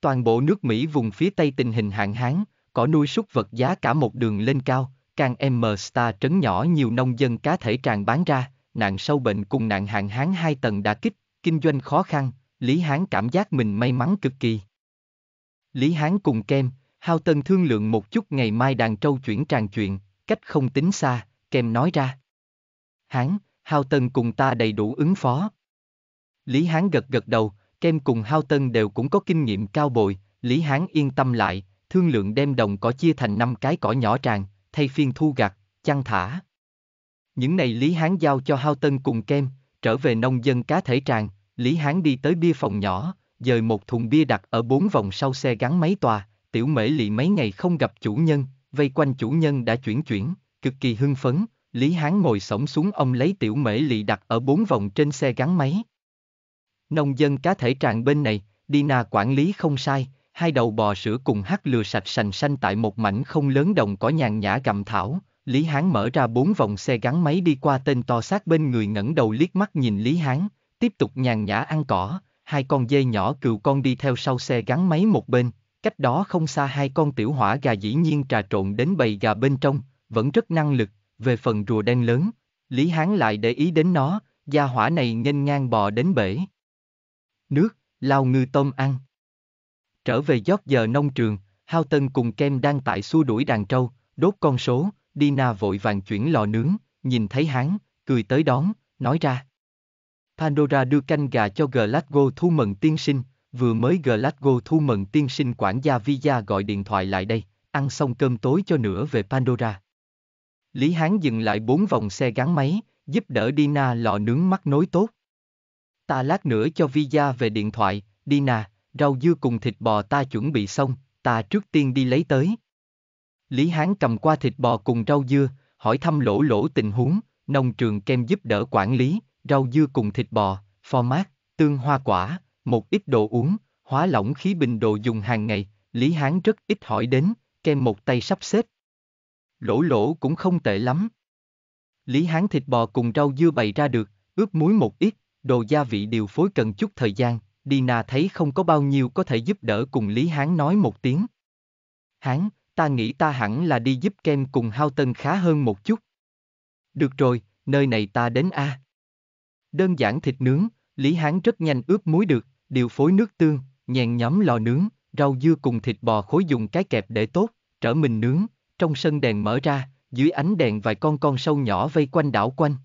Toàn bộ nước Mỹ vùng phía Tây tình hình hạn hán, cỏ nuôi súc vật giá cả một đường lên cao, càng M Star trấn nhỏ nhiều nông dân cá thể tràn bán ra, nạn sâu bệnh cùng nạn hạn hán hai tầng đã kích, kinh doanh khó khăn, Lý Hán cảm giác mình may mắn cực kỳ. Lý Hán cùng Kem, Hao Tân thương lượng một chút ngày mai đàn trâu chuyển tràn chuyện, cách không tính xa, Kem nói ra. Hán, Hao Tân cùng ta đầy đủ ứng phó. Lý Hán gật gật đầu, Kem cùng Hao Tân đều cũng có kinh nghiệm cao bồi, Lý Hán yên tâm lại, thương lượng đem đồng cỏ chia thành năm cái cỏ nhỏ tràn, thay phiên thu gặt, chăn thả. Những này Lý Hán giao cho Hao Tân cùng Kem, trở về nông dân cá thể tràn, Lý Hán đi tới bia phòng nhỏ, dời một thùng bia đặt ở bốn vòng sau xe gắn máy tòa, tiểu mễ lị mấy ngày không gặp chủ nhân, vây quanh chủ nhân đã chuyển chuyển, cực kỳ hưng phấn, Lý Hán ngồi sổng xuống ông lấy tiểu mễ lị đặt ở bốn vòng trên xe gắn máy. Nông dân cá thể tràn bên này, đi na quản lý không sai, hai đầu bò sữa cùng hắt lừa sạch sành xanh tại một mảnh không lớn đồng cỏ nhàn nhã cầm thảo, Lý Hán mở ra bốn vòng xe gắn máy đi qua tên to sát bên người ngẩng đầu liếc mắt nhìn Lý Hán, tiếp tục nhàn nhã ăn cỏ, hai con dê nhỏ cừu con đi theo sau xe gắn máy một bên, cách đó không xa hai con tiểu hỏa gà dĩ nhiên trà trộn đến bầy gà bên trong, vẫn rất năng lực, về phần rùa đen lớn, Lý Hán lại để ý đến nó, gia hỏa này nghênh ngang bò đến bể. Nước, lao ngư tôm ăn. Trở về giót giờ nông trường, Hao Tân cùng Kem đang tại xua đuổi đàn trâu, đốt con số, Dina vội vàng chuyển lò nướng, nhìn thấy hắn, cười tới đón, nói ra. Pandora đưa canh gà cho Glasgow Thu Mận Tiên Sinh, vừa mới Glasgow Thu Mận Tiên Sinh quản gia Via gọi điện thoại lại đây, ăn xong cơm tối cho nửa về Pandora. Lý Hán dừng lại bốn vòng xe gắn máy, giúp đỡ Dina lọ nướng mắt nối tốt. Ta lát nữa cho Via về điện thoại, Dina, rau dưa cùng thịt bò ta chuẩn bị xong, ta trước tiên đi lấy tới. Lý Hán cầm qua thịt bò cùng rau dưa, hỏi thăm lỗ lỗ tình huống, nông trường kem giúp đỡ quản lý, rau dưa cùng thịt bò, pho mát, tương hoa quả, một ít đồ uống, hóa lỏng khí bình đồ dùng hàng ngày, Lý Hán rất ít hỏi đến, kem một tay sắp xếp. Lỗ lỗ cũng không tệ lắm. Lý Hán thịt bò cùng rau dưa bày ra được, ướp muối một ít, đồ gia vị điều phối cần chút thời gian, Dina thấy không có bao nhiêu có thể giúp đỡ cùng Lý Hán nói một tiếng. Hán, ta nghĩ ta hẳn là đi giúp kem cùng hao tân khá hơn một chút. Được rồi, nơi này ta đến a. À. Đơn giản thịt nướng, Lý Hán rất nhanh ướp muối được, điều phối nước tương, nhèn nhóm lò nướng, rau dưa cùng thịt bò khối dùng cái kẹp để tốt, trở mình nướng, trong sân đèn mở ra, dưới ánh đèn vài con con sâu nhỏ vây quanh đảo quanh.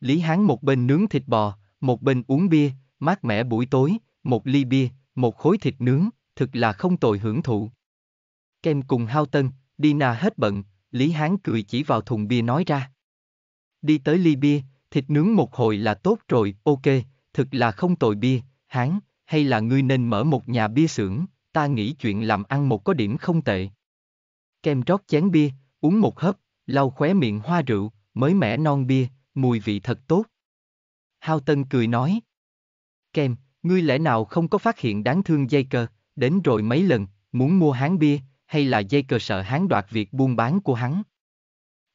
Lý Hán một bên nướng thịt bò, một bên uống bia, mát mẻ buổi tối, một ly bia, một khối thịt nướng, thực là không tồi hưởng thụ. Kem cùng hao tân, đi nà hết bận, Lý Hán cười chỉ vào thùng bia nói ra. Đi tới ly bia, thịt nướng một hồi là tốt rồi, ok, thực là không tồi bia, hán, hay là ngươi nên mở một nhà bia xưởng, ta nghĩ chuyện làm ăn một có điểm không tệ. Kem rót chén bia, uống một hớp, lau khóe miệng hoa rượu, mới mẻ non bia, mùi vị thật tốt. Hao Tân cười nói. Kem, ngươi lẽ nào không có phát hiện đáng thương dây cơ, đến rồi mấy lần, muốn mua hán bia, hay là dây cơ sợ hán đoạt việc buôn bán của hắn.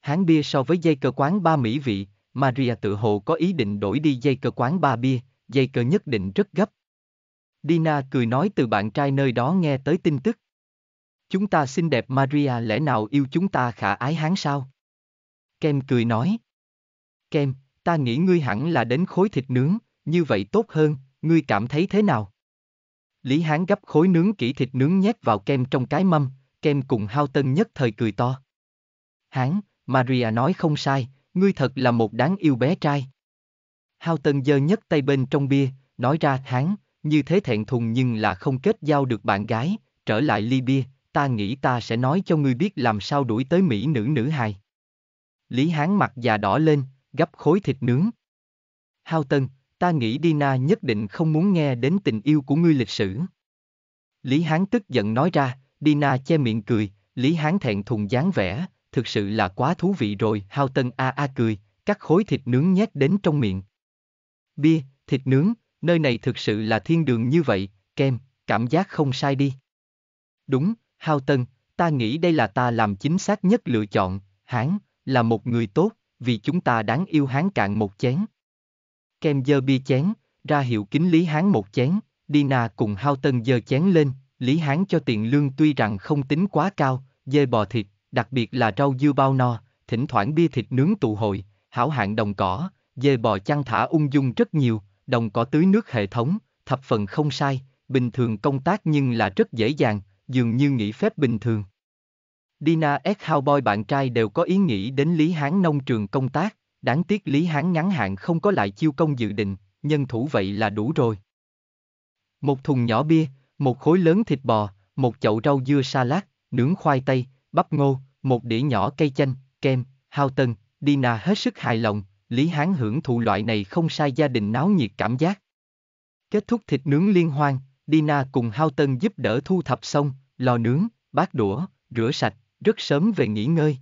Hán bia so với dây cơ quán ba mỹ vị, Maria tự hồ có ý định đổi đi dây cờ quán ba bia, dây cờ nhất định rất gấp. Dina cười nói từ bạn trai nơi đó nghe tới tin tức. Chúng ta xinh đẹp Maria lẽ nào yêu chúng ta khả ái hán sao? Kem cười nói. Kem, ta nghĩ ngươi hẳn là đến khối thịt nướng, như vậy tốt hơn, ngươi cảm thấy thế nào? Lý Hán gấp khối nướng kỹ thịt nướng nhét vào kem trong cái mâm, kem cùng hao tân nhất thời cười to. Hán, Maria nói không sai, ngươi thật là một đáng yêu bé trai. Hao Tân giơ nhấc tay bên trong bia, nói ra tháng, như thế thẹn thùng nhưng là không kết giao được bạn gái, trở lại ly bia, ta nghĩ ta sẽ nói cho ngươi biết làm sao đuổi tới Mỹ nữ nữ hài. Lý Hán mặt già đỏ lên, gấp khối thịt nướng. Hao Tân, ta nghĩ Dina nhất định không muốn nghe đến tình yêu của ngươi lịch sử. Lý Hán tức giận nói ra, Dina che miệng cười, Lý Hán thẹn thùng dáng vẻ, thực sự là quá thú vị rồi, Hao Tân A A cười, các khối thịt nướng nhét đến trong miệng. Bia, thịt nướng, nơi này thực sự là thiên đường như vậy, kem, cảm giác không sai đi. Đúng, Hao Tân, ta nghĩ đây là ta làm chính xác nhất lựa chọn, hán, là một người tốt, vì chúng ta đáng yêu hán cạn một chén. Kem dơ bia chén, ra hiệu kính Lý Hán một chén, Dina cùng Hao Tân dơ chén lên, Lý Hán cho tiền lương tuy rằng không tính quá cao, dê bò thịt, đặc biệt là rau dưa bao no, thỉnh thoảng bia thịt nướng tụ hội, hảo hạng đồng cỏ, dê bò chăn thả ung dung rất nhiều, đồng cỏ tưới nước hệ thống, thập phần không sai, bình thường công tác nhưng là rất dễ dàng, dường như nghỉ phép bình thường. Dina S. Cowboy bạn trai đều có ý nghĩ đến Lý Hán nông trường công tác, đáng tiếc Lý Hán ngắn hạn không có lại chiêu công dự định, nhân thủ vậy là đủ rồi. Một thùng nhỏ bia, một khối lớn thịt bò, một chậu rau dưa salad, nướng khoai tây, bắp ngô, một đĩa nhỏ cây chanh, kem, hao tân, Dina hết sức hài lòng, Lý Hán hưởng thụ loại này không sai gia đình náo nhiệt cảm giác. Kết thúc thịt nướng liên hoan, Dina cùng hao tân giúp đỡ thu thập xong, lò nướng, bát đũa, rửa sạch, rất sớm về nghỉ ngơi.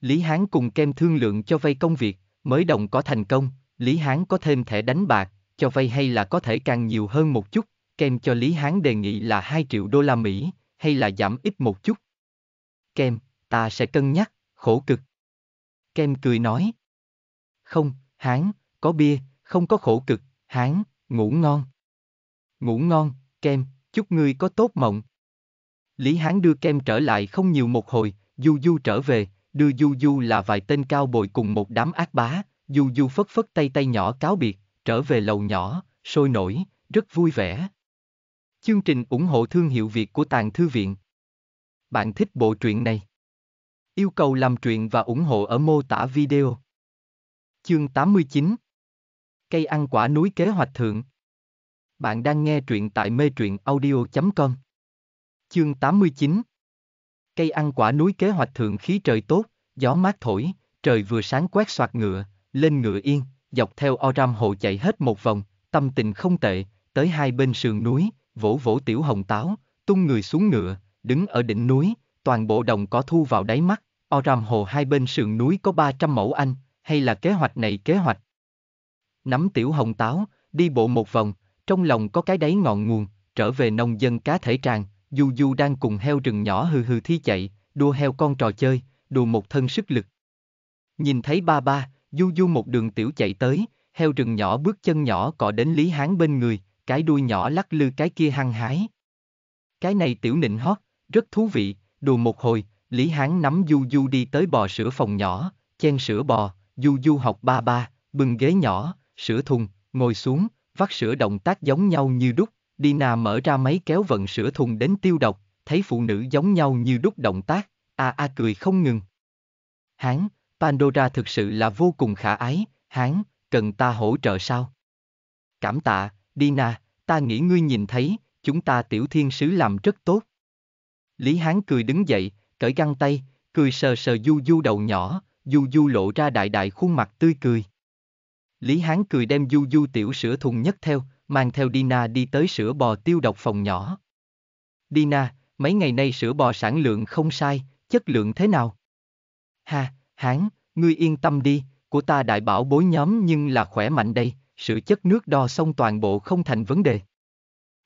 Lý Hán cùng kem thương lượng cho vay công việc, mới đồng có thành công, Lý Hán có thêm thẻ đánh bạc, cho vay hay là có thể càng nhiều hơn một chút, kem cho Lý Hán đề nghị là 2 triệu đô la Mỹ, hay là giảm ít một chút. Kem, ta sẽ cân nhắc, khổ cực. Kem cười nói. Không, hán, có bia, không có khổ cực, hán, ngủ ngon. Ngủ ngon, Kem, chúc ngươi có tốt mộng. Lý Hán đưa Kem trở lại không nhiều một hồi, Du Du trở về, đưa Du Du là vài tên cao bồi cùng một đám ác bá, Du Du phất phất tay tay nhỏ cáo biệt, trở về lầu nhỏ, sôi nổi, rất vui vẻ. Chương trình ủng hộ thương hiệu Việt của Tàng Thư Viện bạn thích bộ truyện này. Yêu cầu làm truyện và ủng hộ ở mô tả video. Chương 89 Cây ăn quả núi kế hoạch thượng Bạn đang nghe truyện tại mê truyện audio.com Chương 89 Cây ăn quả núi kế hoạch thượng khí trời tốt, gió mát thổi, trời vừa sáng quét soạt ngựa, lên ngựa yên, dọc theo Oram hồ chạy hết một vòng, tâm tình không tệ, tới hai bên sườn núi, vỗ vỗ tiểu hồng táo, tung người xuống ngựa, đứng ở đỉnh núi, toàn bộ đồng có thu vào đáy mắt, Oram hồ hai bên sườn núi có 300 mẫu anh, hay là kế hoạch này kế hoạch. Nắm tiểu hồng táo, đi bộ một vòng, trong lòng có cái đáy ngọn nguồn, trở về nông dân cá thể tràng, Du Du đang cùng heo rừng nhỏ hừ hừ thi chạy, đua heo con trò chơi, đùa một thân sức lực. Nhìn thấy ba ba, Du Du một đường tiểu chạy tới, heo rừng nhỏ bước chân nhỏ cọ đến Lý Hán bên người, cái đuôi nhỏ lắc lư cái kia hăng hái. Cái này tiểu nịnh hót, rất thú vị, đùa một hồi, Lý Hán nắm Du Du đi tới bò sữa phòng nhỏ, chen sữa bò, Du Du học ba ba, bưng ghế nhỏ, sữa thùng, ngồi xuống, vắt sữa động tác giống nhau như đúc, Dina mở ra máy kéo vận sữa thùng đến tiêu độc, thấy phụ nữ giống nhau như đúc động tác, a à a à cười không ngừng. Hán, Pandora thực sự là vô cùng khả ái, hán, cần ta hỗ trợ sao? Cảm tạ, Dina, ta nghĩ ngươi nhìn thấy, chúng ta tiểu thiên sứ làm rất tốt. Lý Hán cười đứng dậy, cởi găng tay, cười sờ sờ Du Du đầu nhỏ, Du Du lộ ra đại đại khuôn mặt tươi cười. Lý Hán cười đem Du Du tiểu sữa thùng nhất theo, mang theo Dina đi tới sữa bò tiêu độc phòng nhỏ. Dina, mấy ngày nay sữa bò sản lượng không sai, chất lượng thế nào? Ha, Hán, ngươi yên tâm đi, của ta đại bảo bối nhóm nhưng là khỏe mạnh đây, sữa chất nước đo xong toàn bộ không thành vấn đề.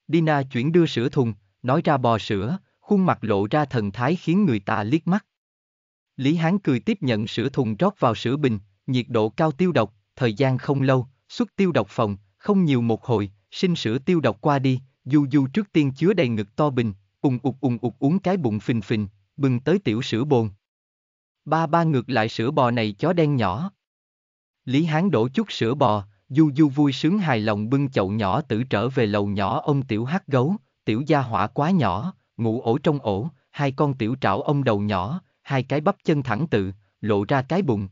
Dina chuyển đưa sữa thùng, nói ra bò sữa, khuôn mặt lộ ra thần thái khiến người ta liếc mắt. Lý Hán cười tiếp nhận sữa thùng rót vào sữa bình, nhiệt độ cao tiêu độc, thời gian không lâu, xuất tiêu độc phòng, không nhiều một hồi, sinh sữa tiêu độc qua đi, du du trước tiên chứa đầy ngực to bình, ùng ục ùng ục uống cái bụng phình phình, bừng tới tiểu sữa bồn. Ba ba ngược lại sữa bò này chó đen nhỏ. Lý Hán đổ chút sữa bò, du du vui sướng hài lòng bưng chậu nhỏ tử trở về lầu nhỏ ông tiểu hát gấu, tiểu gia hỏa quá nhỏ, ngủ ổ trong ổ, hai con tiểu trảo ông đầu nhỏ, hai cái bắp chân thẳng tự, lộ ra cái bụng.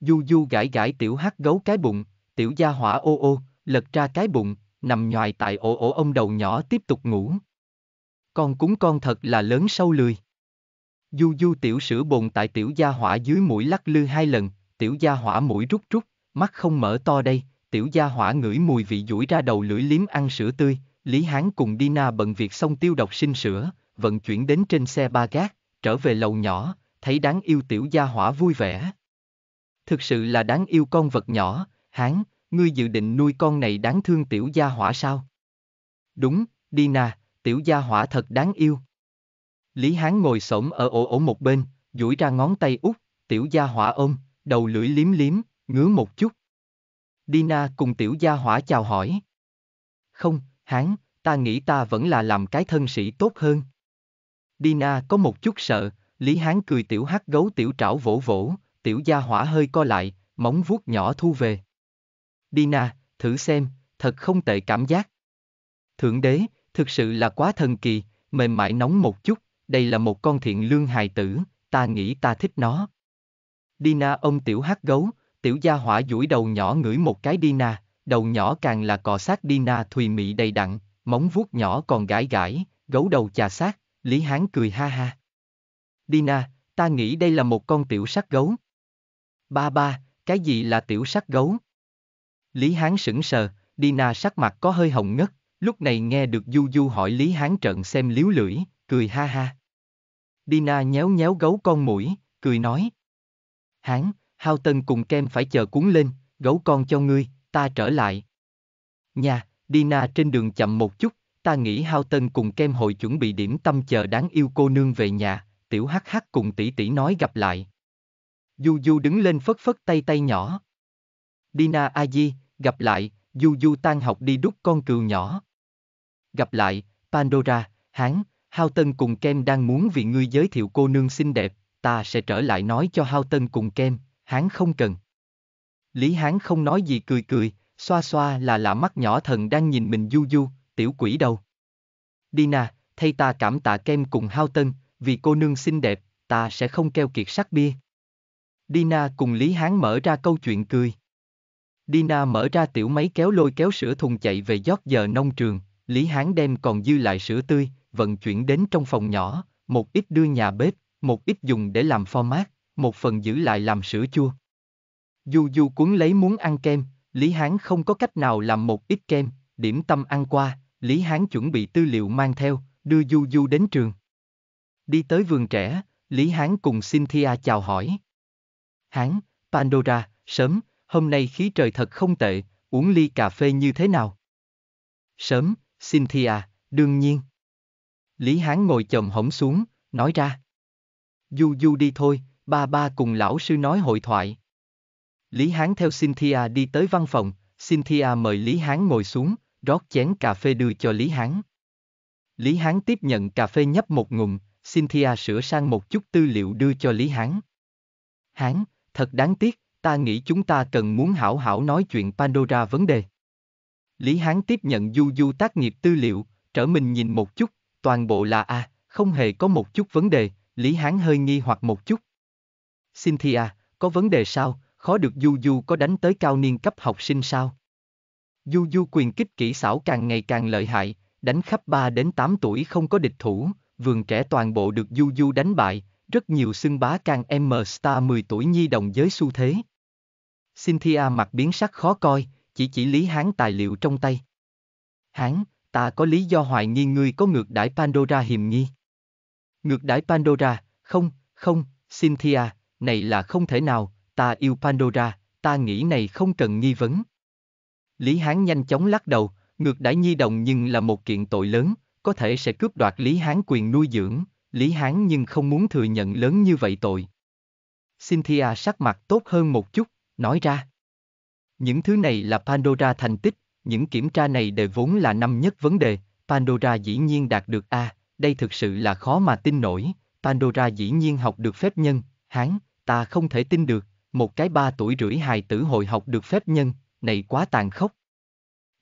Du du gãi gãi tiểu hát gấu cái bụng, tiểu gia hỏa ô ô, lật ra cái bụng, nằm nhòi tại ổ ổ ông đầu nhỏ tiếp tục ngủ. Con cúng con thật là lớn sâu lười. Du du tiểu sữa bồn tại tiểu gia hỏa dưới mũi lắc lư hai lần, tiểu gia hỏa mũi rút rút, mắt không mở to đây, tiểu gia hỏa ngửi mùi vị duỗi ra đầu lưỡi liếm ăn sữa tươi, Lý Hán cùng Dina bận việc xong tiêu độc sinh sữa, vận chuyển đến trên xe ba gác, trở về lầu nhỏ, thấy đáng yêu tiểu gia hỏa vui vẻ. Thực sự là đáng yêu con vật nhỏ, Hán, ngươi dự định nuôi con này đáng thương tiểu gia hỏa sao? Đúng, Dina, tiểu gia hỏa thật đáng yêu. Lý Hán ngồi xổm ở ổ ổ một bên, duỗi ra ngón tay út, tiểu gia hỏa ôm, đầu lưỡi liếm liếm, ngứa một chút. Dina cùng tiểu gia hỏa chào hỏi. Không, Hán, ta nghĩ ta vẫn là làm cái thân sĩ tốt hơn. Dina có một chút sợ, Lý Hán cười tiểu hắc gấu tiểu trảo vỗ vỗ, tiểu gia hỏa hơi co lại, móng vuốt nhỏ thu về. Dina, thử xem, thật không tệ cảm giác. Thượng đế, thực sự là quá thần kỳ, mềm mại nóng một chút, đây là một con thiện lương hài tử, ta nghĩ ta thích nó. Dina ôm tiểu hắc gấu, tiểu gia hỏa duỗi đầu nhỏ ngửi một cái Dina, đầu nhỏ càng là cò sát Dina thùy mị đầy đặn, móng vuốt nhỏ còn gãi gãi, gấu đầu chà sát, Lý Hán cười ha ha. Dina, ta nghĩ đây là một con tiểu sắc gấu. Ba ba, cái gì là tiểu sắc gấu? Lý Hán sững sờ, Dina sắc mặt có hơi hồng ngất, lúc này nghe được Du Du hỏi Lý Hán trợn xem liếu lưỡi, cười ha ha. Dina nhéo nhéo gấu con mũi, cười nói. Hán, Hao Tân cùng kem phải chờ cuốn lên, gấu con cho ngươi ta trở lại. Nhà, Dina trên đường chậm một chút, ta nghĩ Hao Tân cùng kem hội chuẩn bị điểm tâm chờ đáng yêu cô nương về nhà, tiểu hắc hắc cùng tỷ tỷ nói gặp lại. Du Du đứng lên phất phất tay tay nhỏ. Dina aji, gặp lại, Du Du tan học đi đút con cừu nhỏ. Gặp lại, Pandora, hán, Hao Tân cùng Kem đang muốn vì ngươi giới thiệu cô nương xinh đẹp, ta sẽ trở lại nói cho Hao Tân cùng Kem, hán không cần. Lý Hán không nói gì cười cười, xoa xoa là lạ mắt nhỏ thần đang nhìn mình du du, tiểu quỷ đâu. Dina, thay ta cảm tạ kem cùng hao tân, vì cô nương xinh đẹp, ta sẽ không keo kiệt sắc bia. Dina cùng Lý Hán mở ra câu chuyện cười. Dina mở ra tiểu máy kéo lôi kéo sữa thùng chạy về giót giờ nông trường, Lý Hán đem còn dư lại sữa tươi, vận chuyển đến trong phòng nhỏ, một ít đưa nhà bếp, một ít dùng để làm format, một phần giữ lại làm sữa chua. Du Du cuốn lấy muốn ăn kem, Lý Hán không có cách nào làm một ít kem, điểm tâm ăn qua, Lý Hán chuẩn bị tư liệu mang theo, đưa Du Du đến trường. Đi tới vườn trẻ, Lý Hán cùng Cynthia chào hỏi. Hán, Pandora, sớm, hôm nay khí trời thật không tệ, uống ly cà phê như thế nào? Sớm, Cynthia, đương nhiên. Lý Hán ngồi chồm hổng xuống, nói ra. Du du đi thôi, ba ba cùng lão sư nói hội thoại, Lý Hán theo Cynthia đi tới văn phòng, Cynthia mời Lý Hán ngồi xuống, rót chén cà phê đưa cho Lý Hán. Lý Hán tiếp nhận cà phê nhấp một ngụm, Cynthia sửa sang một chút tư liệu đưa cho Lý Hán. Hán, thật đáng tiếc, ta nghĩ chúng ta cần muốn hảo hảo nói chuyện Pandora vấn đề. Lý Hán tiếp nhận du du tác nghiệp tư liệu, trở mình nhìn một chút, toàn bộ là A, à, không hề có một chút vấn đề, Lý Hán hơi nghi hoặc một chút. Cynthia, có vấn đề sao, khó được Du Du có đánh tới cao niên cấp học sinh sao? Du Du quyền kích kỹ xảo càng ngày càng lợi hại, đánh khắp 3 đến 8 tuổi không có địch thủ, vườn trẻ toàn bộ được Du Du đánh bại, rất nhiều xưng bá càng M Star 10 tuổi nhi đồng giới xu thế. Cynthia mặt biến sắc khó coi, chỉ chỉ Lý Hán tài liệu trong tay. Hán, ta có lý do hoài nghi ngươi có ngược đãi Pandora hiềm nghi. Ngược đãi Pandora, không, không, Cynthia, này là không thể nào, ta yêu Pandora, ta nghĩ này không cần nghi vấn. Lý Hán nhanh chóng lắc đầu, ngược đãi nhi đồng nhưng là một kiện tội lớn, có thể sẽ cướp đoạt Lý Hán quyền nuôi dưỡng, Lý Hán nhưng không muốn thừa nhận lớn như vậy tội. Cynthia sắc mặt tốt hơn một chút, nói ra. Những thứ này là Pandora thành tích, những kiểm tra này đều vốn là năm nhất vấn đề, Pandora dĩ nhiên đạt được A, đây thực sự là khó mà tin nổi, Pandora dĩ nhiên học được phép nhân, Hán, ta không thể tin được, một cái ba tuổi rưỡi hài tử hội học được phép nhân, này quá tàn khốc.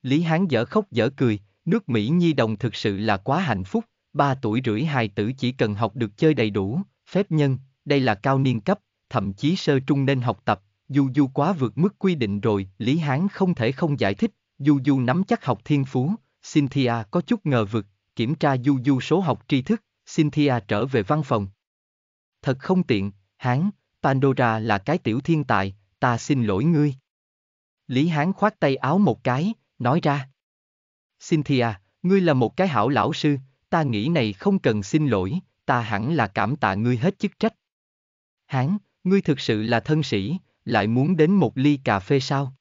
Lý Hán dở khóc dở cười, nước Mỹ nhi đồng thực sự là quá hạnh phúc, ba tuổi rưỡi hài tử chỉ cần học được chơi đầy đủ, phép nhân, đây là cao niên cấp, thậm chí sơ trung nên học tập, Du Du quá vượt mức quy định rồi, Lý Hán không thể không giải thích, Du Du nắm chắc học thiên phú, Cynthia có chút ngờ vực, kiểm tra Du Du số học tri thức, Cynthia trở về văn phòng. Thật không tiện, Hán, Pandora là cái tiểu thiên tài, ta xin lỗi ngươi. Lý Hán khoát tay áo một cái, nói ra. Cynthia, ngươi là một cái hảo lão sư, ta nghĩ này không cần xin lỗi, ta hẳn là cảm tạ ngươi hết chức trách. Hán, ngươi thực sự là thân sĩ, lại muốn đến một ly cà phê sao?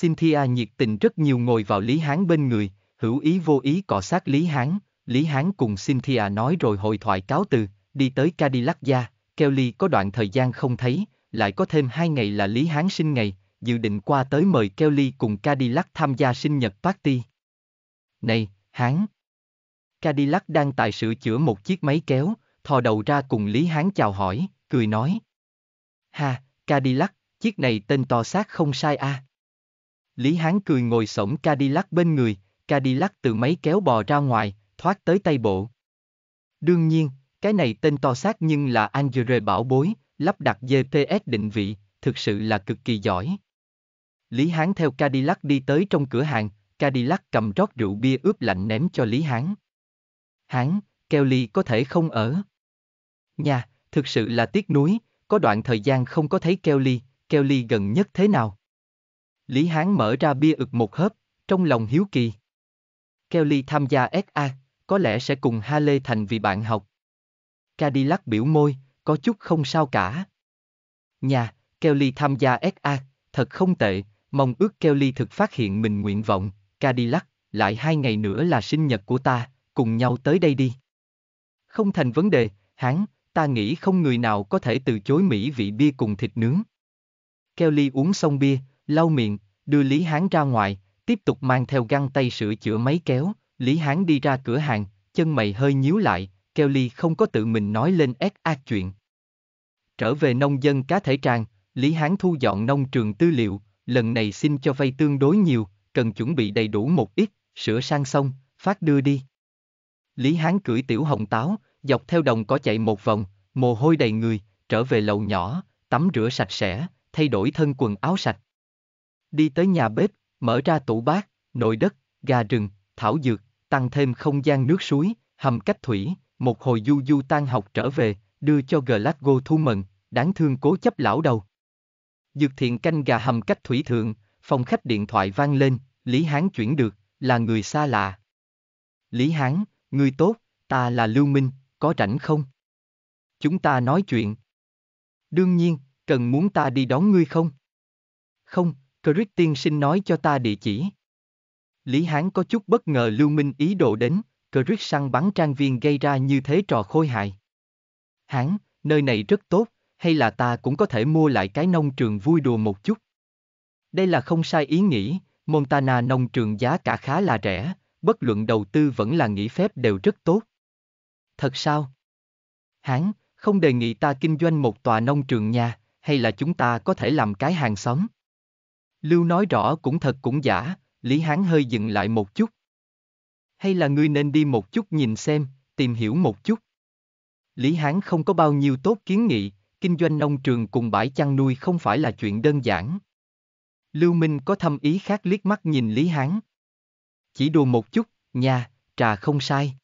Cynthia nhiệt tình rất nhiều ngồi vào Lý Hán bên người, hữu ý vô ý cọ sát Lý Hán, Lý Hán cùng Cynthia nói rồi hội thoại cáo từ, đi tới Cadillac gia. Kelly có đoạn thời gian không thấy, lại có thêm hai ngày là Lý Hán sinh ngày, dự định qua tới mời Kelly cùng Cadillac tham gia sinh nhật party. Này, Hán! Cadillac đang tại sửa chữa một chiếc máy kéo, thò đầu ra cùng Lý Hán chào hỏi, cười nói. Ha, Cadillac, chiếc này tên to xác không sai a. À? Lý Hán cười ngồi sổng Cadillac bên người, Cadillac từ máy kéo bò ra ngoài, thoát tới tay bộ. Đương nhiên, cái này tên to xác nhưng là Angere bảo bối, lắp đặt GPS định vị, thực sự là cực kỳ giỏi. Lý Hán theo Cadillac đi tới trong cửa hàng, Cadillac cầm rót rượu bia ướp lạnh ném cho Lý Hán. Hán, Kelly có thể không ở. Nhà, thực sự là tiếc nuối, có đoạn thời gian không có thấy Kelly, Kelly gần nhất thế nào? Lý Hán mở ra bia ực một hớp, trong lòng hiếu kỳ. Kelly tham gia SA, có lẽ sẽ cùng Ha Lê thành vì bạn học, Cadillac biểu môi, có chút không sao cả. Nhà, Kelly tham gia SA, thật không tệ, mong ước Kelly thực phát hiện mình nguyện vọng, Cadillac, lại hai ngày nữa là sinh nhật của ta, cùng nhau tới đây đi. Không thành vấn đề, hắn, ta nghĩ không người nào có thể từ chối mỹ vị bia cùng thịt nướng. Kelly uống xong bia, lau miệng, đưa Lý Hán ra ngoài, tiếp tục mang theo găng tay sửa chữa máy kéo, Lý Hán đi ra cửa hàng, chân mày hơi nhíu lại, Kelly không có tự mình nói lên ác chuyện. Trở về nông dân cá thể trang, Lý Hán thu dọn nông trường tư liệu, lần này xin cho vay tương đối nhiều, cần chuẩn bị đầy đủ một ít, sửa sang xong, phát đưa đi. Lý Hán cưỡi tiểu hồng táo, dọc theo đồng có chạy một vòng, mồ hôi đầy người, trở về lầu nhỏ, tắm rửa sạch sẽ, thay đổi thân quần áo sạch. Đi tới nhà bếp, mở ra tủ bát, nồi đất, gà rừng, thảo dược, tăng thêm không gian nước suối, hầm cách thủy, một hồi du du tan học trở về, đưa cho Glasgow thu mận, đáng thương cố chấp lão đầu. Dược thiện canh gà hầm cách thủy thượng, phòng khách điện thoại vang lên, Lý Hán chuyển được, là người xa lạ. Lý Hán, người tốt, ta là Lưu Minh, có rảnh không? Chúng ta nói chuyện. Đương nhiên, cần muốn ta đi đón ngươi không? Không, Chris tiên sinh nói cho ta địa chỉ. Lý Hán có chút bất ngờ Lưu Minh ý đồ đến, cờ rít săn bắn trang viên gây ra như thế trò khôi hại. Hán, nơi này rất tốt, hay là ta cũng có thể mua lại cái nông trường vui đùa một chút. Đây là không sai ý nghĩ, Montana nông trường giá cả khá là rẻ, bất luận đầu tư vẫn là nghỉ phép đều rất tốt. Thật sao? Hán, không đề nghị ta kinh doanh một tòa nông trường nhà, hay là chúng ta có thể làm cái hàng xóm? Lưu nói rõ cũng thật cũng giả, Lý Hán hơi dừng lại một chút, hay là ngươi nên đi một chút nhìn xem, tìm hiểu một chút. Lý Hán không có bao nhiêu tốt kiến nghị, kinh doanh nông trường cùng bãi chăn nuôi không phải là chuyện đơn giản. Lưu Minh có thâm ý khác liếc mắt nhìn Lý Hán. Chỉ đùa một chút, nha, trà không sai.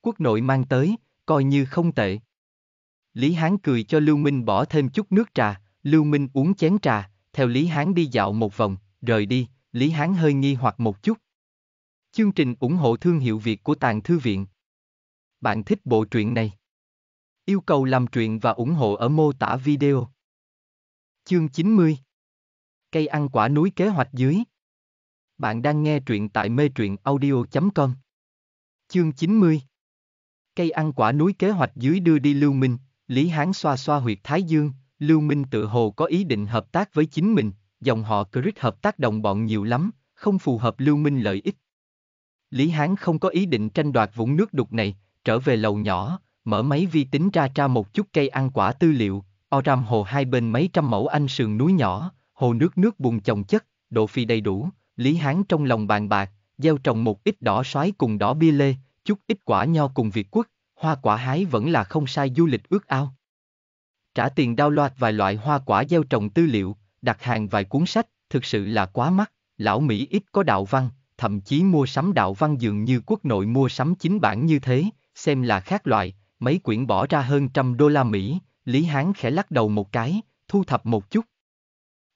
Quốc nội mang tới, coi như không tệ. Lý Hán cười cho Lưu Minh bỏ thêm chút nước trà, Lưu Minh uống chén trà, theo Lý Hán đi dạo một vòng, rời đi, Lý Hán hơi nghi hoặc một chút, Chương trình ủng hộ thương hiệu Việt của Tàng Thư Viện. Bạn thích bộ truyện này? Yêu cầu làm truyện và ủng hộ ở mô tả video. Chương 90 Cây ăn quả núi kế hoạch dưới Bạn đang nghe truyện tại mê truyện audio.com Chương 90 Cây ăn quả núi kế hoạch dưới đưa đi Lưu Minh, Lý Hán xoa xoa huyệt Thái Dương, Lưu Minh tự hồ có ý định hợp tác với chính mình, dòng họ Crit hợp tác đồng bọn nhiều lắm, không phù hợp Lưu Minh lợi ích Lý Hán không có ý định tranh đoạt vũng nước đục này, trở về lầu nhỏ, mở máy vi tính ra tra một chút cây ăn quả tư liệu, Oram hồ hai bên mấy trăm mẫu anh sườn núi nhỏ, hồ nước nước bùn chồng chất, độ phi đầy đủ, Lý Hán trong lòng bàn bạc, gieo trồng một ít đỏ xoái cùng đỏ bia lê, chút ít quả nho cùng Việt quốc, hoa quả hái vẫn là không sai du lịch ước ao. Trả tiền đao loạt vài loại hoa quả gieo trồng tư liệu, đặt hàng vài cuốn sách, thực sự là quá mắc, lão Mỹ ít có đạo văn, thậm chí mua sắm đạo văn dường như quốc nội mua sắm chính bản như thế, xem là khác loại, mấy quyển bỏ ra hơn trăm đô la Mỹ, Lý Hán khẽ lắc đầu một cái, thu thập một chút.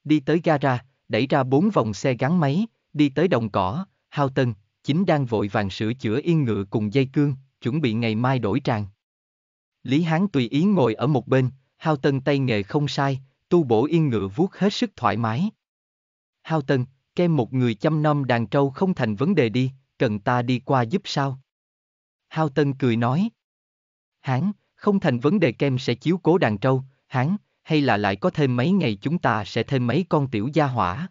Đi tới gara, đẩy ra bốn vòng xe gắn máy, đi tới đồng cỏ, hao tân, chính đang vội vàng sửa chữa yên ngựa cùng dây cương, chuẩn bị ngày mai đổi tràng. Lý Hán tùy ý ngồi ở một bên, hao tân tay nghề không sai, tu bổ yên ngựa vuốt hết sức thoải mái. Hao tân, kem một người chăm nom đàn trâu không thành vấn đề đi, cần ta đi qua giúp sao? Hao Tân cười nói. Hán, không thành vấn đề kem sẽ chiếu cố đàn trâu, hán, hay là lại có thêm mấy ngày chúng ta sẽ thêm mấy con tiểu gia hỏa.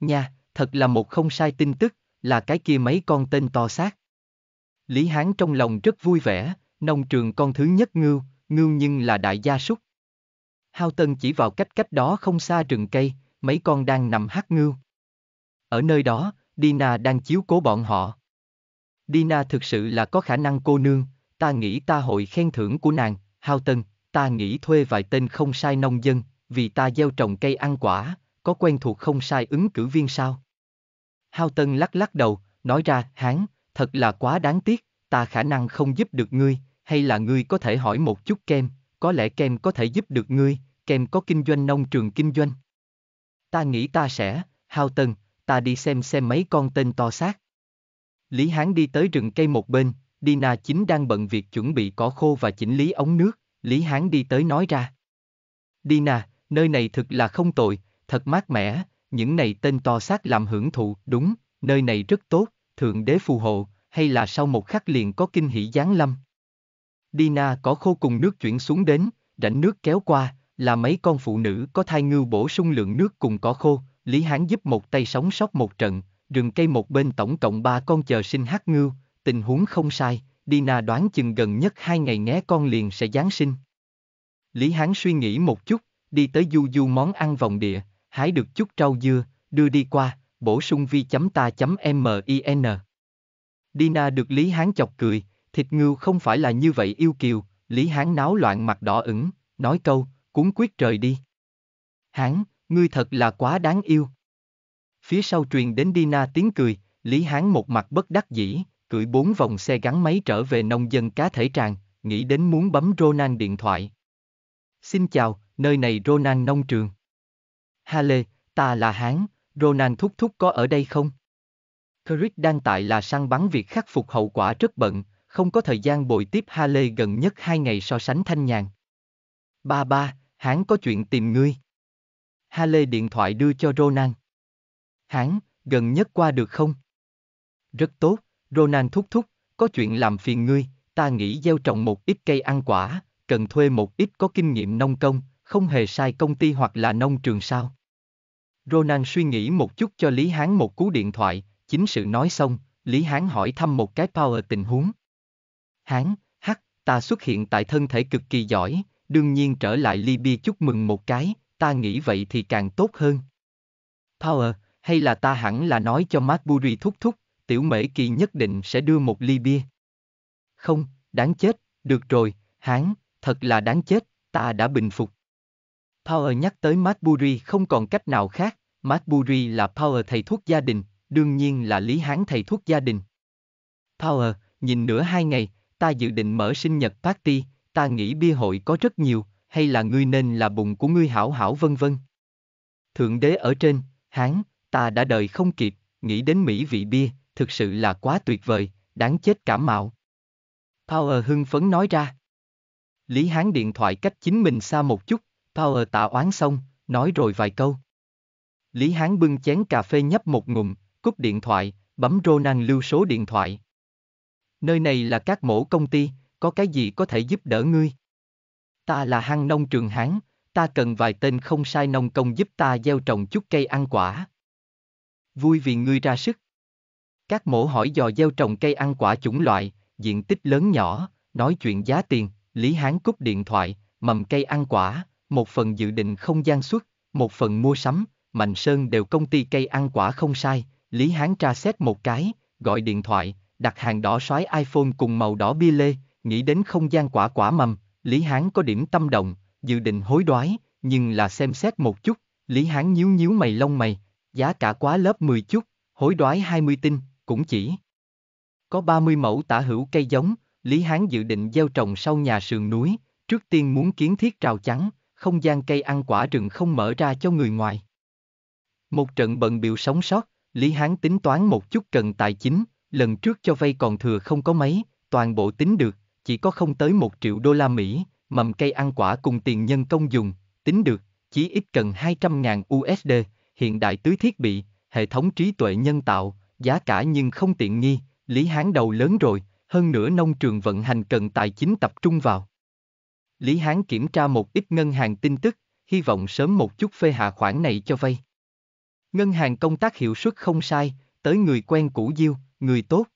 Nha, thật là một không sai tin tức, là cái kia mấy con tên to xác. Lý Hán trong lòng rất vui vẻ, nông trường con thứ nhất ngưu, ngưu nhưng là đại gia súc. Hao Tân chỉ vào cách cách đó không xa rừng cây, mấy con đang nằm hát ngưu. Ở nơi đó, Dina đang chiếu cố bọn họ. Dina thực sự là có khả năng cô nương, ta nghĩ ta hội khen thưởng của nàng, hao tân, ta nghĩ thuê vài tên không sai nông dân, vì ta gieo trồng cây ăn quả, có quen thuộc không sai ứng cử viên sao? Hao tân lắc lắc đầu, nói ra, hán, thật là quá đáng tiếc, ta khả năng không giúp được ngươi, hay là ngươi có thể hỏi một chút kem, có lẽ kem có thể giúp được ngươi, kem có kinh doanh nông trường kinh doanh. Ta nghĩ ta sẽ, Hao Tân, ta đi xem xem mấy con tên to xác. Lý Hán đi tới rừng cây một bên, Dina chính đang bận việc chuẩn bị cỏ khô và chỉnh lý ống nước, Lý Hán đi tới nói ra. Dina, nơi này thực là không tội, thật mát mẻ, những này tên to xác làm hưởng thụ, đúng, nơi này rất tốt, thượng đế phù hộ, hay là sau một khắc liền có kinh hỷ giáng lâm. Dina cỏ khô cùng nước chuyển xuống đến, rãnh nước kéo qua, là mấy con phụ nữ có thai ngưu bổ sung lượng nước cùng cỏ khô, Lý Hán giúp một tay sống sót một trận, rừng cây một bên tổng cộng ba con chờ sinh hát ngưu, tình huống không sai, Dina đoán chừng gần nhất hai ngày nghe con liền sẽ Giáng sinh. Lý Hán suy nghĩ một chút, đi tới du du món ăn vòng địa, hái được chút trâu dưa, đưa đi qua, bổ sung vi chấm ta chấm min. Dina được Lý Hán chọc cười, thịt ngưu không phải là như vậy yêu kiều, Lý Hán náo loạn mặt đỏ ửng, nói câu, cuốn quyết trời đi. Hán, ngươi thật là quá đáng yêu. Phía sau truyền đến Dina tiếng cười, Lý Hán một mặt bất đắc dĩ, cưỡi bốn vòng xe gắn máy trở về nông dân cá thể tràng, nghĩ đến muốn bấm Ronan điện thoại. Xin chào, nơi này Ronan nông trường. Hale, ta là Hán, Ronan thúc thúc có ở đây không? Chris đang tại là săn bắn việc khắc phục hậu quả rất bận, không có thời gian bồi tiếp Hale gần nhất hai ngày so sánh thanh nhàn. Ba ba, hắn có chuyện tìm ngươi. Hale điện thoại đưa cho Ronan. Hán, gần nhất qua được không? Rất tốt, Ronan thúc thúc, có chuyện làm phiền ngươi, ta nghĩ gieo trồng một ít cây ăn quả, cần thuê một ít có kinh nghiệm nông công, không hề sai công ty hoặc là nông trường sao. Ronan suy nghĩ một chút cho Lý Hán một cú điện thoại, chính sự nói xong, Lý Hán hỏi thăm một cái power tình huống. Hán, hắc, ta xuất hiện tại thân thể cực kỳ giỏi, đương nhiên trở lại Libya chúc mừng một cái, ta nghĩ vậy thì càng tốt hơn. Power, hay là ta hẳn là nói cho Marbury thúc thúc, tiểu mễ kỳ nhất định sẽ đưa một ly bia. Không, đáng chết, được rồi, hắn, thật là đáng chết, ta đã bình phục. Power nhắc tới Marbury không còn cách nào khác, Marbury là Power thầy thuốc gia đình, đương nhiên là Lý Hán thầy thuốc gia đình. Power, nhìn nửa hai ngày, ta dự định mở sinh nhật party, ta nghĩ bia hội có rất nhiều, hay là ngươi nên là bụng của ngươi hảo hảo vân vân. Thượng đế ở trên, hán, ta đã đợi không kịp, nghĩ đến mỹ vị bia, thực sự là quá tuyệt vời, đáng chết cảm mạo. Power hưng phấn nói ra. Lý Hán điện thoại cách chính mình xa một chút, Power tạ oán xong, nói rồi vài câu. Lý Hán bưng chén cà phê nhấp một ngụm, cúp điện thoại, bấm Ronan lưu số điện thoại. Nơi này là các mẫu công ty, có cái gì có thể giúp đỡ ngươi? Ta là hăng nông trường Hán, ta cần vài tên không sai nông công giúp ta gieo trồng chút cây ăn quả. Vui vì ngươi ra sức. Các mổ hỏi dò gieo trồng cây ăn quả chủng loại, diện tích lớn nhỏ, nói chuyện giá tiền, Lý Hán cúp điện thoại, mầm cây ăn quả, một phần dự định không gian xuất, một phần mua sắm, Mạnh Sơn đều công ty cây ăn quả không sai, Lý Hán tra xét một cái, gọi điện thoại, đặt hàng đỏ xoáy iPhone cùng màu đỏ bi lê, nghĩ đến không gian quả quả mầm, Lý Hán có điểm tâm động, dự định hối đoái, nhưng là xem xét một chút, Lý Hán nhíu nhíu mày lông mày, giá cả quá lớp 10 chút, hối đoái 20 tinh, cũng chỉ. Có 30 mẫu tả hữu cây giống, Lý Hán dự định gieo trồng sau nhà sườn núi, trước tiên muốn kiến thiết trào chắn, không gian cây ăn quả rừng không mở ra cho người ngoài. Một trận bận biểu sống sót, Lý Hán tính toán một chút cần tài chính, lần trước cho vay còn thừa không có mấy, toàn bộ tính được, chỉ có không tới một triệu đô la Mỹ, mầm cây ăn quả cùng tiền nhân công dùng, tính được, chỉ ít cần 200.000 USD, hiện đại tưới thiết bị, hệ thống trí tuệ nhân tạo, giá cả nhưng không tiện nghi, Lý Hán đầu lớn rồi, hơn nữa nông trường vận hành cần tài chính tập trung vào. Lý Hán kiểm tra một ít ngân hàng tin tức, hy vọng sớm một chút phê hạ khoản này cho vay. Ngân hàng công tác hiệu suất không sai, tới người quen cũ diêu, người tốt.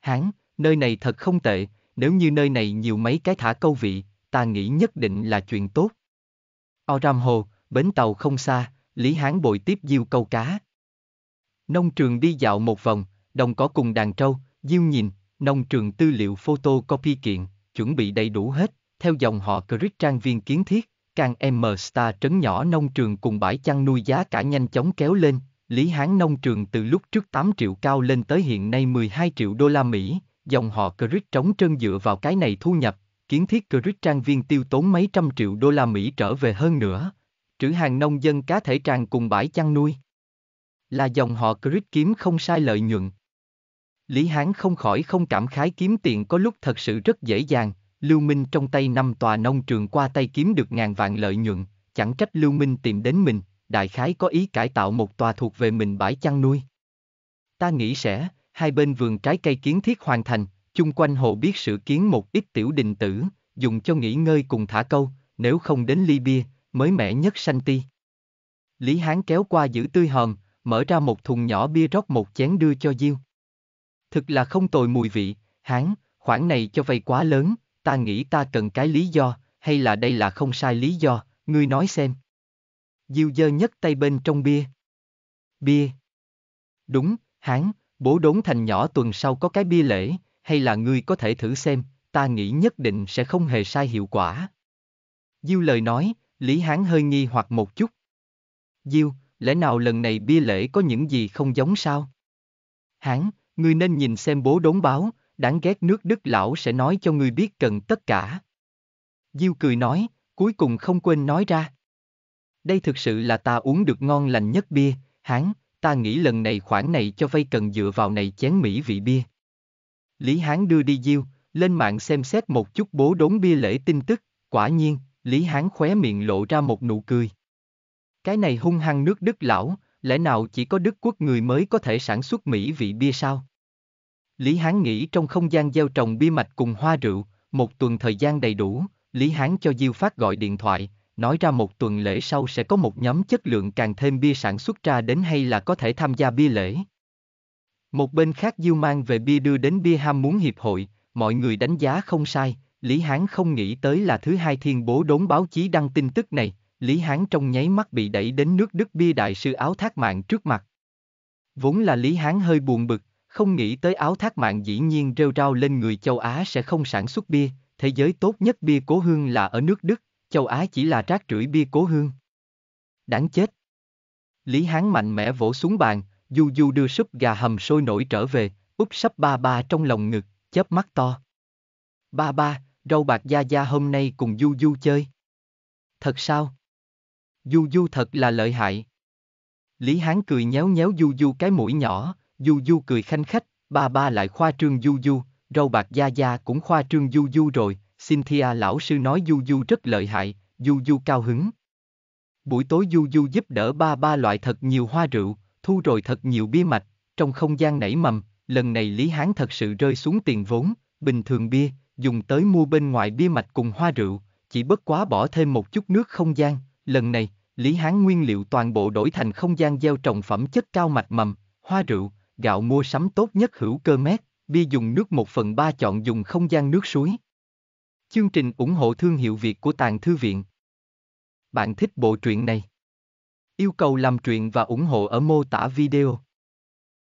Hán, nơi này thật không tệ, nếu như nơi này nhiều mấy cái thả câu vị, ta nghĩ nhất định là chuyện tốt. Oram Hồ, bến tàu không xa, Lý Hán bồi tiếp Diêu câu cá. Nông trường đi dạo một vòng, đồng có cùng đàn trâu, Diêu nhìn, nông trường tư liệu photo, copy kiện, chuẩn bị đầy đủ hết, theo dòng họ Crit trang viên kiến thiết, càng M Star trấn nhỏ nông trường cùng bãi chăn nuôi giá cả nhanh chóng kéo lên, Lý Hán nông trường từ lúc trước 8 triệu cao lên tới hiện nay 12 triệu đô la Mỹ, dòng họ Crit trống trơn dựa vào cái này thu nhập, kiến thiết Crit trang viên tiêu tốn mấy trăm triệu đô la Mỹ trở về hơn nữa. Trữ hàng nông dân cá thể tràn cùng bãi chăn nuôi. Là dòng họ Crit kiếm không sai lợi nhuận. Lý Hán không khỏi không cảm khái kiếm tiền có lúc thật sự rất dễ dàng, Lưu Minh trong tay năm tòa nông trường qua tay kiếm được ngàn vạn lợi nhuận, chẳng trách Lưu Minh tìm đến mình, đại khái có ý cải tạo một tòa thuộc về mình bãi chăn nuôi. Ta nghĩ sẽ, hai bên vườn trái cây kiến thiết hoàn thành, chung quanh hồ biết sự kiến một ít tiểu đình tử, dùng cho nghỉ ngơi cùng thả câu, nếu không đến ly bia, mới mẻ nhất sanh ti. Lý Hán kéo qua giữ tươi hòm, mở ra một thùng nhỏ bia rót một chén đưa cho Diêu. Thực là không tồi mùi vị, Hán, khoản này cho vay quá lớn, ta nghĩ ta cần cái lý do, hay là đây là không sai lý do, ngươi nói xem. Diêu dơ nhất tay bên trong bia. Bia. Đúng, Hán, bố đốn thành nhỏ tuần sau có cái bia lễ, hay là ngươi có thể thử xem, ta nghĩ nhất định sẽ không hề sai hiệu quả. Diêu lời nói, Lý Hán hơi nghi hoặc một chút. Diêu, lẽ nào lần này bia lễ có những gì không giống sao? Hán, ngươi nên nhìn xem bố đốn báo, đáng ghét nước Đức lão sẽ nói cho ngươi biết cần tất cả. Diêu cười nói, cuối cùng không quên nói ra. Đây thực sự là ta uống được ngon lành nhất bia, hán, ta nghĩ lần này khoản này cho vay cần dựa vào này chén mỹ vị bia. Lý Hán đưa đi diêu, lên mạng xem xét một chút bố đốn bia lễ tin tức, quả nhiên, Lý Hán khóe miệng lộ ra một nụ cười. Cái này hung hăng nước Đức lão, lẽ nào chỉ có Đức quốc người mới có thể sản xuất mỹ vị bia sao? Lý Hán nghĩ trong không gian gieo trồng bia mạch cùng hoa rượu, một tuần thời gian đầy đủ, Lý Hán cho Diêu Phát gọi điện thoại, nói ra một tuần lễ sau sẽ có một nhóm chất lượng càng thêm bia sản xuất ra đến hay là có thể tham gia bia lễ. Một bên khác Diêu mang về bia đưa đến bia ham muốn hiệp hội, mọi người đánh giá không sai, Lý Hán không nghĩ tới là thứ hai thiên bố đốn báo chí đăng tin tức này, Lý Hán trong nháy mắt bị đẩy đến nước Đức bia đại sư áo thác mạng trước mặt. Vốn là Lý Hán hơi buồn bực, không nghĩ tới áo thác mạng dĩ nhiên rêu rao lên người châu Á sẽ không sản xuất bia, thế giới tốt nhất bia cố hương là ở nước Đức, châu Á chỉ là rác rưởi bia cố hương. Đáng chết. Lý Hán mạnh mẽ vỗ xuống bàn, du du đưa súp gà hầm sôi nổi trở về, úp sắp ba ba trong lòng ngực, chớp mắt to. Ba ba, râu bạc gia gia hôm nay cùng du du chơi. Thật sao? Du du thật là lợi hại. Lý Hán cười nhéo nhéo du du cái mũi nhỏ, du du cười khanh khách, ba ba lại khoa trương du du, râu bạc gia gia cũng khoa trương du du rồi, Cynthia lão sư nói Du Du rất lợi hại, Du Du cao hứng. Buổi tối Du Du giúp đỡ ba ba loại thật nhiều hoa rượu, thu rồi thật nhiều bia mạch, trong không gian nảy mầm, lần này Lý Hán thật sự rơi xuống tiền vốn, bình thường bia, dùng tới mua bên ngoài bia mạch cùng hoa rượu, chỉ bất quá bỏ thêm một chút nước không gian, lần này, Lý Hán nguyên liệu toàn bộ đổi thành không gian gieo trồng phẩm chất cao mạch mầm, hoa rượu, gạo mua sắm tốt nhất hữu cơ mét, bia dùng nước một phần ba chọn dùng không gian nước suối. Chương trình ủng hộ thương hiệu Việt của Tàng Thư Viện. Bạn thích bộ truyện này? Yêu cầu làm truyện và ủng hộ ở mô tả video.